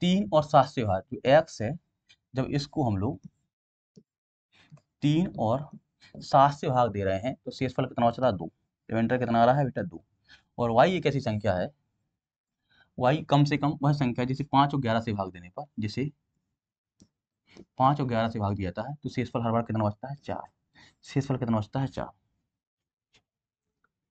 तीन और सात से भाग जो तो एक्स है जब इसको हम लोग तीन और सात से भाग दे रहे हैं तो शेषफल कितना बचता है दो रिमाइंडर कितना आ रहा है बेटा दो और वाई एक ऐसी संख्या है वाई कम से कम वह संख्या जिसे पांच और ग्यारह से भाग देने पर जिसे पाँच और ग्यारह से भाग दिया जाता है तो शेषफल हर बार कितना बचता है चार शेषफल कितना बचता है चार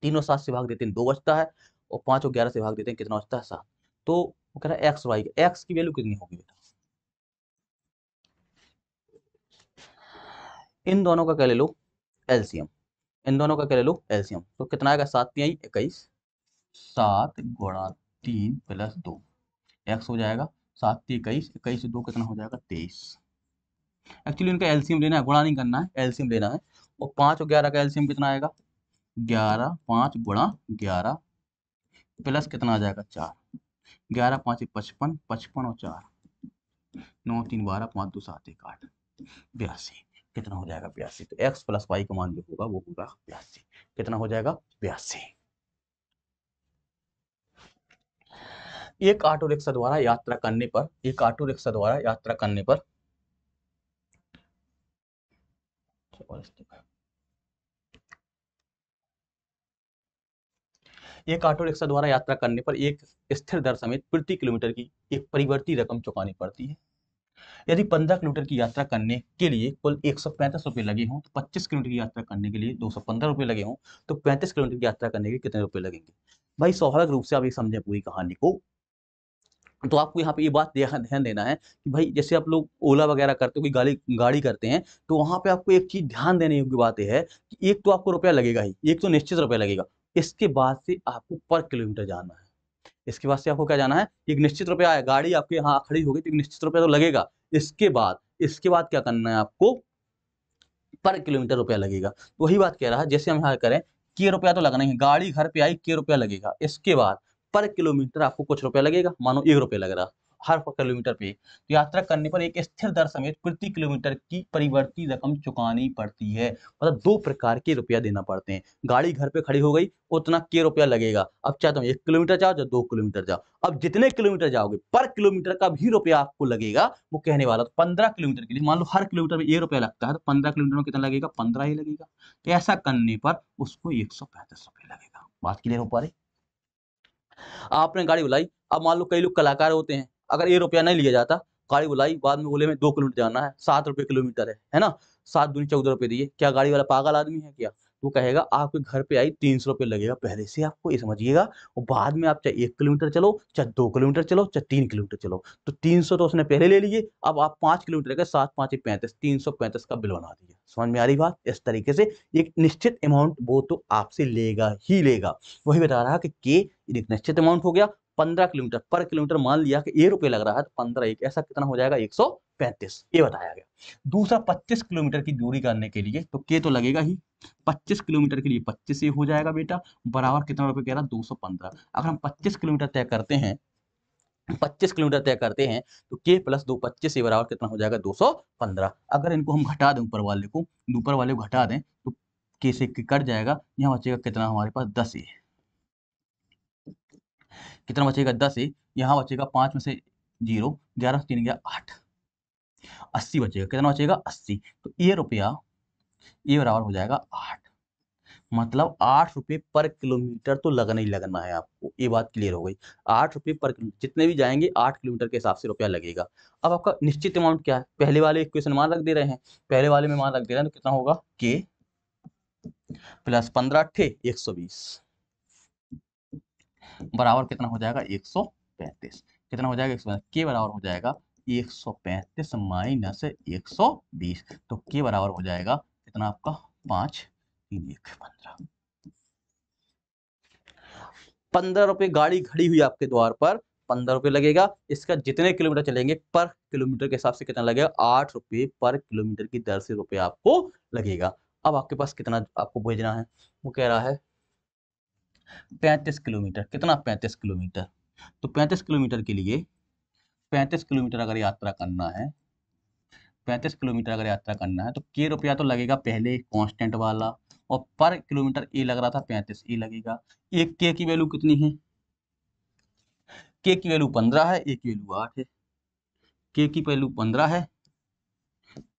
तीन और सात से भाग देते हैं दो बचता है और पाँच और ग्यारह से भाग देते हैं कितना बचता है सात तो वो कह रहा है एक्स वाई एक्स की वैल्यू कितनी होगी बेटा इन दोनों का कह ले लो एलसीएम इन दोनों का कह ले लो एलसीएम तो कितना आएगा सात तीन इक्कीस सात गुणा तीन प्लस दो एक्स हो जाएगा सात तीन इक्कीस इक्कीस दो कितना हो जाएगा तेईस एक्चुअली इनका एल्सियम लेना है गुणा नहीं करना है एल्सियम लेना है और पाँच और ग्यारह का एल्सियम कितना आएगा ग्यारह पाँच गुणा ग्यारह प्लस कितना आ जाएगा चार ग्यारह पाँच पचपन पचपन और चार नौ तीन बारह पाँच दो सात एक आठ बयासी कितना हो जाएगा बयासी तो एक्स प्लस वाई का मान जो होगा वो होगा बयासी कितना हो जाएगा बयासी एक ऑटो रिक्शा द्वारा यात्रा करने पर एक ऑटो रिक्शा द्वारा यात्रा करने पर पॉलिस्टिक एक ऑटो रिक्शा द्वारा यात्रा करने पर एक स्थिर दर समेत प्रति किलोमीटर की एक परिवर्ती रकम चुकानी पड़ती है यदि 15 किलोमीटर की यात्रा करने के लिए कुल एक सौ लगे हों तो 25 किलोमीटर की यात्रा करने के लिए दो सौ लगे हों तो 35 किलोमीटर की यात्रा करने के लिए कितने रुपए लगेंगे भाई स्वाभाविक रूप से आप ये समझें पूरी कहानी को तो आपको यहाँ पे ये बात ध्यान देना है कि भाई जैसे आप लोग ओला वगैरह करते हो कोई गाड़ी गाड़ी करते हैं तो वहाँ पे आपको एक चीज़ ध्यान देने योग्य बात यह है कि एक तो आपको रुपया लगेगा ही एक तो निश्चित रुपया लगेगा इसके बाद से आपको पर किलोमीटर जाना है इसके बाद से आपको क्या जाना है एक निश्चित रुपया आया गाड़ी आपके यहाँ खड़ी होगी तो एक निश्चित रुपया तो लगेगा इसके बाद इसके बाद क्या करना है आपको पर किलोमीटर रुपया लगेगा तो वही बात कह रहा है जैसे हम यहाँ करें के रुपया तो लगना ही गाड़ी घर पे आई के रुपया लगेगा इसके बाद पर किलोमीटर आपको कुछ रुपया लगेगा मानो एक रुपया लग रहा हर किलोमीटर पे तो यात्रा करने पर एक स्थिर दर समेत प्रति किलोमीटर की परिवर्ती रकम चुकानी पड़ती है मतलब दो प्रकार के रुपया देना पड़ते हैं गाड़ी घर पे खड़ी हो गई उतना के रुपया लगेगा अब चाहे तुम तो एक किलोमीटर जाओ या दो किलोमीटर जाओ अब जितने किलोमीटर जाओगे पर किलोमीटर का भी रुपया आपको लगेगा वो कहने वाला तो पंद्रह किलोमीटर के लिए मान लो हर किलोमीटर में एक रुपया लगता है तो पंद्रह किलोमीटर में कितना लगेगा पंद्रह ही लगेगा तो ऐसा करने पर उसको एक सौ पैंतीस रुपया लगेगा बात क्लियर हो पा रही आपने गाड़ी बुलाई अब मान लो कई लोग कलाकार होते हैं अगर ये रुपया नहीं लिया जाता गाड़ी बुलाई बाद में बोले में दो किलोमीटर जाना है सात रुपये किलोमीटर है है ना सात दूनी चौदह रुपये दिए क्या गाड़ी वाला पागल आदमी है क्या तो कहेगा आपके घर पे आई तीन सौ रुपये लगेगा पहले से आपको ये समझिएगा और बाद में आप चाहे एक किलोमीटर चलो चाहे दो किलोमीटर चलो चाहे तीन किलोमीटर चलो तो तीन सौ तो उसने पहले ले लिए अब आप पाँच किलोमीटर का सात पाँच पैंतीस तीन सौ पैंतीस का बिल बना दीजिए समझ में आ रही बात इस तरीके से एक निश्चित अमाउंट वो तो आपसे लेगा ही लेगा वही बता रहा कि के एक निश्चित अमाउंट हो गया पंद्रह किलोमीटर पर किलोमीटर मान लिया कि ए रुपये लग रहा है तो पंद्रह एक ऐसा कितना हो जाएगा एक सौ पैंतीस ये बताया गया दूसरा पच्चीस किलोमीटर की दूरी करने के लिए तो के तो लगेगा ही पच्चीस किलोमीटर के लिए पच्चीस ए हो जाएगा बेटा बराबर कितना रुपये कह रहा है दो सौ पंद्रह अगर हम पच्चीस किलोमीटर तय करते हैं पच्चीस किलोमीटर तय करते हैं तो के प्लस दो पच्चीस ये बराबर कितना हो जाएगा दो सौ पंद्रह अगर इनको हम घटा दें ऊपर वाले को ऊपर वाले को घटा दें तो के से कट जाएगा यहाँ बचेगा कितना हमारे पास दस ए कितना बचेगा दस एक यहाँ बचेगा पाँच में से जीरो ग्यारह तीन गया आठ अस्सी बचेगा कितना बचेगा अस्सी तो ये रुपया ये बराबर हो जाएगा आठ मतलब आठ रुपये पर किलोमीटर तो लगना ही लगना है आपको ये बात क्लियर हो गई आठ रुपये पर किलोमीटर जितने भी जाएंगे आठ किलोमीटर के हिसाब से रुपया लगेगा अब आपका निश्चित अमाउंट क्या है पहले वाले इक्वेशन मान रख दे रहे हैं पहले वाले में मान रख दे रहे हैं तो कितना होगा के प्लस पंद्रह ठे एक सौ बीस बराबर कितना हो जाएगा एक कितना हो जाएगा एक सौ के बराबर हो जाएगा एक सौ पैंतीस माइनस एक सौ बीस तो के बराबर हो जाएगा कितना आपका पाँच तीन एक पंद्रह पंद्रह रुपये गाड़ी खड़ी हुई आपके द्वार पर पंद्रह रुपये लगेगा इसका जितने किलोमीटर चलेंगे पर किलोमीटर के हिसाब से कितना लगेगा आठ रुपये पर किलोमीटर की दर से रुपये आपको लगेगा अब आपके पास कितना आपको भेजना है वो कह रहा है पैंतीस किलोमीटर कितना पैंतीस किलोमीटर तो पैंतीस किलोमीटर के लिए पैंतीस किलोमीटर अगर यात्रा करना है पैंतीस किलोमीटर अगर यात्रा करना है तो के रुपया तो लगेगा पहले कांस्टेंट वाला और पर किलोमीटर ए लग रहा था पैंतीस ए लगेगा एक के की वैल्यू कितनी है के की वैल्यू पंद्रह है ए की वैल्यू आठ है के की वैल्यू पंद्रह है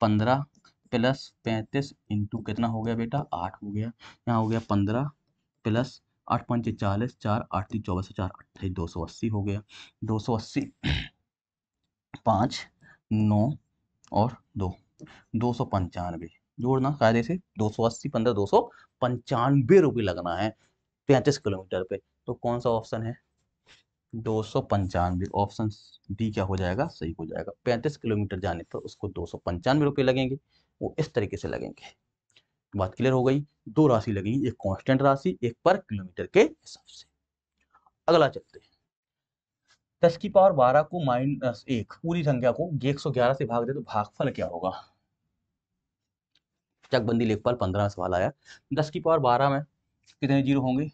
पंद्रह प्लस पैंतीस इंटू कितना हो गया बेटा आठ हो गया यहाँ हो गया पंद्रह प्लस आठ पाँच चालीस चार आठ तीन चौबीस चार अट्ठाईस दो सौ अस्सी हो गया दो सौ अस्सी पाँच नौ और दो दो सौ पंचानवे जोड़ना कायदे से दो सौ अस्सी पंद्रह दो सौ पंचानवे रुपये लगना है पैंतीस किलोमीटर पे तो कौन सा ऑप्शन है दो सौ पंचानवे ऑप्शन डी क्या हो जाएगा सही हो जाएगा पैंतीस किलोमीटर जाने पर उसको दो सौ पंचानवे रुपये लगेंगे वो इस तरीके से लगेंगे बात क्लियर हो गई दो राशि लगी एक कांस्टेंट राशि एक पर किलोमीटर के हिसाब से अगला चलते हैं दस की पावर बारह को माइनस एक पूरी संख्या को एक सौ ग्यारह से भाग दे तो भागफल क्या होगा चकबंदी लेख पर पंद्रह सवाल आया दस की पावर बारह में कितने जीरो होंगे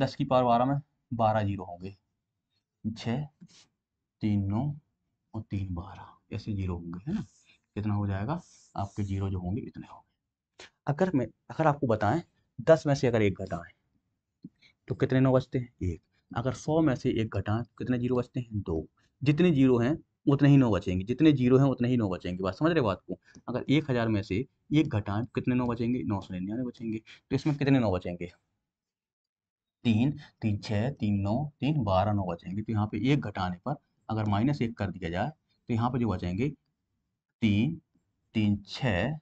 दस की पावर बारह में बारह जीरो होंगे छ तीन नौ और तीन बारह ऐसे जीरो होंगे है ना कितना हो जाएगा आपके जीरो जो होंगे इतने होंगे अगर मैं अगर आपको बताएं दस में से अगर एक घटाएं तो कितने नौ बचते हैं एक अगर सौ में से एक घटाएं तो कितने जीरो बचते हैं दो जितने जीरो हैं उतने ही नौ बचेंगे जितने जीरो हैं उतने ही नौ बचेंगे बात समझ रहे बात को अगर एक हज़ार में से एक घटाएं तो कितने नौ बचेंगे नौ सौ निन्यानवे बचेंगे तो इसमें कितने नौ बचेंगे तीन तीन छः तीन नौ तीन बारह नौ बचेंगे तो यहाँ पे एक घटाने पर अगर माइनस एक कर दिया जाए तो यहाँ पे जो बचेंगे तीन तीन छः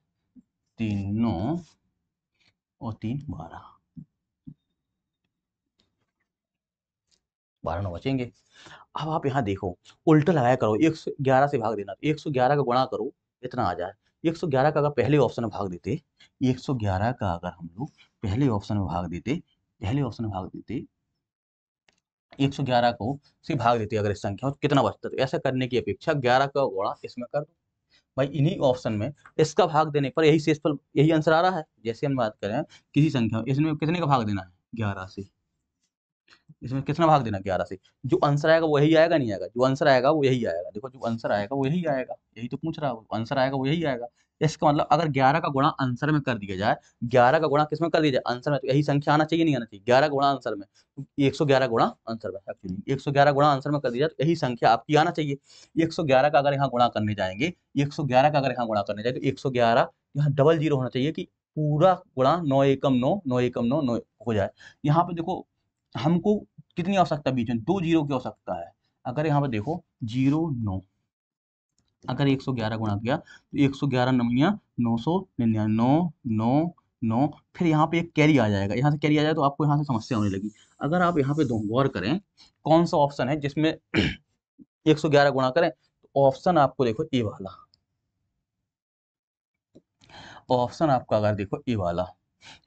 तीन नौ और तीन बारह बारह नौ बचेंगे अब आप यहाँ देखो उल्टा लगाया करो एक सौ ग्यारह से भाग देना एक सौ ग्यारह का गुणा करो इतना आ जाए एक सौ ग्यारह का अगर पहले ऑप्शन में भाग देते एक सौ ग्यारह का अगर हम लोग पहले ऑप्शन में भाग देते पहले ऑप्शन में भाग देते एक सौ ग्यारह को से भाग देते अगर इस संख्या तो कितना बचता तो ऐसा करने की अपेक्षा ग्यारह का गुणा इसमें कर दो भाई इन्हीं ऑप्शन में इसका भाग देने पर यही शेष यही आंसर आ रहा है जैसे हम बात करें किसी संख्या इसमें कितने का भाग देना है ग्यारह से इसमें कितना भाग देना ग्यारह से जो आंसर आएगा वही आएगा नहीं आएगा जो आंसर आएगा वो यही आएगा देखो जो आंसर आएगा वही आएगा यही तो पूछ रहा है आंसर आएगा वही आएगा इसका मतलब अगर ग्यारह का गुणा आंसर में कर दिया जाए ग्यारह का गुणा किसमें कर दिया जाए आंसर में तो यही संख्या आना चाहिए नहीं आना चाहिए ग्यारह गुणा आंसर में एक सौ ग्यारह गुणा आंसर में एक्चुअली एक सौ ग्यारह गुणा आंसर में कर दिया जाए तो यही संख्या आपकी आना चाहिए एक सौ ग्यारह का अगर यहाँ गुणा करने जाएंगे एक सौ ग्यारह का अगर यहाँ गुणा करने जाए तो एक सौ ग्यारह यहाँ डबल जीरो होना चाहिए कि पूरा गुणा नौ एकम नौ नौ एकम नौ नौ हो जाए यहाँ पे देखो हमको कितनी आवश्यकता बीच में दो जीरो की आवश्यकता है अगर यहाँ पर देखो जीरो नौ अगर एक सौ ग्यारह गुणा किया तो एक सौ ग्यारह नमिया नौ सौ निन्यानवे नौ नौ नौ फिर यहाँ पे एक कैरी आ जाएगा यहाँ से कैरी आ जाए तो आपको यहाँ से समस्या होने लगी अगर आप यहाँ पे दो गौर करें कौन सा ऑप्शन है जिसमें एक सौ ग्यारह गुणा करें तो ऑप्शन आपको देखो ए वाला ऑप्शन आपका अगर देखो ए वाला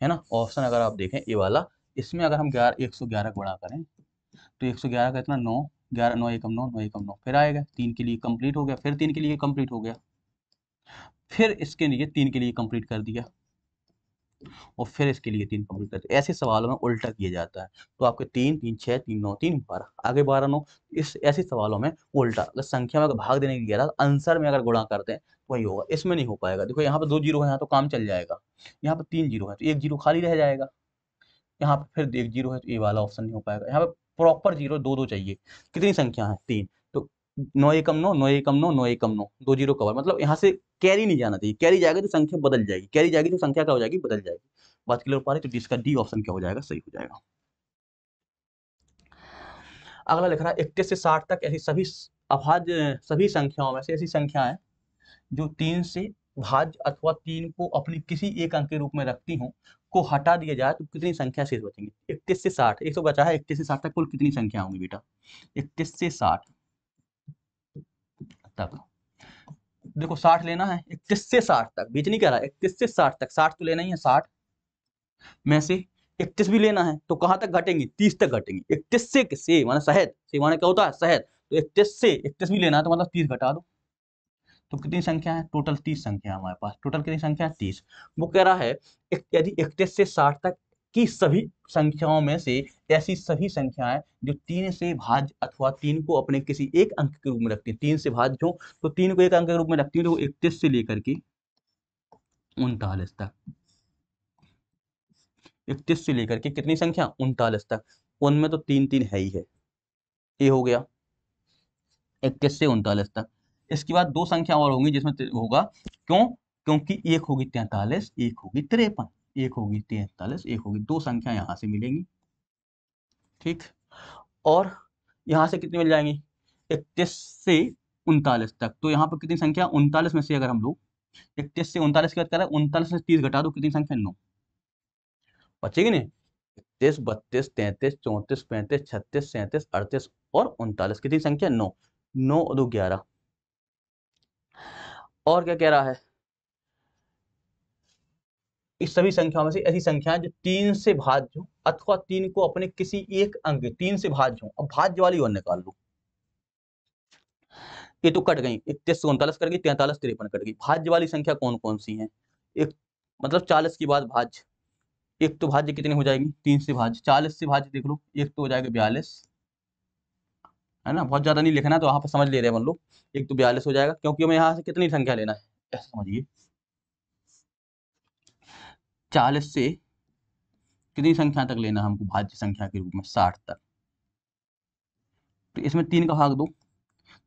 है ना ऑप्शन अगर आप देखें ए वाला इसमें अगर हम ग्यारह एक सौ ग्यारह गुणा करें तो एक सौ ग्यारह का इतना नौ ग्यारह नौ एकम नौ नौ एकम नौ फिर आएगा तीन के लिए कंप्लीट हो गया फिर तीन के लिए कंप्लीट हो गया फिर इसके लिए तीन के लिए कंप्लीट कर दिया और फिर इसके लिए तीन कंप्लीट कर दिया ऐसे सवालों में उल्टा किया जाता है तो आपके तीन तीन छः तीन नौ तीन बारह आगे बारह नौ इस ऐसे सवालों में उल्टा अगर संख्या में अगर भाग देने की गया था आंसर में अगर गुणा करते हैं तो वही होगा इसमें नहीं हो पाएगा देखो यहाँ पर दो जीरो है यहाँ तो काम चल जाएगा यहाँ पर तीन जीरो है तो एक जीरो खाली रह जाएगा यहाँ पर फिर एक जीरो है तो ये वाला ऑप्शन नहीं हो पाएगा यहाँ पर प्रॉपर जीरो दो दो चाहिए कितनी संख्या है तीन तो नौ एकम नौ नौ एकम नौ नौ एकम नौ दो जीरो कवर मतलब यहाँ से कैरी नहीं जाना चाहिए कैरी जाएगा तो संख्या बदल जाएगी कैरी जाएगी तो संख्या क्या हो जाएगी बदल जाएगी बात क्लियर पा रही तो जिसका डी ऑप्शन क्या हो जाएगा सही हो जाएगा अगला लिख रहा है इकतीस से साठ तक ऐसी सभी अभाज्य सभी संख्याओं में से ऐसी संख्याएं जो तीन से भाज्य अथवा तीन को अपनी किसी एक अंक के रूप में रखती हूँ को हटा दिया जाए तो कितनी संख्या शेष बचेंगी इकतीस से साठ एक सौ बचा है इकतीस से साठ तक कुल कितनी संख्या होंगी बेटा इकतीस से साठ तक देखो साठ लेना है इकतीस से साठ तक बीच नहीं कह रहा इकतीस से साठ तक साठ तो लेना ही है साठ में से इकतीस भी लेना है तो कहां तक घटेंगे तीस तक घटेंगे इकतीस से से माना शहद से माना क्या होता है शहद तो इकतीस से इकतीस भी लेना है तो मतलब तीस घटा दो तो कितनी संख्या है टोटल तीस संख्या हमारे पास टोटल कितनी संख्या है तीस वो कह रहा है यदि इकतीस से साठ तक की सभी संख्याओं में से ऐसी सभी संख्याएं जो तीन से भाज अथवा तीन को अपने किसी एक अंक के रूप में रखती है तीन से भाज जो तो तीन को एक अंक के रूप में रखती है तो इकतीस से लेकर के उनतालीस तक इकतीस से लेकर के कितनी संख्या उनतालीस तक उनमें तो तीन तीन है ही है ये हो गया इकतीस से उनतालीस तक इसके बाद दो संख्या और होंगी जिसमें होगा क्यों क्योंकि एक होगी तैंतालीस एक होगी तिरपन एक होगी तैतालीस एक होगी दो संख्या यहां से मिलेंगी ठीक और यहां से कितनी मिल जाएंगी इकतीस से उनतालीस तक तो यहाँ पर कितनी संख्या उनतालीस में से अगर हम लोग इकतीस से उनतालीस की बात करें उनतालीस से तीस घटा दो कितनी संख्या नौ बचेगी नहीं इकतीस बत्तीस तैतीस चौंतीस पैंतीस छत्तीस सैंतीस अड़तीस और उनतालीस कितनी संख्या नौ नौ दो ग्यारह और क्या कह रहा है इस सभी संख्याओं में से ऐसी संख्याएं जो तीन से भाज्य हो अथवा तीन को अपने किसी एक अंक तीन से भाज्य हो अब भाज्य वाली और निकाल लो ये तो कट गई इकतीस से उनतालीस कर गई तैंतालीस तिरपन कट गई भाज्य वाली संख्या कौन कौन सी है एक मतलब चालीस की बाद भाज्य एक तो भाज्य कितनी हो जाएगी तीन से भाज्य चालीस से भाज्य देख लो एक तो हो जाएगा बयालीस है ना बहुत ज़्यादा नहीं लिखना है तो वहां पर समझ ले रहे हैं हम लोग एक तो बयालीस हो जाएगा क्योंकि हमें यहाँ से कितनी संख्या लेना है ऐसा समझिए चालीस से कितनी संख्या तक लेना है हमको भाज्य संख्या के रूप में साठ तक तो इसमें तीन का भाग दो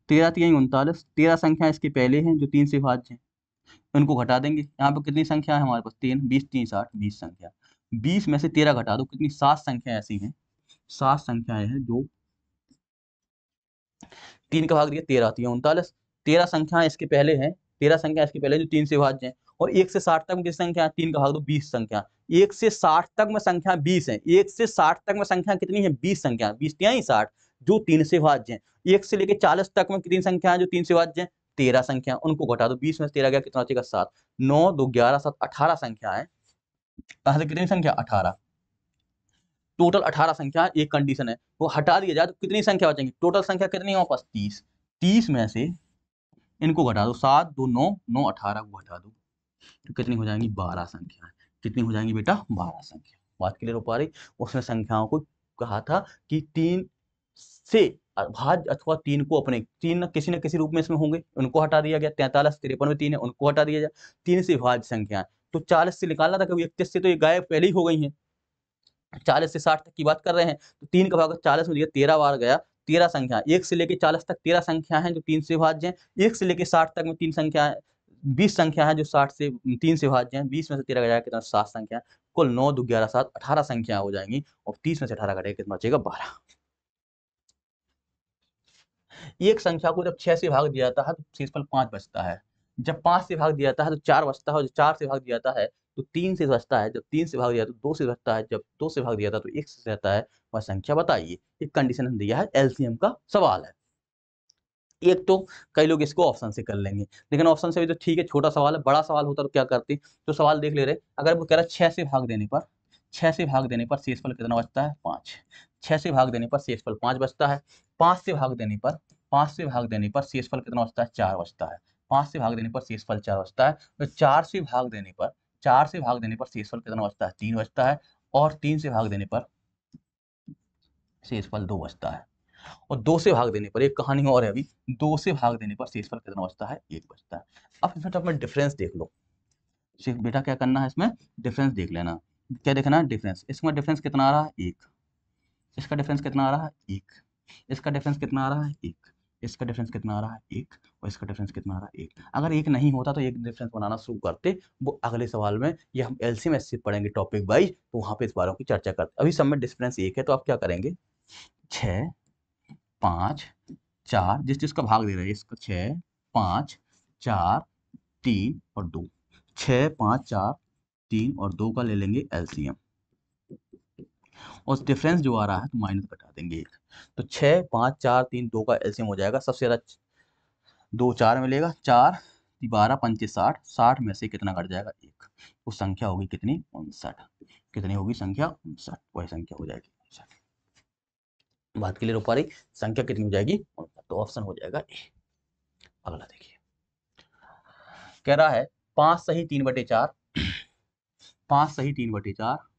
तेरह तीन उनतालीस तेरह संख्या इसके पहले हैं जो तीन से भाज्य हैं उनको घटा देंगे यहाँ पर कितनी संख्या है हमारे पास तीन बीस तीन साठ बीस संख्या बीस में से तेरह घटा दो कितनी सात संख्या ऐसी हैं सात संख्याएं हैं जो तीन का भाग दिया तेरह तो ये उनतालीस तेरह संख्या इसके पहले है तेरह संख्या इसके पहले जो तीन से भाज्य हैं और एक से साठ तक में किस संख्या है तीन का भाग दो बीस संख्या एक से साठ तक में संख्या बीस है एक से साठ तक में संख्या कितनी है बीस संख्या बीस ही साठ जो तीन से भाज्य हैं एक से लेकर चालीस तक में कितनी संख्या है जो तीन से भाज्य हैं तेरह संख्या उनको घटा दो बीस में तेरह गया कितना सात नौ दो ग्यारह सात अठारह संख्या है कहा से कितनी संख्या अठारह टोटल अठारह संख्या एक कंडीशन है वो हटा दिया जाए तो कितनी संख्या बचेंगी टोटल संख्या कितनी है पास तीस तीस में से इनको घटा दो सात दो नौ नौ अठारह को घटा दो तो कितनी हो जाएंगी बारह संख्या कितनी हो जाएंगी बेटा बारह संख्या बात क्लियर हो पा रही उसने संख्याओं को कहा था कि तीन से भाज अथवा तीन को अपने तीन न किसी न किसी रूप में इसमें होंगे उनको हटा दिया गया तैंतालीस तिरपन में तीन है उनको हटा दिया जाए तीन से भाज संख्या तो चालीस से निकालना था कभी इकतीस से तो ये गायब पहले ही हो गई है चालीस से साठ तक की बात कर रहे हैं तो तीन का भाग चालीस में दिया तेरह बार गया तेरह संख्या एक से लेकर चालीस तक तेरह संख्या है जो तीन से भाज्य हैं एक से लेकर साठ तक में तीन संख्या बीस संख्या है जो साठ से तीन से भाज्य हैं बीस में से तेरह घटाया कितना सात संख्या कुल नौ दो ग्यारह सात अठारह संख्या हो जाएंगी और तीस में से अठारह घटाया कितना बचेगा बारह एक संख्या को जब छह से भाग दिया जाता है तो शेषफल पांच बचता है जब पांच से भाग दिया जाता है तो चार बचता है और जब चार से भाग दिया जाता है तो तीन से बचता है जब तीन से भाग दिया तो दो से बचता है जब दो से भाग दिया था तो एक से रहता है वह संख्या बताइए एक कंडीशन दिया है एलसीएम का सवाल है एक तो कई लोग इसको ऑप्शन से कर लेंगे लेकिन ऑप्शन से भी तो ठीक है छोटा सवाल है बड़ा सवाल होता तो क्या करते तो सवाल देख ले रहे अगर वो कह रहा है छः से भाग देने पर छः से भाग देने पर शेषफल कितना बचता है पाँच छः से भाग देने पर शेषफल पाँच बचता है पाँच से भाग देने पर पाँच से भाग देने पर शेषफल कितना बचता है चार बचता है पाँच से भाग देने पर शेषफल चार बचता है तो चार से भाग देने पर चार से भाग देने पर शेषफल कितना बचता है तीन बचता है और तीन से भाग देने पर शेषफल दो बचता है और दो से भाग देने पर एक कहानी और है अभी दो से भाग देने पर शेषफल कितना बचता है एक बचता है अब इसमें तो डिफरेंस देख लो बेटा क्या करना है इसमें डिफरेंस देख लेना क्या देखना है डिफरेंस इसमें डिफरेंस कितना आ रहा है एक इसका डिफरेंस कितना आ रहा है एक इसका डिफरेंस कितना आ रहा है एक इसका डिफरेंस कितना आ रहा है एक और इसका डिफरेंस कितना आ रहा है एक अगर एक नहीं होता तो एक डिफरेंस बनाना शुरू करते वो अगले सवाल में या हम एल सी से पढ़ेंगे टॉपिक वाइज तो वहाँ पे इस बारों की चर्चा करते अभी सब में डिफरेंस एक है तो आप क्या करेंगे छः पाँच चार जिस चीज का भाग दे रहे हैं इसका छः पाँच चार तीन और दो छः पाँच चार तीन और दो का ले लेंगे एल और डिफरेंस जो आ रहा है तो माइनस घटा देंगे एक तो छः पाँच चार तीन दो का एलसीएम हो जाएगा सबसे ज़्यादा दो चार मिलेगा चार बारह पंचे साठ साठ में से कितना कट जाएगा एक तो संख्या होगी कितनी उनसठ कितनी होगी संख्या उनसठ वही संख्या हो जाएगी उनसठ बात के लिए रुपा रही संख्या कितनी हो जाएगी उनसठ तो ऑप्शन हो जाएगा ए अगला देखिए कह रहा है पांच सही तीन बटे चार पांच सही तीन बटे चार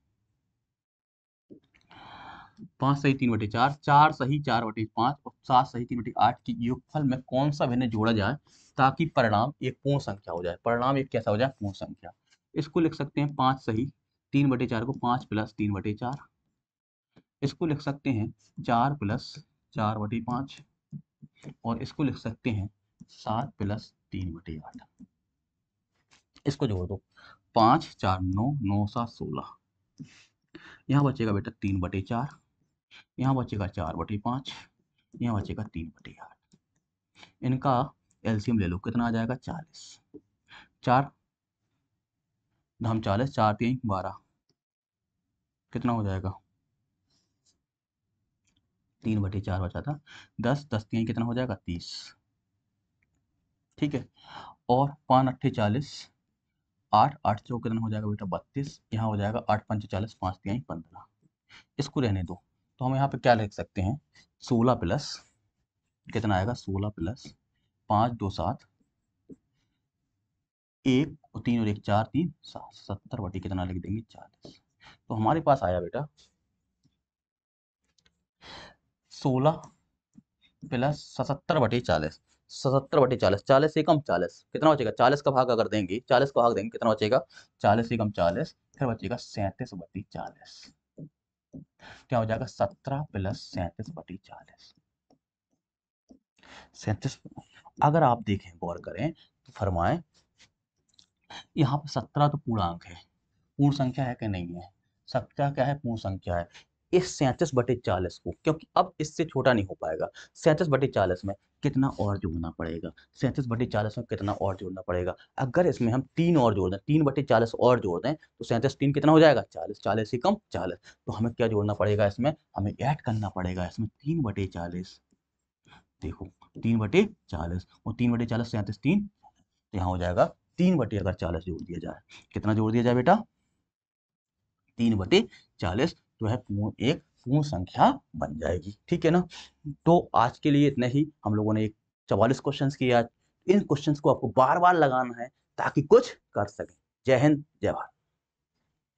पांच सही तीन बटे चार चार सही चार बटे पांच और सात सही तीन बटे आठ की योगफल में कौन सा भिन्न जोड़ा जाए ताकि परिणाम एक पूर्ण संख्या हो जाए परिणाम एक कैसा हो जाए पूर्ण संख्या इसको लिख सकते हैं पांच सही तीन बटे चार को पांच प्लस तीन बटे चार इसको लिख सकते हैं चार प्लस चार बटे पांच और इसको लिख सकते हैं सात प्लस तीन बटे आठ इसको जोड़ दो पांच चार नौ नौ सात सोलह यहां बचेगा बेटा तीन बटे चार यहाँ बचेगा चार बटे पाँच यहाँ बचेगा तीन बटे आठ इनका एलसीएम ले लो कितना आ जाएगा चालीस चार धाम चालीस चार तीन बारह कितना हो जाएगा तीन बटे चार बचा था दस दस तीन कितना हो जाएगा तीस ठीक है और पाँच अट्ठे चालीस आठ आठ सौ कितना हो जाएगा बेटा बत्तीस यहाँ हो जाएगा आठ पंच चालीस पाँच तीन पंद्रह इसको रहने दो तो हम यहाँ पे क्या लिख सकते हैं सोलह प्लस कितना आएगा सोलह प्लस पाँच दो सात एक और तीन और एक चार तीन सात सत्तर बटी कितना लिख देंगे चालीस तो हमारे पास आया बेटा सोलह प्लस सतर बटे चालीस सतर बटे चालीस चालीस एकम चालीस कितना बचेगा चालीस का भाग अगर देंगे चालीस का भाग देंगे कितना बचेगा चालीस एकम चालीस फिर बचेगा सैंतीस बटी चालीस क्या हो जाएगा सत्रह प्लस सैंतीस बटी चालीस सैंतीस अगर आप देखें गौर करें तो फरमाएं यहाँ पे सत्रह तो पूर्ण अंक है पूर्ण संख्या है कि नहीं है सत्रह क्या है पूर्ण संख्या है इस सैंतीस बटे चालीस को क्योंकि अब इससे छोटा नहीं हो पाएगा सैंतीस बटे चालीस में कितना और जोड़ना पड़ेगा सैंतीस बटे चालीस में कितना और जोड़ना पड़ेगा अगर इसमें हम तीन और जोड़ दें तीन बटे चालीस और जोड़ दें तो सैंतीस तीन कितना हो जाएगा चालीस चालीस से कम चालीस तो हमें क्या जोड़ना पड़ेगा इसमें हमें ऐड करना पड़ेगा इसमें तीन बटे चालीस देखो तीन बटे चालीस और तीन बटे चालीस सैंतीस तीन तो यहाँ हो जाएगा तीन बटे अगर चालीस जोड़ दिया जाए कितना जोड़ दिया जाए बेटा तीन बटे चालीस जो है पूर्ण एक पूर्ण संख्या बन जाएगी ठीक है ना तो आज के लिए इतना ही हम लोगों ने एक चवालीस क्वेश्चन किया इन क्वेश्चन को आपको बार बार लगाना है ताकि कुछ कर सकें जय हिंद जय भारत